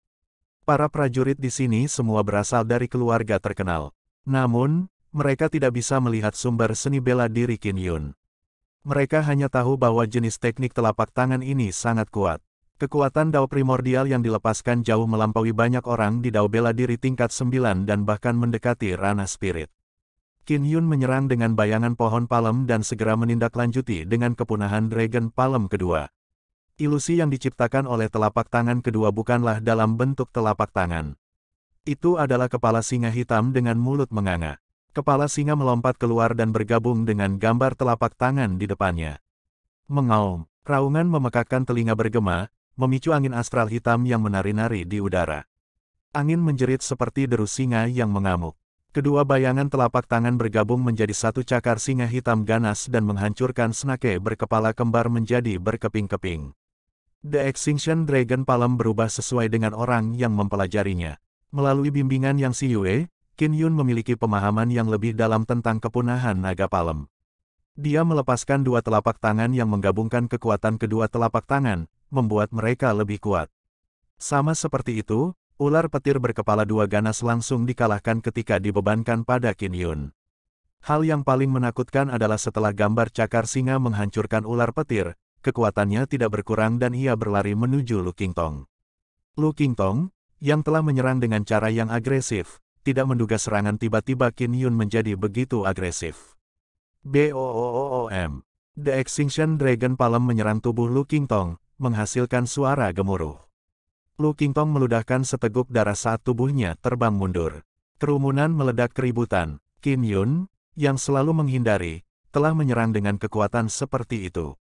Para prajurit di sini semua berasal dari keluarga terkenal. Namun, mereka tidak bisa melihat sumber seni bela diri Kin Yun. Mereka hanya tahu bahwa jenis teknik telapak tangan ini sangat kuat. Kekuatan Dao primordial yang dilepaskan jauh melampaui banyak orang di Dao bela diri tingkat 9 dan bahkan mendekati ranah spirit. Qin Yun menyerang dengan bayangan pohon palem dan segera menindaklanjuti dengan kepunahan Dragon Palem kedua. Ilusi yang diciptakan oleh telapak tangan kedua bukanlah dalam bentuk telapak tangan. Itu adalah kepala singa hitam dengan mulut menganga. Kepala singa melompat keluar dan bergabung dengan gambar telapak tangan di depannya. Mengaum, raungan memekakkan telinga bergema, memicu angin astral hitam yang menari-nari di udara. Angin menjerit seperti deru singa yang mengamuk. Kedua bayangan telapak tangan bergabung menjadi satu cakar singa hitam ganas dan menghancurkan snake berkepala kembar menjadi berkeping-keping. The Extinction Dragon Palem berubah sesuai dengan orang yang mempelajarinya. Melalui bimbingan Yang si Yue, Qin Yun memiliki pemahaman yang lebih dalam tentang kepunahan naga palem. Dia melepaskan dua telapak tangan yang menggabungkan kekuatan kedua telapak tangan, membuat mereka lebih kuat. Sama seperti itu, ular petir berkepala dua ganas langsung dikalahkan ketika dibebankan pada Qin Yun. Hal yang paling menakutkan adalah setelah gambar cakar singa menghancurkan ular petir, kekuatannya tidak berkurang dan ia berlari menuju Lu Qingtong. Lu Qingtong, yang telah menyerang dengan cara yang agresif, tidak menduga serangan tiba-tiba Qin Yun menjadi begitu agresif. BOOOM The Extinction Dragon Palem menyerang tubuh Lu Tong, menghasilkan suara gemuruh. Lu Tong meludahkan seteguk darah saat tubuhnya terbang mundur. Kerumunan meledak keributan. Qin Yun, yang selalu menghindari, telah menyerang dengan kekuatan seperti itu.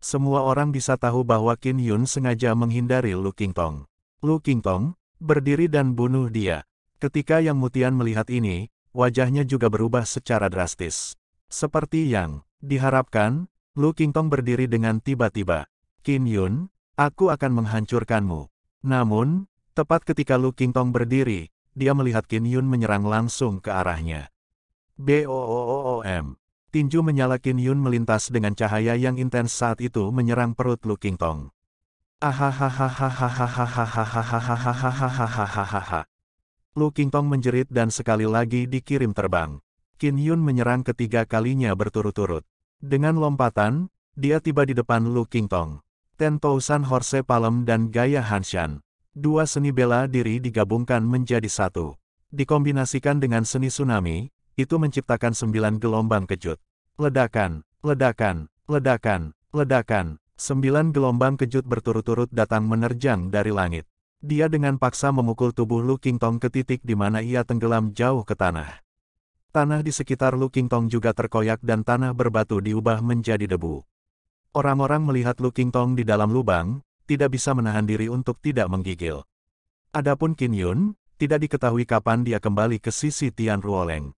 Semua orang bisa tahu bahwa Qin Yun sengaja menghindari Lu Tong. Lu Tong, berdiri dan bunuh dia. Ketika Yang Mutian melihat ini, wajahnya juga berubah secara drastis. Seperti yang diharapkan, Lu Qingtong berdiri dengan tiba-tiba. Kin Yun, aku akan menghancurkanmu. Namun, tepat ketika Lu Qingtong berdiri, dia melihat Kin Yun menyerang langsung ke arahnya. B.O.O.O.M. Tinju menyala Qin Yun melintas dengan cahaya yang intens saat itu menyerang perut Lu Qingtong. Ahahahahahahahahahahahahahahahahaha. Lu Qingtong menjerit dan sekali lagi dikirim terbang. Qin Yun menyerang ketiga kalinya berturut-turut. Dengan lompatan, dia tiba di depan Lu Qingtong. Ten Tousan Horse Palem dan Gaya Hanshan. Dua seni bela diri digabungkan menjadi satu. Dikombinasikan dengan seni tsunami, itu menciptakan sembilan gelombang kejut. Ledakan, ledakan, ledakan, ledakan. Sembilan gelombang kejut berturut-turut datang menerjang dari langit. Dia dengan paksa memukul tubuh Lu Kingtong ke titik di mana ia tenggelam jauh ke tanah. Tanah di sekitar Lu Kingtong juga terkoyak dan tanah berbatu diubah menjadi debu. Orang-orang melihat Lu Kingtong di dalam lubang, tidak bisa menahan diri untuk tidak menggigil. Adapun Qin Yun, tidak diketahui kapan dia kembali ke sisi Tian Ruoleng.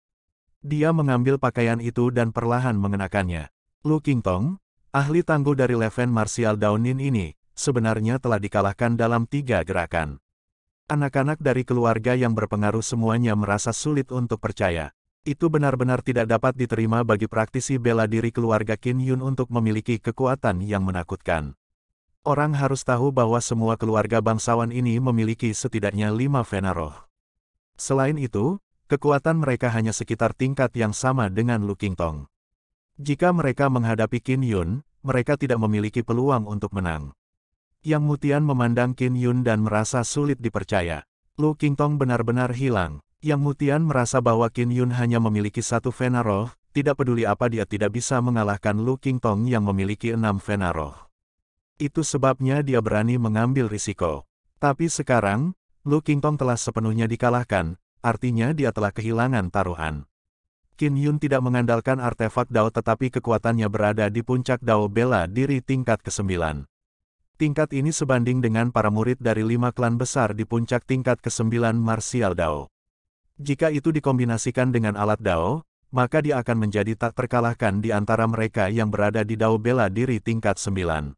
Dia mengambil pakaian itu dan perlahan mengenakannya. Lu Kingtong, ahli tangguh dari Leven Martial Daunin ini, sebenarnya telah dikalahkan dalam tiga gerakan. Anak-anak dari keluarga yang berpengaruh semuanya merasa sulit untuk percaya. Itu benar-benar tidak dapat diterima bagi praktisi bela diri keluarga Kin Yun untuk memiliki kekuatan yang menakutkan. Orang harus tahu bahwa semua keluarga bangsawan ini memiliki setidaknya lima Venaroh. Selain itu, kekuatan mereka hanya sekitar tingkat yang sama dengan Lu King Tong. Jika mereka menghadapi Kin Yun, mereka tidak memiliki peluang untuk menang. Yang Mutian memandang Qin Yun dan merasa sulit dipercaya. Lu King Tong benar-benar hilang. Yang Mutian merasa bahwa Qin Yun hanya memiliki satu Fena tidak peduli apa dia tidak bisa mengalahkan Lu King Tong yang memiliki enam Fena Itu sebabnya dia berani mengambil risiko. Tapi sekarang, Lu King Tong telah sepenuhnya dikalahkan, artinya dia telah kehilangan taruhan. Qin Yun tidak mengandalkan artefak Dao tetapi kekuatannya berada di puncak Dao bela diri tingkat kesembilan. 9 Tingkat ini sebanding dengan para murid dari lima klan besar di puncak tingkat ke-9 Martial Dao. Jika itu dikombinasikan dengan alat Dao, maka dia akan menjadi tak terkalahkan di antara mereka yang berada di Dao Bela Diri tingkat 9.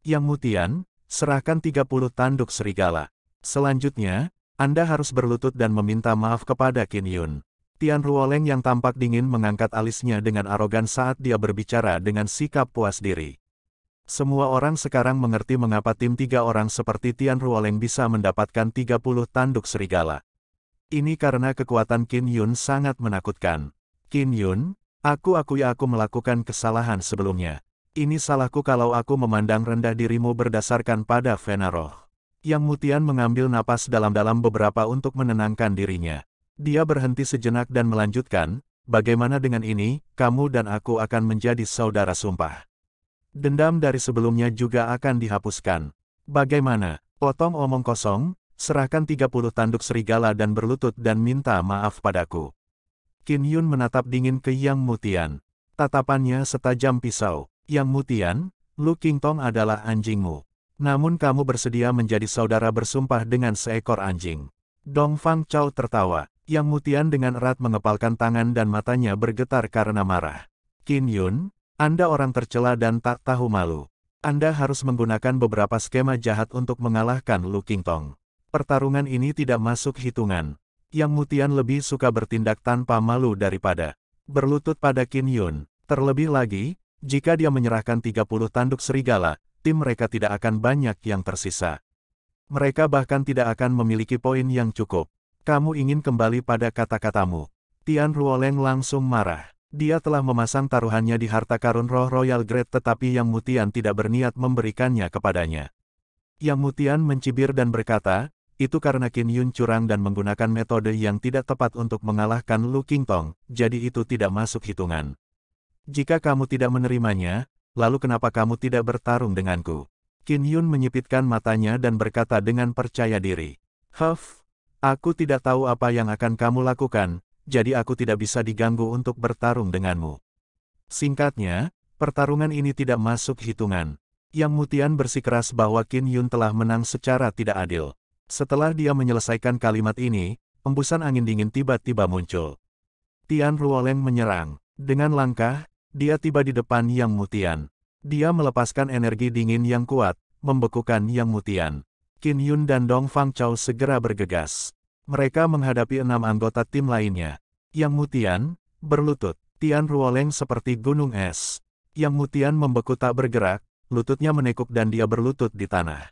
Yang mutian, serahkan 30 tanduk serigala. Selanjutnya, Anda harus berlutut dan meminta maaf kepada Qin Yun. Tian Ruoleng yang tampak dingin mengangkat alisnya dengan arogan saat dia berbicara dengan sikap puas diri. Semua orang sekarang mengerti mengapa tim tiga orang seperti Tian Ruoleng bisa mendapatkan 30 tanduk serigala. Ini karena kekuatan Qin Yun sangat menakutkan. Qin Yun, aku akui aku melakukan kesalahan sebelumnya. Ini salahku kalau aku memandang rendah dirimu berdasarkan pada Venaroh. Yang Mutian mengambil napas dalam-dalam beberapa untuk menenangkan dirinya. Dia berhenti sejenak dan melanjutkan, bagaimana dengan ini, kamu dan aku akan menjadi saudara sumpah. Dendam dari sebelumnya juga akan dihapuskan. Bagaimana? Potong omong kosong, serahkan 30 tanduk serigala dan berlutut dan minta maaf padaku. Qin Yun menatap dingin ke Yang Mutian. Tatapannya setajam pisau. Yang Mutian, Lu King Tong adalah anjingmu. Namun kamu bersedia menjadi saudara bersumpah dengan seekor anjing. Dong Fang Chao tertawa. Yang Mutian dengan erat mengepalkan tangan dan matanya bergetar karena marah. Qin Yun, anda orang tercela dan tak tahu malu. Anda harus menggunakan beberapa skema jahat untuk mengalahkan Lu King Tong. Pertarungan ini tidak masuk hitungan. Yang Mutian lebih suka bertindak tanpa malu daripada berlutut pada Qin Yun. Terlebih lagi, jika dia menyerahkan 30 tanduk serigala, tim mereka tidak akan banyak yang tersisa. Mereka bahkan tidak akan memiliki poin yang cukup. Kamu ingin kembali pada kata-katamu. Tian Ruoleng langsung marah. Dia telah memasang taruhannya di harta karun roh Royal Great tetapi Yang Mutian tidak berniat memberikannya kepadanya. Yang Mutian mencibir dan berkata, itu karena Qin Yun curang dan menggunakan metode yang tidak tepat untuk mengalahkan Lu King Tong, jadi itu tidak masuk hitungan. Jika kamu tidak menerimanya, lalu kenapa kamu tidak bertarung denganku? Qin Yun menyipitkan matanya dan berkata dengan percaya diri. Huff, aku tidak tahu apa yang akan kamu lakukan, jadi aku tidak bisa diganggu untuk bertarung denganmu. Singkatnya, pertarungan ini tidak masuk hitungan. Yang Mutian bersikeras bahwa Qin Yun telah menang secara tidak adil. Setelah dia menyelesaikan kalimat ini, embusan angin dingin tiba-tiba muncul. Tian Ruoleng menyerang. Dengan langkah, dia tiba di depan Yang Mutian. Dia melepaskan energi dingin yang kuat, membekukan Yang Mutian. Qin Yun dan Dong Fang Chao segera bergegas. Mereka menghadapi enam anggota tim lainnya. Yang Mutian, berlutut. Tian Ruoleng seperti gunung es. Yang Mutian membeku tak bergerak, lututnya menekuk dan dia berlutut di tanah.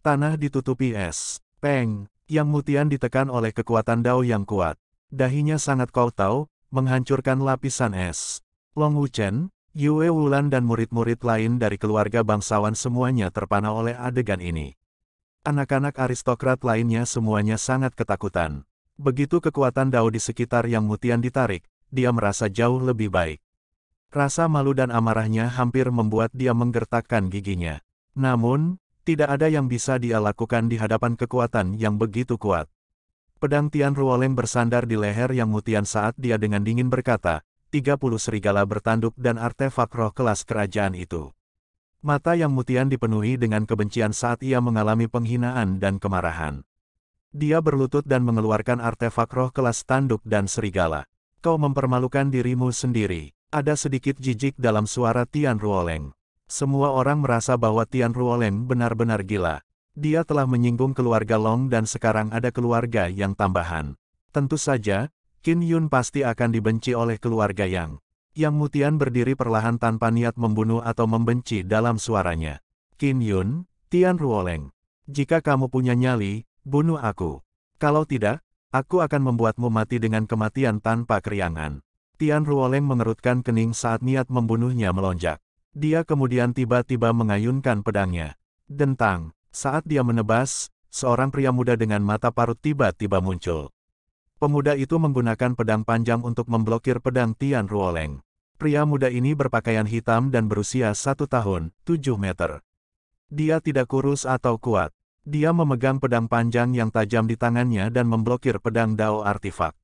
Tanah ditutupi es. Peng, Yang Mutian ditekan oleh kekuatan dao yang kuat. Dahinya sangat tahu, menghancurkan lapisan es. Long Wuchen, Yue Wulan dan murid-murid lain dari keluarga bangsawan semuanya terpana oleh adegan ini. Anak-anak aristokrat lainnya semuanya sangat ketakutan. Begitu kekuatan Dao di sekitar yang mutian ditarik, dia merasa jauh lebih baik. Rasa malu dan amarahnya hampir membuat dia menggertakkan giginya. Namun, tidak ada yang bisa dia lakukan di hadapan kekuatan yang begitu kuat. Pedang Tian Ruoleng bersandar di leher yang mutian saat dia dengan dingin berkata, 30 serigala bertanduk dan artefak roh kelas kerajaan itu. Mata yang mutian dipenuhi dengan kebencian saat ia mengalami penghinaan dan kemarahan. Dia berlutut dan mengeluarkan artefak roh kelas tanduk dan serigala. Kau mempermalukan dirimu sendiri. Ada sedikit jijik dalam suara Tian Ruoleng. Semua orang merasa bahwa Tian Ruoleng benar-benar gila. Dia telah menyinggung keluarga Long dan sekarang ada keluarga yang tambahan. Tentu saja, Qin Yun pasti akan dibenci oleh keluarga Yang. Yang Mutian berdiri perlahan tanpa niat membunuh atau membenci dalam suaranya. Qin Yun, Tian Ruoleng. Jika kamu punya nyali, bunuh aku. Kalau tidak, aku akan membuatmu mati dengan kematian tanpa keriangan. Tian Ruoleng mengerutkan kening saat niat membunuhnya melonjak. Dia kemudian tiba-tiba mengayunkan pedangnya. Dentang, saat dia menebas, seorang pria muda dengan mata parut tiba-tiba muncul. Pemuda itu menggunakan pedang panjang untuk memblokir pedang Tian Ruoleng. Pria muda ini berpakaian hitam dan berusia satu tahun, tujuh meter. Dia tidak kurus atau kuat. Dia memegang pedang panjang yang tajam di tangannya dan memblokir pedang Dao artifak.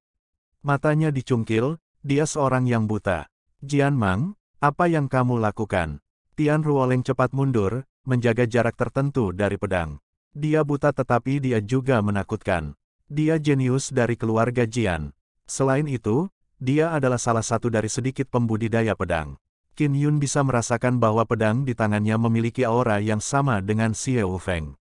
Matanya dicungkil, dia seorang yang buta. Jian Mang, apa yang kamu lakukan? Tian Ruoleng cepat mundur, menjaga jarak tertentu dari pedang. Dia buta tetapi dia juga menakutkan. Dia jenius dari keluarga Jian. Selain itu, dia adalah salah satu dari sedikit pembudidaya pedang. Qin Yun bisa merasakan bahwa pedang di tangannya memiliki aura yang sama dengan Xie Feng.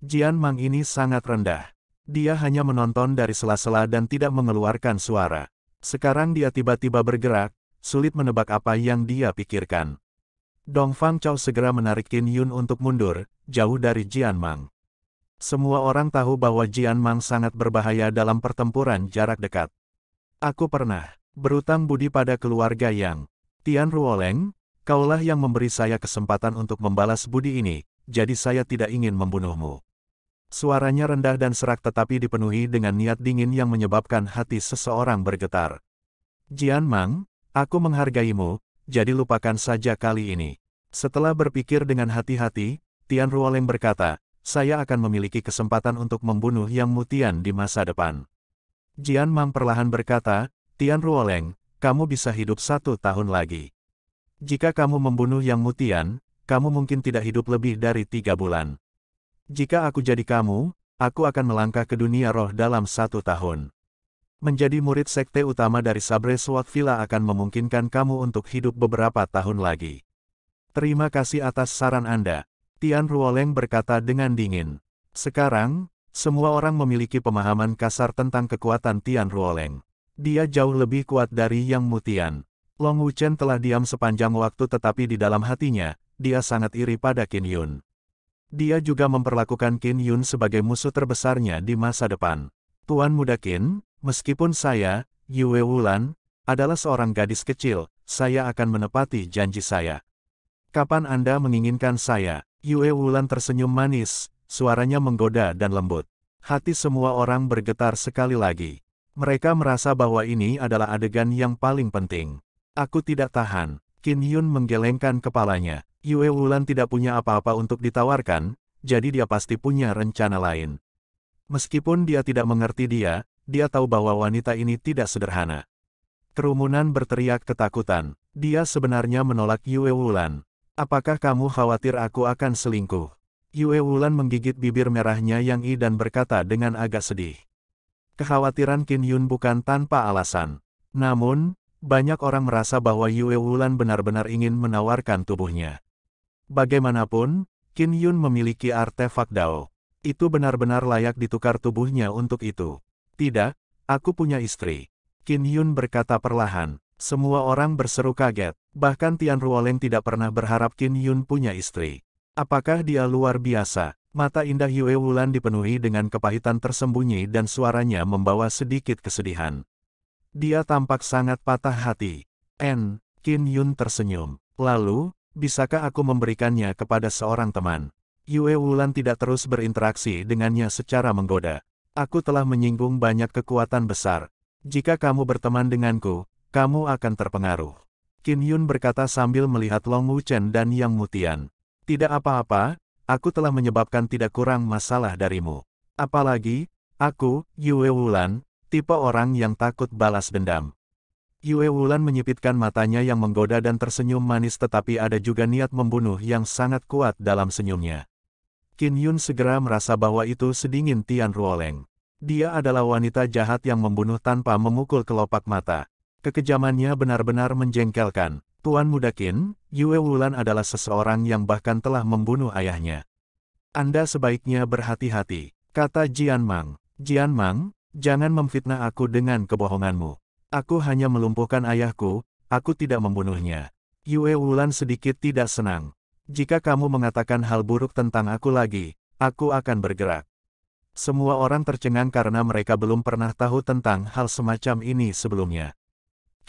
Jian Mang ini sangat rendah. Dia hanya menonton dari sela-sela dan tidak mengeluarkan suara. Sekarang dia tiba-tiba bergerak, sulit menebak apa yang dia pikirkan. Dong Fang Chao segera menarik Qin Yun untuk mundur, jauh dari Jian Mang. Semua orang tahu bahwa Jian Mang sangat berbahaya dalam pertempuran jarak dekat. Aku pernah berutang budi pada keluarga yang Tian Ruoleng, kaulah yang memberi saya kesempatan untuk membalas budi ini, jadi saya tidak ingin membunuhmu. Suaranya rendah dan serak tetapi dipenuhi dengan niat dingin yang menyebabkan hati seseorang bergetar. Jian Mang, aku menghargaimu, jadi lupakan saja kali ini. Setelah berpikir dengan hati-hati, Tian Ruoleng berkata, saya akan memiliki kesempatan untuk membunuh Yang Mutian di masa depan. Jian Mang perlahan berkata, Tian Ruoleng, kamu bisa hidup satu tahun lagi. Jika kamu membunuh Yang Mutian, kamu mungkin tidak hidup lebih dari tiga bulan. Jika aku jadi kamu, aku akan melangkah ke dunia roh dalam satu tahun. Menjadi murid sekte utama dari Sabre Swat Villa akan memungkinkan kamu untuk hidup beberapa tahun lagi. Terima kasih atas saran Anda. Tian Ruoleng berkata dengan dingin. Sekarang, semua orang memiliki pemahaman kasar tentang kekuatan Tian Ruoleng. Dia jauh lebih kuat dari Yang Mutian. Long Wuchen telah diam sepanjang waktu tetapi di dalam hatinya, dia sangat iri pada Qin Yun. Dia juga memperlakukan Qin Yun sebagai musuh terbesarnya di masa depan. Tuan Muda Qin, meskipun saya, Yue Wulan, adalah seorang gadis kecil, saya akan menepati janji saya. Kapan Anda menginginkan saya? Yue Wulan tersenyum manis, suaranya menggoda dan lembut. Hati semua orang bergetar sekali lagi. Mereka merasa bahwa ini adalah adegan yang paling penting. Aku tidak tahan. Qin Yun menggelengkan kepalanya. Yue Wulan tidak punya apa-apa untuk ditawarkan, jadi dia pasti punya rencana lain. Meskipun dia tidak mengerti dia, dia tahu bahwa wanita ini tidak sederhana. Kerumunan berteriak ketakutan. Dia sebenarnya menolak Yue Wulan, Apakah kamu khawatir aku akan selingkuh? Yue Wulan menggigit bibir merahnya Yang I dan berkata dengan agak sedih. Kekhawatiran Qin Yun bukan tanpa alasan. Namun, banyak orang merasa bahwa Yue Wulan benar-benar ingin menawarkan tubuhnya. Bagaimanapun, Qin Yun memiliki artefak Dao. Itu benar-benar layak ditukar tubuhnya untuk itu. Tidak, aku punya istri. Qin Yun berkata perlahan. Semua orang berseru kaget. Bahkan Tian Ruoleng tidak pernah berharap Qin Yun punya istri. Apakah dia luar biasa? Mata indah Yue Wulan dipenuhi dengan kepahitan tersembunyi dan suaranya membawa sedikit kesedihan. Dia tampak sangat patah hati. N. Qin Yun tersenyum. Lalu, bisakah aku memberikannya kepada seorang teman? Yue Wulan tidak terus berinteraksi dengannya secara menggoda. Aku telah menyinggung banyak kekuatan besar. Jika kamu berteman denganku, kamu akan terpengaruh. Qin Yun berkata sambil melihat Long Wu Chen dan Yang Mutian. Tidak apa-apa, aku telah menyebabkan tidak kurang masalah darimu. Apalagi, aku, Yue Wulan, tipe orang yang takut balas dendam. Yue Wulan menyipitkan matanya yang menggoda dan tersenyum manis tetapi ada juga niat membunuh yang sangat kuat dalam senyumnya. Kin Yun segera merasa bahwa itu sedingin Tian Ruoleng. Dia adalah wanita jahat yang membunuh tanpa memukul kelopak mata. Kekejamannya benar-benar menjengkelkan. Tuan Mudakin, Yue Wulan adalah seseorang yang bahkan telah membunuh ayahnya. Anda sebaiknya berhati-hati, kata Jian Mang. Jian Mang, jangan memfitnah aku dengan kebohonganmu. Aku hanya melumpuhkan ayahku, aku tidak membunuhnya. Yue Wulan sedikit tidak senang. Jika kamu mengatakan hal buruk tentang aku lagi, aku akan bergerak. Semua orang tercengang karena mereka belum pernah tahu tentang hal semacam ini sebelumnya.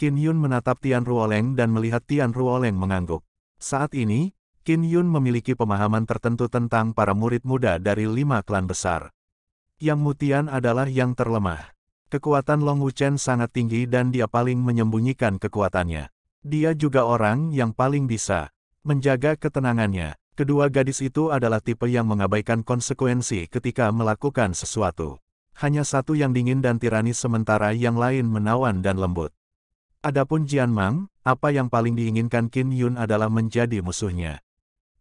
Qin Yun menatap Tian Ruoleng dan melihat Tian Ruoleng mengangguk. Saat ini, Qin Yun memiliki pemahaman tertentu tentang para murid muda dari lima klan besar. Yang Mutian adalah yang terlemah. Kekuatan Long Wuchen sangat tinggi dan dia paling menyembunyikan kekuatannya. Dia juga orang yang paling bisa menjaga ketenangannya. Kedua gadis itu adalah tipe yang mengabaikan konsekuensi ketika melakukan sesuatu. Hanya satu yang dingin dan tirani sementara yang lain menawan dan lembut. Adapun Jian Mang, apa yang paling diinginkan Qin Yun adalah menjadi musuhnya.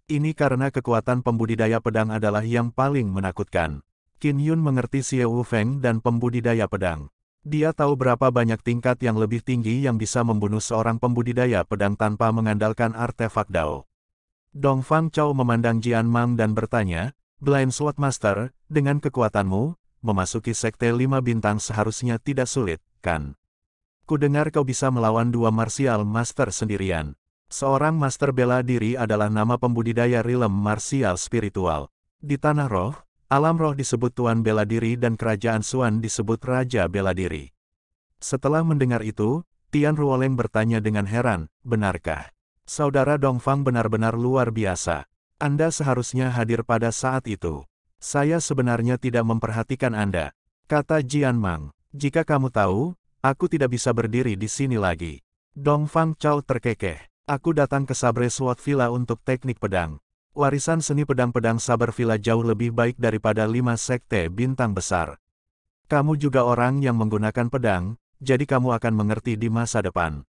Ini karena kekuatan pembudidaya pedang adalah yang paling menakutkan. Qin Yun mengerti Xie Wu Feng dan pembudidaya pedang. Dia tahu berapa banyak tingkat yang lebih tinggi yang bisa membunuh seorang pembudidaya pedang tanpa mengandalkan artefak Dao. Dong Fang Chao memandang Jian Mang dan bertanya, Blind Sword Master, dengan kekuatanmu, memasuki Sekte Lima Bintang seharusnya tidak sulit, kan? dengar kau bisa melawan dua martial master sendirian. Seorang master bela diri adalah nama pembudidaya realm martial spiritual. Di Tanah Roh, alam roh disebut Tuan Bela Diri dan Kerajaan Suan disebut Raja Bela Diri. Setelah mendengar itu, Tian Ruoleng bertanya dengan heran, benarkah? Saudara Dongfang benar-benar luar biasa. Anda seharusnya hadir pada saat itu. Saya sebenarnya tidak memperhatikan Anda, kata Jian Mang. Jika kamu tahu, Aku tidak bisa berdiri di sini lagi. Dong Fang Chao terkekeh. Aku datang ke Sabre Sword Villa untuk teknik pedang. Warisan seni pedang-pedang Sabre Villa jauh lebih baik daripada lima sekte bintang besar. Kamu juga orang yang menggunakan pedang, jadi kamu akan mengerti di masa depan.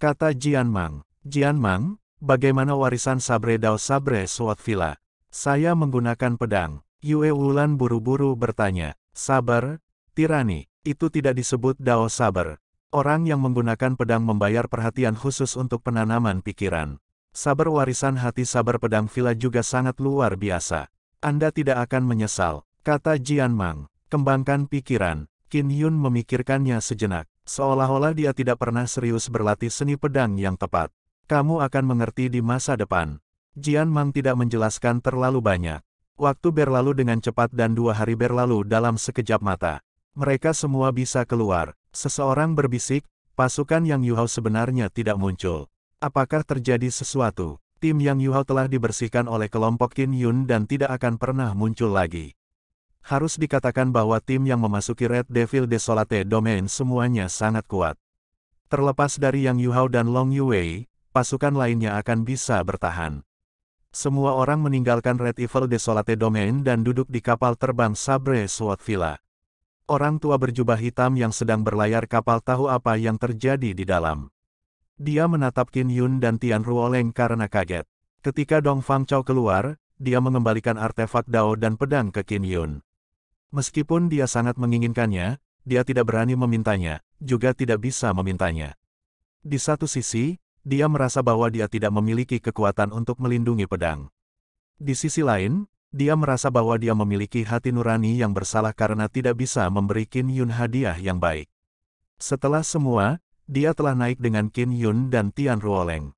Kata Jian Mang. Jian Mang, bagaimana warisan Sabre Dao Sabre Sword Villa? Saya menggunakan pedang. Yue Wulan buru-buru bertanya. Sabar, tirani, itu tidak disebut Dao Saber. Orang yang menggunakan pedang membayar perhatian khusus untuk penanaman pikiran. Saber warisan hati saber pedang villa juga sangat luar biasa. Anda tidak akan menyesal, kata Jian Mang. Kembangkan pikiran, Qin Yun memikirkannya sejenak, seolah-olah dia tidak pernah serius berlatih seni pedang yang tepat. Kamu akan mengerti di masa depan. Jian Mang tidak menjelaskan terlalu banyak. Waktu berlalu dengan cepat dan dua hari berlalu dalam sekejap mata. Mereka semua bisa keluar. Seseorang berbisik, pasukan yang Yuhao sebenarnya tidak muncul. Apakah terjadi sesuatu? Tim yang Yuhao telah dibersihkan oleh kelompok Qin Yun dan tidak akan pernah muncul lagi. Harus dikatakan bahwa tim yang memasuki Red Devil Desolate Domain semuanya sangat kuat. Terlepas dari Yang Yuhao dan Long Yuwei, pasukan lainnya akan bisa bertahan. Semua orang meninggalkan Red Evil Desolate Domain dan duduk di kapal terbang Sabre Sword Villa. Orang tua berjubah hitam yang sedang berlayar kapal tahu apa yang terjadi di dalam. Dia menatap Qin Yun dan Tian Ruoleng karena kaget. Ketika Dong Fang Chao keluar, dia mengembalikan artefak Dao dan pedang ke Qin Yun. Meskipun dia sangat menginginkannya, dia tidak berani memintanya, juga tidak bisa memintanya. Di satu sisi, dia merasa bahwa dia tidak memiliki kekuatan untuk melindungi pedang. Di sisi lain, dia merasa bahwa dia memiliki hati nurani yang bersalah karena tidak bisa memberi Qin Yun hadiah yang baik. Setelah semua, dia telah naik dengan Qin Yun dan Tian Ruoleng.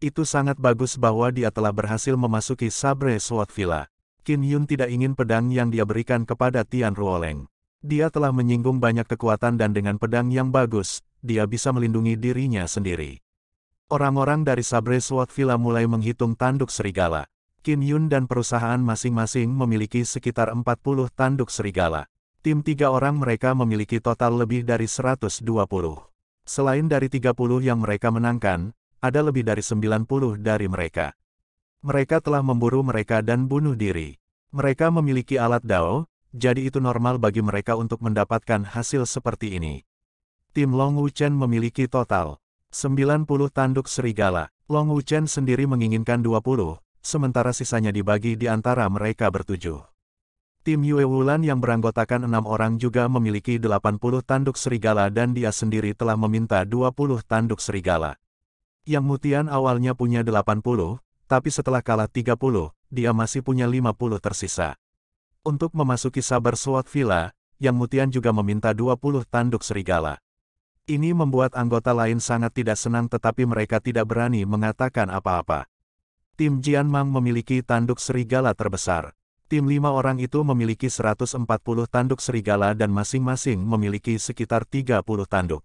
Itu sangat bagus bahwa dia telah berhasil memasuki Sabre Sword Villa. Qin Yun tidak ingin pedang yang dia berikan kepada Tian Ruoleng. Dia telah menyinggung banyak kekuatan dan dengan pedang yang bagus, dia bisa melindungi dirinya sendiri. Orang-orang dari Sabre Sword Villa mulai menghitung tanduk serigala. Kim Yun dan perusahaan masing-masing memiliki sekitar 40 tanduk serigala. Tim tiga orang mereka memiliki total lebih dari 120. Selain dari 30 yang mereka menangkan, ada lebih dari 90 dari mereka. Mereka telah memburu mereka dan bunuh diri. Mereka memiliki alat dao, jadi itu normal bagi mereka untuk mendapatkan hasil seperti ini. Tim Long Wuchen memiliki total 90 tanduk serigala. Long Wuchen sendiri menginginkan 20, sementara sisanya dibagi di antara mereka bertujuh. Tim Yue Wulan yang beranggotakan enam orang juga memiliki 80 tanduk serigala dan dia sendiri telah meminta 20 tanduk serigala. Yang Mutian awalnya punya 80, tapi setelah kalah 30, dia masih punya 50 tersisa. Untuk memasuki sabar SWAT Villa, Yang Mutian juga meminta 20 tanduk serigala. Ini membuat anggota lain sangat tidak senang tetapi mereka tidak berani mengatakan apa-apa. Tim Jian Mang memiliki tanduk serigala terbesar. Tim lima orang itu memiliki 140 tanduk serigala dan masing-masing memiliki sekitar 30 tanduk.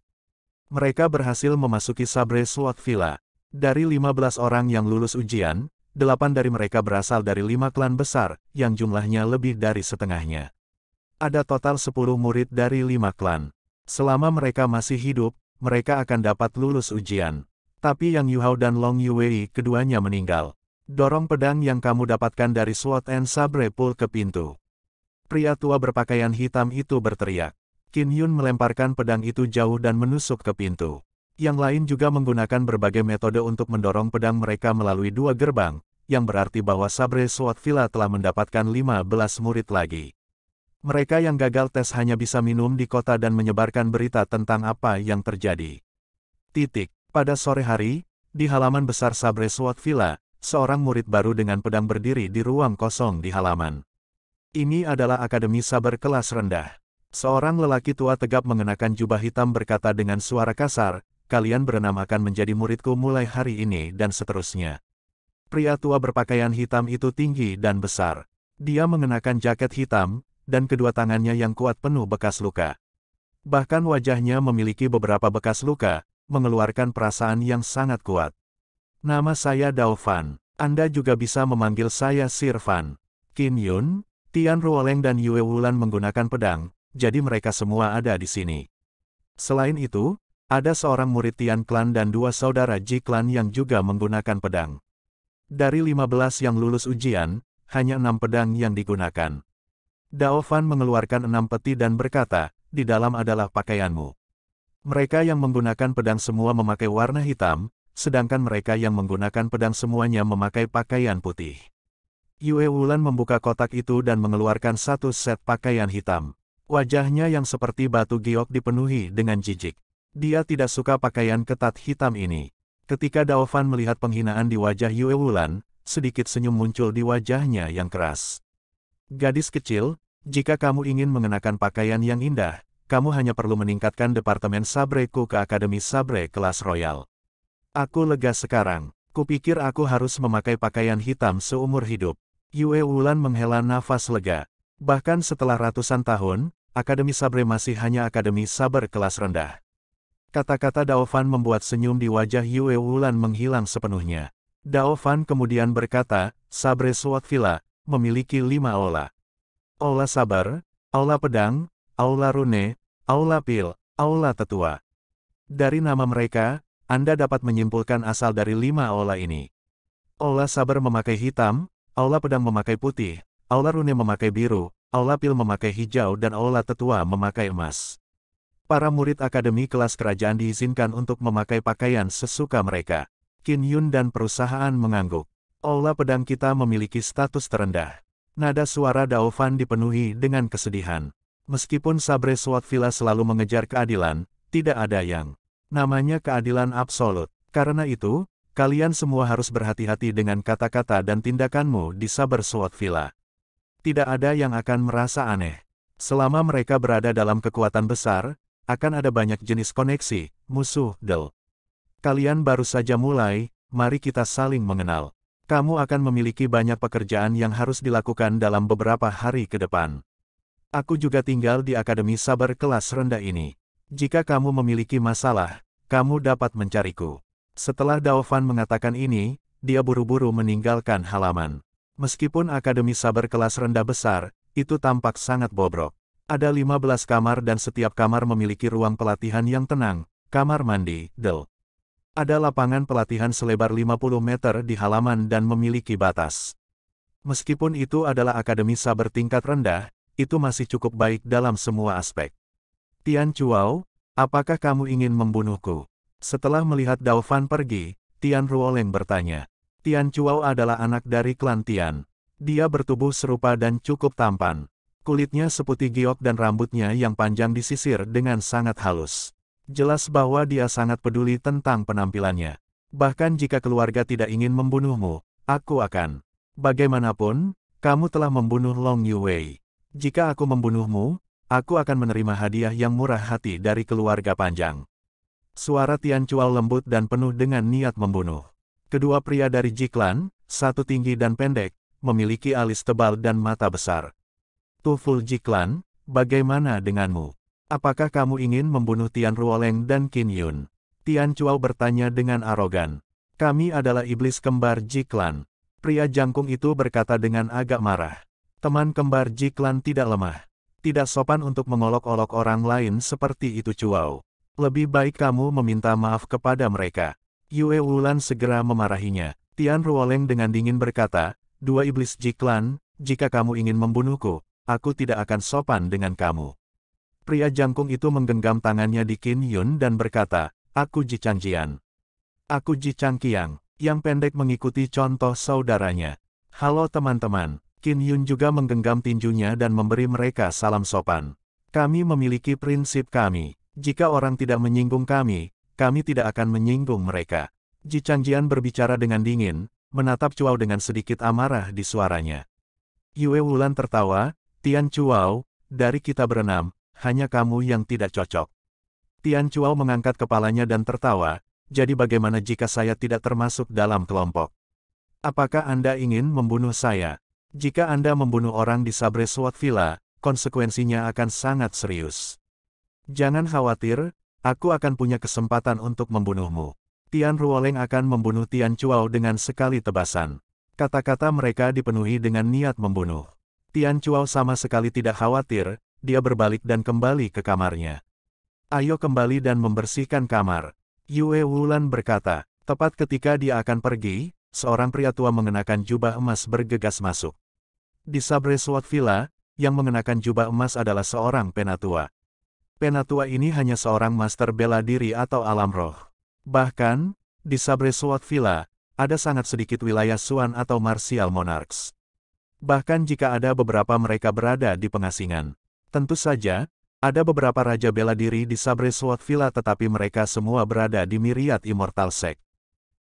Mereka berhasil memasuki Sabre Sword Villa. Dari 15 orang yang lulus ujian, delapan dari mereka berasal dari lima klan besar, yang jumlahnya lebih dari setengahnya. Ada total 10 murid dari lima klan. Selama mereka masih hidup, mereka akan dapat lulus ujian. Tapi Yang Yuhao dan Long Yuwei keduanya meninggal. Dorong pedang yang kamu dapatkan dari SWAT and Sabre Pool ke pintu. Pria tua berpakaian hitam itu berteriak. Qin Yun melemparkan pedang itu jauh dan menusuk ke pintu. Yang lain juga menggunakan berbagai metode untuk mendorong pedang mereka melalui dua gerbang, yang berarti bahwa Sabre SWAT Villa telah mendapatkan 15 murid lagi. Mereka yang gagal tes hanya bisa minum di kota dan menyebarkan berita tentang apa yang terjadi. Titik. Pada sore hari, di halaman besar Sabre SWAT Villa, seorang murid baru dengan pedang berdiri di ruang kosong di halaman. Ini adalah Akademi sabar kelas rendah. Seorang lelaki tua tegap mengenakan jubah hitam berkata dengan suara kasar, kalian berenam akan menjadi muridku mulai hari ini dan seterusnya. Pria tua berpakaian hitam itu tinggi dan besar. Dia mengenakan jaket hitam, dan kedua tangannya yang kuat penuh bekas luka. Bahkan wajahnya memiliki beberapa bekas luka, mengeluarkan perasaan yang sangat kuat. Nama saya Daofan. Anda juga bisa memanggil saya Sirvan. Qin Yun, Tian Ruoleng dan Yue Wulan menggunakan pedang, jadi mereka semua ada di sini. Selain itu, ada seorang murid Tian Klan dan dua saudara Ji Klan yang juga menggunakan pedang. Dari 15 yang lulus ujian, hanya enam pedang yang digunakan. Daofan mengeluarkan enam peti dan berkata, di dalam adalah pakaianmu. Mereka yang menggunakan pedang semua memakai warna hitam, sedangkan mereka yang menggunakan pedang semuanya memakai pakaian putih. Yue Wulan membuka kotak itu dan mengeluarkan satu set pakaian hitam. Wajahnya yang seperti batu giok dipenuhi dengan jijik. Dia tidak suka pakaian ketat hitam ini. Ketika Dao Fan melihat penghinaan di wajah Yue Wulan, sedikit senyum muncul di wajahnya yang keras. Gadis kecil, jika kamu ingin mengenakan pakaian yang indah, kamu hanya perlu meningkatkan Departemen Sabreku ke Akademi Sabre Kelas Royal. Aku lega sekarang. Kupikir aku harus memakai pakaian hitam seumur hidup. Yue Wulan menghela nafas lega. Bahkan setelah ratusan tahun, Akademi Sabre masih hanya Akademi Saber kelas rendah. Kata-kata Dao Fan membuat senyum di wajah Yue Wulan menghilang sepenuhnya. Dao Fan kemudian berkata, Sabre Sword Villa, memiliki lima aula. Aula Sabar, Aula Pedang, Aula Rune, Aula Pil, Aula Tetua. Dari nama mereka, anda dapat menyimpulkan asal dari lima aula ini. Aula sabar memakai hitam, aula pedang memakai putih, aula rune memakai biru, aula pil memakai hijau dan aula tetua memakai emas. Para murid akademi kelas kerajaan diizinkan untuk memakai pakaian sesuka mereka. Qin Yun dan perusahaan mengangguk. Aula pedang kita memiliki status terendah. Nada suara Dao Fan dipenuhi dengan kesedihan. Meskipun Sabre Swat Villa selalu mengejar keadilan, tidak ada yang Namanya keadilan absolut. Karena itu, kalian semua harus berhati-hati dengan kata-kata dan tindakanmu di Saber Sword Villa. Tidak ada yang akan merasa aneh. Selama mereka berada dalam kekuatan besar, akan ada banyak jenis koneksi, musuh, del. Kalian baru saja mulai, mari kita saling mengenal. Kamu akan memiliki banyak pekerjaan yang harus dilakukan dalam beberapa hari ke depan. Aku juga tinggal di Akademi Sabar kelas rendah ini. Jika kamu memiliki masalah, kamu dapat mencariku. Setelah Dao Fan mengatakan ini, dia buru-buru meninggalkan halaman. Meskipun Akademi Saber kelas rendah besar, itu tampak sangat bobrok. Ada 15 kamar dan setiap kamar memiliki ruang pelatihan yang tenang, kamar mandi, del. Ada lapangan pelatihan selebar 50 meter di halaman dan memiliki batas. Meskipun itu adalah Akademi Saber tingkat rendah, itu masih cukup baik dalam semua aspek. Tian Chuao, apakah kamu ingin membunuhku? Setelah melihat Dao Fan pergi, Tian Ruoleng bertanya. Tian Chuao adalah anak dari klan Tian. Dia bertubuh serupa dan cukup tampan. Kulitnya seputih giok dan rambutnya yang panjang disisir dengan sangat halus. Jelas bahwa dia sangat peduli tentang penampilannya. Bahkan jika keluarga tidak ingin membunuhmu, aku akan. Bagaimanapun, kamu telah membunuh Long Yue. Jika aku membunuhmu, Aku akan menerima hadiah yang murah hati dari keluarga panjang. Suara Tian Chual lembut dan penuh dengan niat membunuh. Kedua pria dari Jiklan, satu tinggi dan pendek, memiliki alis tebal dan mata besar. Tuful Jiklan, bagaimana denganmu? Apakah kamu ingin membunuh Tian Ruoleng dan Qin Yun? Tian Chual bertanya dengan arogan. Kami adalah iblis kembar Jiklan. Pria jangkung itu berkata dengan agak marah. Teman kembar Jiklan tidak lemah. Tidak sopan untuk mengolok-olok orang lain seperti itu Cuau. Lebih baik kamu meminta maaf kepada mereka. Yue Wulan segera memarahinya. Tian Ruoleng dengan dingin berkata, Dua iblis jiklan, jika kamu ingin membunuhku, aku tidak akan sopan dengan kamu. Pria jangkung itu menggenggam tangannya di Qin Yun dan berkata, Aku Ji Changjian. Aku Ji Changqiang, yang pendek mengikuti contoh saudaranya. Halo teman-teman, Qin Yun juga menggenggam tinjunya dan memberi mereka salam sopan. Kami memiliki prinsip kami. Jika orang tidak menyinggung kami, kami tidak akan menyinggung mereka. Ji Changjian berbicara dengan dingin, menatap Chuao dengan sedikit amarah di suaranya. Yue Wulan tertawa, Tian Chuao, dari kita berenam, hanya kamu yang tidak cocok. Tian Chuao mengangkat kepalanya dan tertawa, jadi bagaimana jika saya tidak termasuk dalam kelompok? Apakah Anda ingin membunuh saya? Jika Anda membunuh orang di Sabre Swat Villa, konsekuensinya akan sangat serius. Jangan khawatir, aku akan punya kesempatan untuk membunuhmu. Tian Ruoleng akan membunuh Tian Chuao dengan sekali tebasan. Kata-kata mereka dipenuhi dengan niat membunuh. Tian Chuao sama sekali tidak khawatir, dia berbalik dan kembali ke kamarnya. Ayo kembali dan membersihkan kamar. Yue Wulan berkata, tepat ketika dia akan pergi, seorang pria tua mengenakan jubah emas bergegas masuk. Di Sabre Swat Villa, yang mengenakan jubah emas adalah seorang penatua. Penatua ini hanya seorang master bela diri atau alam roh. Bahkan, di Sabre Swat Villa, ada sangat sedikit wilayah Suan atau Martial Monarchs. Bahkan jika ada beberapa mereka berada di pengasingan. Tentu saja, ada beberapa raja bela diri di Sabre Swat Villa tetapi mereka semua berada di Miriat Immortal Sect.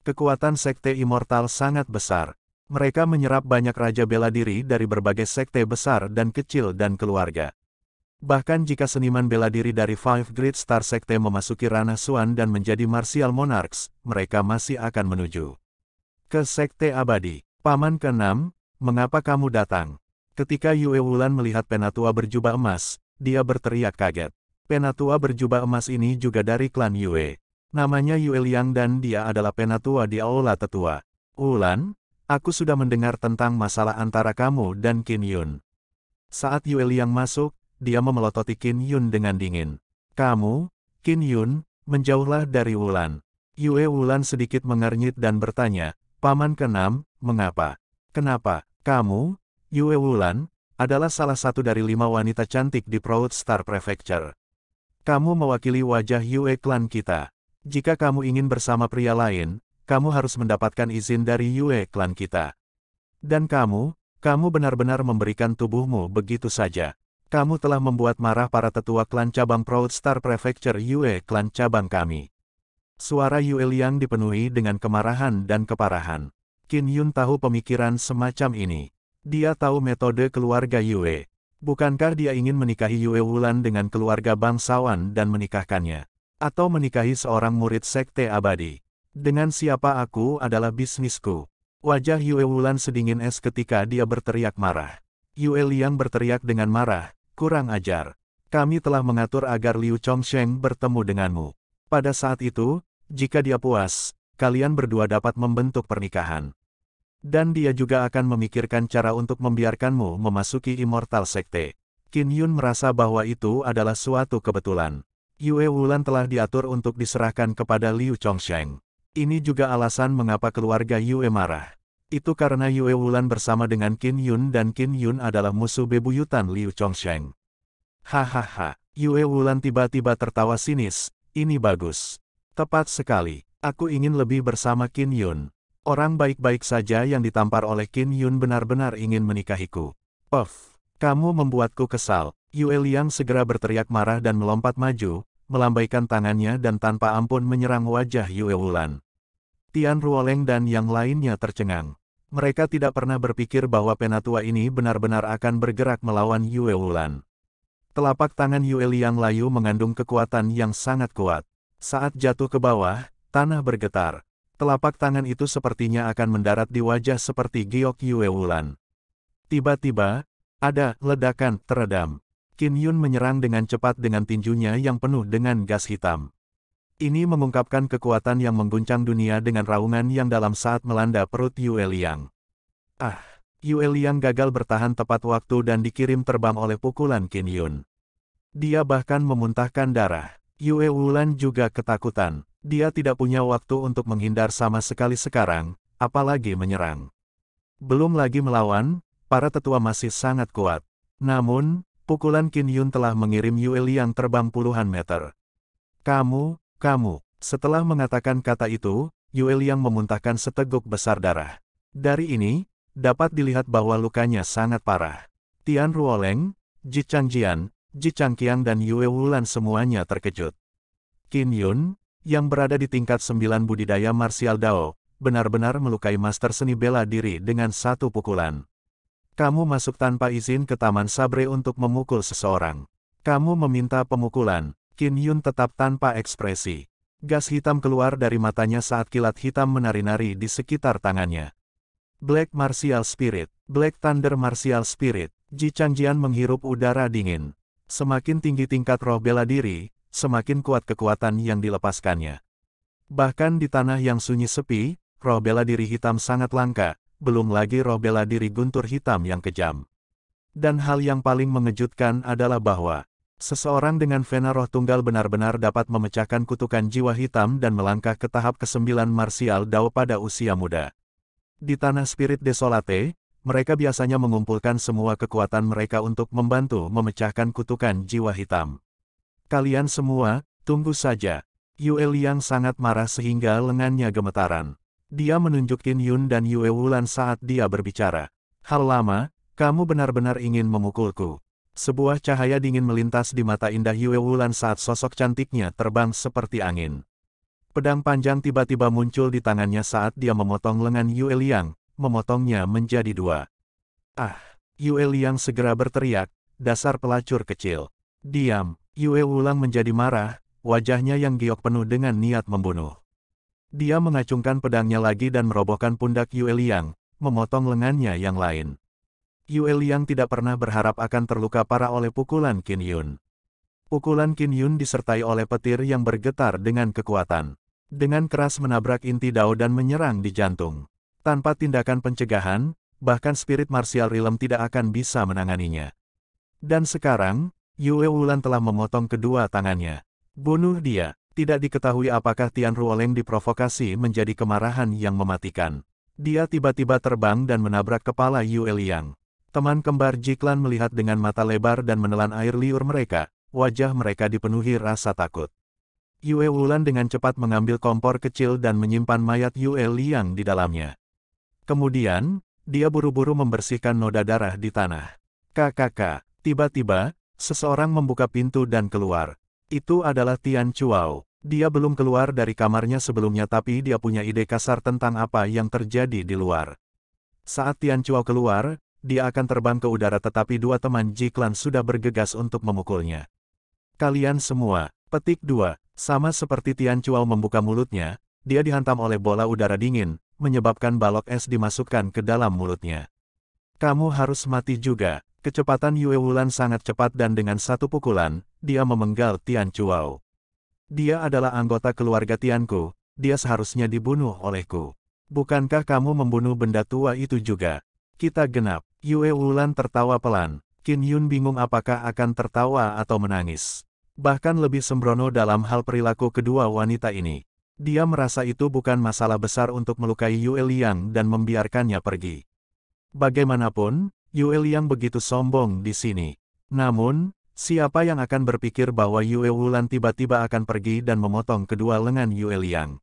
Kekuatan Sekte Immortal sangat besar. Mereka menyerap banyak raja bela diri dari berbagai sekte besar dan kecil dan keluarga. Bahkan jika seniman bela diri dari Five Great Star Sekte memasuki ranah Suan dan menjadi Martial Monarchs, mereka masih akan menuju ke Sekte Abadi. Paman ke-6, mengapa kamu datang? Ketika Yue Wulan melihat penatua berjubah emas, dia berteriak kaget. Penatua berjubah emas ini juga dari klan Yue. Namanya Yue Liang dan dia adalah penatua di Aula Tetua. Wulan, Aku sudah mendengar tentang masalah antara kamu dan Qin Yun. Saat Yue Liang masuk, dia memelototi Qin Yun dengan dingin. Kamu, Qin Yun, menjauhlah dari Wulan. Yue Wulan sedikit mengernyit dan bertanya, Paman Kenam, mengapa? Kenapa, kamu, Yue Wulan, adalah salah satu dari lima wanita cantik di Proud Star Prefecture. Kamu mewakili wajah Yue Clan kita. Jika kamu ingin bersama pria lain, kamu harus mendapatkan izin dari Yue klan kita. Dan kamu, kamu benar-benar memberikan tubuhmu begitu saja. Kamu telah membuat marah para tetua klan cabang Proud Star Prefecture Yue klan cabang kami. Suara Yue Liang dipenuhi dengan kemarahan dan keparahan. Qin Yun tahu pemikiran semacam ini. Dia tahu metode keluarga Yue. Bukankah dia ingin menikahi Yue Wulan dengan keluarga bangsawan dan menikahkannya? Atau menikahi seorang murid sekte abadi? Dengan siapa aku adalah bisnisku. Wajah Yue Wulan sedingin es ketika dia berteriak marah. Yue Liang berteriak dengan marah, kurang ajar. Kami telah mengatur agar Liu Chongsheng bertemu denganmu. Pada saat itu, jika dia puas, kalian berdua dapat membentuk pernikahan. Dan dia juga akan memikirkan cara untuk membiarkanmu memasuki Immortal Sekte. Qin Yun merasa bahwa itu adalah suatu kebetulan. Yue Wulan telah diatur untuk diserahkan kepada Liu Chongsheng. Ini juga alasan mengapa keluarga Yue marah. Itu karena Yue Wulan bersama dengan Qin Yun dan Qin Yun adalah musuh bebuyutan Liu Chongsheng. Hahaha, Yue Wulan tiba-tiba tertawa sinis, ini bagus. Tepat sekali, aku ingin lebih bersama Qin Yun. Orang baik-baik saja yang ditampar oleh Qin Yun benar-benar ingin menikahiku. Puff, kamu membuatku kesal. Yue Liang segera berteriak marah dan melompat maju, melambaikan tangannya dan tanpa ampun menyerang wajah Yue Wulan. Tian Ruoleng dan yang lainnya tercengang. Mereka tidak pernah berpikir bahwa penatua ini benar-benar akan bergerak melawan Yue Wulan. Telapak tangan Yue Liang layu mengandung kekuatan yang sangat kuat. Saat jatuh ke bawah, tanah bergetar. Telapak tangan itu sepertinya akan mendarat di wajah seperti giok Yue Wulan. Tiba-tiba, ada ledakan teredam. Qin Yun menyerang dengan cepat dengan tinjunya yang penuh dengan gas hitam. Ini mengungkapkan kekuatan yang mengguncang dunia dengan raungan yang dalam saat melanda perut Yue Liang. Ah, Yue Liang gagal bertahan tepat waktu dan dikirim terbang oleh pukulan Qin Yun. Dia bahkan memuntahkan darah. Yue Wulan juga ketakutan. Dia tidak punya waktu untuk menghindar sama sekali sekarang, apalagi menyerang. Belum lagi melawan, para tetua masih sangat kuat. Namun, pukulan Qin Yun telah mengirim Yue Liang terbang puluhan meter. Kamu, kamu, setelah mengatakan kata itu, Yue Liang memuntahkan seteguk besar darah. Dari ini, dapat dilihat bahwa lukanya sangat parah. Tian Ruoleng, Ji Changjian, Ji Changqiang dan Yue Wulan semuanya terkejut. Qin Yun, yang berada di tingkat sembilan budidaya martial Dao, benar-benar melukai master seni bela diri dengan satu pukulan. Kamu masuk tanpa izin ke Taman Sabre untuk memukul seseorang. Kamu meminta pemukulan, Kin Yun tetap tanpa ekspresi. Gas hitam keluar dari matanya saat kilat hitam menari-nari di sekitar tangannya. Black Martial Spirit, Black Thunder Martial Spirit, Ji Changjian menghirup udara dingin. Semakin tinggi tingkat roh bela diri, semakin kuat kekuatan yang dilepaskannya. Bahkan di tanah yang sunyi sepi, roh bela diri hitam sangat langka, belum lagi roh bela diri guntur hitam yang kejam. Dan hal yang paling mengejutkan adalah bahwa Seseorang dengan Vena Roh Tunggal benar-benar dapat memecahkan kutukan jiwa hitam dan melangkah ke tahap ke-9 martial Dao pada usia muda. Di tanah spirit desolate, mereka biasanya mengumpulkan semua kekuatan mereka untuk membantu memecahkan kutukan jiwa hitam. Kalian semua, tunggu saja. Yue Liang sangat marah sehingga lengannya gemetaran. Dia menunjuk Yun dan Yue Wulan saat dia berbicara. Hal lama, kamu benar-benar ingin memukulku. Sebuah cahaya dingin melintas di mata indah Yue Wulan saat sosok cantiknya terbang seperti angin. Pedang panjang tiba-tiba muncul di tangannya saat dia memotong lengan Yue Liang, memotongnya menjadi dua. Ah, Yue Liang segera berteriak, dasar pelacur kecil. Diam, Yue Wulan menjadi marah, wajahnya yang giok penuh dengan niat membunuh. Dia mengacungkan pedangnya lagi dan merobohkan pundak Yue Liang, memotong lengannya yang lain. Yue Liang tidak pernah berharap akan terluka parah oleh pukulan Qin Yun. Pukulan Qin Yun disertai oleh petir yang bergetar dengan kekuatan. Dengan keras menabrak inti dao dan menyerang di jantung. Tanpa tindakan pencegahan, bahkan spirit martial realm tidak akan bisa menanganinya. Dan sekarang, Yue Wulan telah memotong kedua tangannya. Bunuh dia. Tidak diketahui apakah Tian Ruoleng diprovokasi menjadi kemarahan yang mematikan. Dia tiba-tiba terbang dan menabrak kepala Yue Liang. Teman kembar Jiklan melihat dengan mata lebar dan menelan air liur mereka, wajah mereka dipenuhi rasa takut. Yue Wulan dengan cepat mengambil kompor kecil dan menyimpan mayat Yue Liang di dalamnya. Kemudian, dia buru-buru membersihkan noda darah di tanah. Kakak, tiba-tiba, seseorang membuka pintu dan keluar. Itu adalah Tian Chuao. Dia belum keluar dari kamarnya sebelumnya tapi dia punya ide kasar tentang apa yang terjadi di luar. Saat Tian Chuao keluar, dia akan terbang ke udara tetapi dua teman Jiklan sudah bergegas untuk memukulnya. Kalian semua, petik dua, sama seperti Tian Chuao membuka mulutnya, dia dihantam oleh bola udara dingin, menyebabkan balok es dimasukkan ke dalam mulutnya. Kamu harus mati juga, kecepatan Yue Wulan sangat cepat dan dengan satu pukulan, dia memenggal Tian Chuao. Dia adalah anggota keluarga Tianku, dia seharusnya dibunuh olehku. Bukankah kamu membunuh benda tua itu juga? Kita genap. Yue Wulan tertawa pelan, Qin Yun bingung apakah akan tertawa atau menangis. Bahkan lebih sembrono dalam hal perilaku kedua wanita ini. Dia merasa itu bukan masalah besar untuk melukai Yue Liang dan membiarkannya pergi. Bagaimanapun, Yue Liang begitu sombong di sini. Namun, Siapa yang akan berpikir bahwa Yue Wulan tiba-tiba akan pergi dan memotong kedua lengan Yue Liang?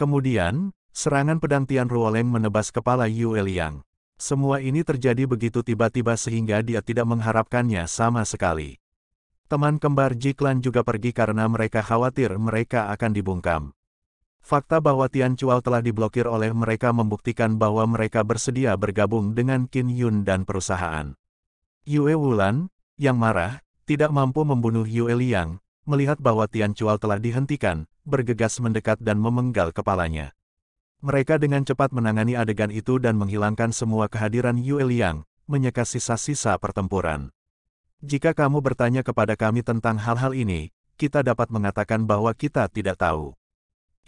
Kemudian, serangan pedang Tian Ruoleng menebas kepala Yue Liang. Semua ini terjadi begitu tiba-tiba sehingga dia tidak mengharapkannya sama sekali. Teman kembar Jiklan juga pergi karena mereka khawatir mereka akan dibungkam. Fakta bahwa Tian Chuao telah diblokir oleh mereka membuktikan bahwa mereka bersedia bergabung dengan Qin Yun dan perusahaan. Yue Wulan, yang marah, tidak mampu membunuh Yue Liang, melihat bahwa Tian Chuao telah dihentikan, bergegas mendekat dan memenggal kepalanya. Mereka dengan cepat menangani adegan itu dan menghilangkan semua kehadiran Yue Liang, menyeka sisa-sisa pertempuran. Jika kamu bertanya kepada kami tentang hal-hal ini, kita dapat mengatakan bahwa kita tidak tahu.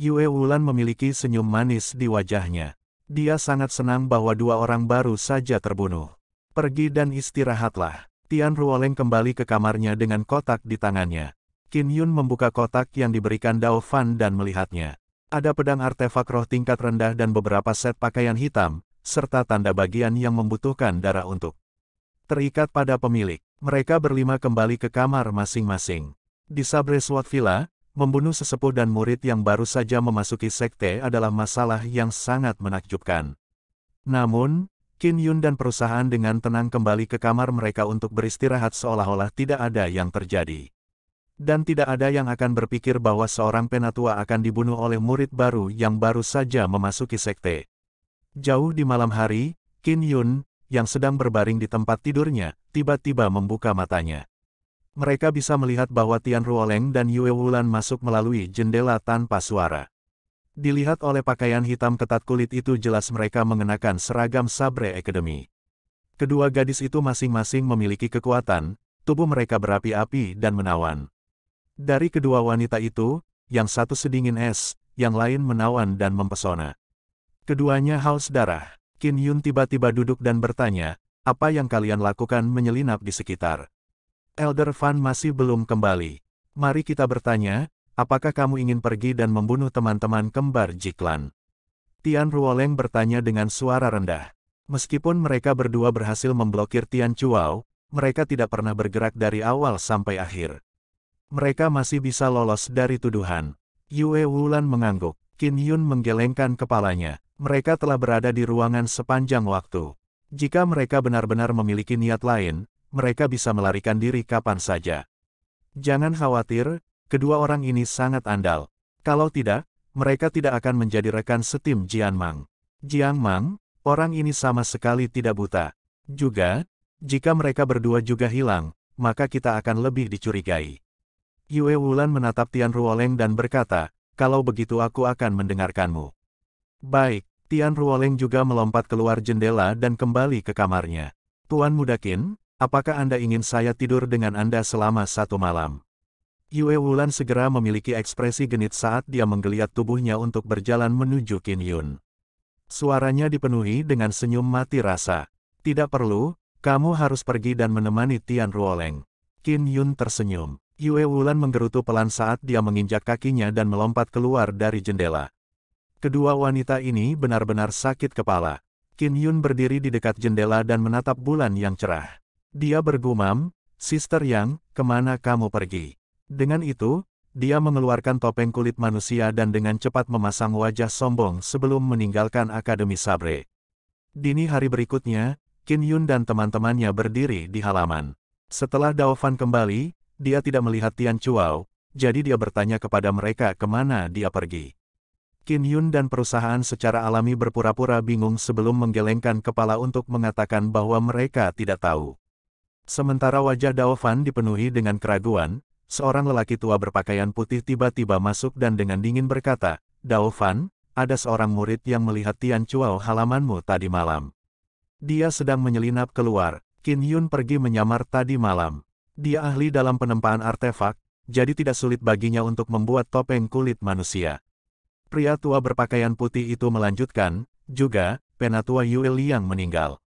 Yue Wulan memiliki senyum manis di wajahnya. Dia sangat senang bahwa dua orang baru saja terbunuh. Pergi dan istirahatlah. Tian Ruoleng kembali ke kamarnya dengan kotak di tangannya. Qin Yun membuka kotak yang diberikan Dao Fan dan melihatnya. Ada pedang artefak roh tingkat rendah dan beberapa set pakaian hitam, serta tanda bagian yang membutuhkan darah untuk terikat pada pemilik. Mereka berlima kembali ke kamar masing-masing. Di Sabre Swat Villa, membunuh sesepuh dan murid yang baru saja memasuki sekte adalah masalah yang sangat menakjubkan. Namun, Kin Yun dan perusahaan dengan tenang kembali ke kamar mereka untuk beristirahat seolah-olah tidak ada yang terjadi. Dan tidak ada yang akan berpikir bahwa seorang penatua akan dibunuh oleh murid baru yang baru saja memasuki sekte. Jauh di malam hari, Qin Yun, yang sedang berbaring di tempat tidurnya, tiba-tiba membuka matanya. Mereka bisa melihat bahwa Tian Ruoleng dan Yue Wulan masuk melalui jendela tanpa suara. Dilihat oleh pakaian hitam ketat kulit itu jelas mereka mengenakan seragam Sabre Academy. Kedua gadis itu masing-masing memiliki kekuatan, tubuh mereka berapi-api dan menawan. Dari kedua wanita itu, yang satu sedingin es, yang lain menawan dan mempesona. Keduanya haus darah. Qin Yun tiba-tiba duduk dan bertanya, apa yang kalian lakukan menyelinap di sekitar? Elder Fan masih belum kembali. Mari kita bertanya, apakah kamu ingin pergi dan membunuh teman-teman kembar Jiklan? Tian Ruoleng bertanya dengan suara rendah. Meskipun mereka berdua berhasil memblokir Tian Chuao, mereka tidak pernah bergerak dari awal sampai akhir. Mereka masih bisa lolos dari tuduhan. Yue Wulan mengangguk. Qin Yun menggelengkan kepalanya. Mereka telah berada di ruangan sepanjang waktu. Jika mereka benar-benar memiliki niat lain, mereka bisa melarikan diri kapan saja. Jangan khawatir, kedua orang ini sangat andal. Kalau tidak, mereka tidak akan menjadi rekan setim Jian Mang. Jiang Mang, orang ini sama sekali tidak buta. Juga, jika mereka berdua juga hilang, maka kita akan lebih dicurigai. Yue Wulan menatap Tian Ruoleng dan berkata, kalau begitu aku akan mendengarkanmu. Baik, Tian Ruoleng juga melompat keluar jendela dan kembali ke kamarnya. Tuan Mudakin, apakah Anda ingin saya tidur dengan Anda selama satu malam? Yue Wulan segera memiliki ekspresi genit saat dia menggeliat tubuhnya untuk berjalan menuju Qin Yun. Suaranya dipenuhi dengan senyum mati rasa. Tidak perlu, kamu harus pergi dan menemani Tian Ruoleng. Qin Yun tersenyum. Yue Wulan menggerutu pelan saat dia menginjak kakinya dan melompat keluar dari jendela. Kedua wanita ini benar-benar sakit kepala. Qin Yun berdiri di dekat jendela dan menatap bulan yang cerah. Dia bergumam, Sister Yang, kemana kamu pergi? Dengan itu, dia mengeluarkan topeng kulit manusia dan dengan cepat memasang wajah sombong sebelum meninggalkan Akademi Sabre. Dini hari berikutnya, Qin Yun dan teman-temannya berdiri di halaman. Setelah Dao Fan kembali, dia tidak melihat Tian Chuao, jadi dia bertanya kepada mereka kemana dia pergi. Qin Yun dan perusahaan secara alami berpura-pura bingung sebelum menggelengkan kepala untuk mengatakan bahwa mereka tidak tahu. Sementara wajah Dao Fan dipenuhi dengan keraguan, seorang lelaki tua berpakaian putih tiba-tiba masuk dan dengan dingin berkata, Dao Fan, ada seorang murid yang melihat Tian Chuao halamanmu tadi malam. Dia sedang menyelinap keluar, Qin Yun pergi menyamar tadi malam. Dia ahli dalam penempaan artefak, jadi tidak sulit baginya untuk membuat topeng kulit manusia. Pria tua berpakaian putih itu melanjutkan, juga, penatua Yue yang meninggal.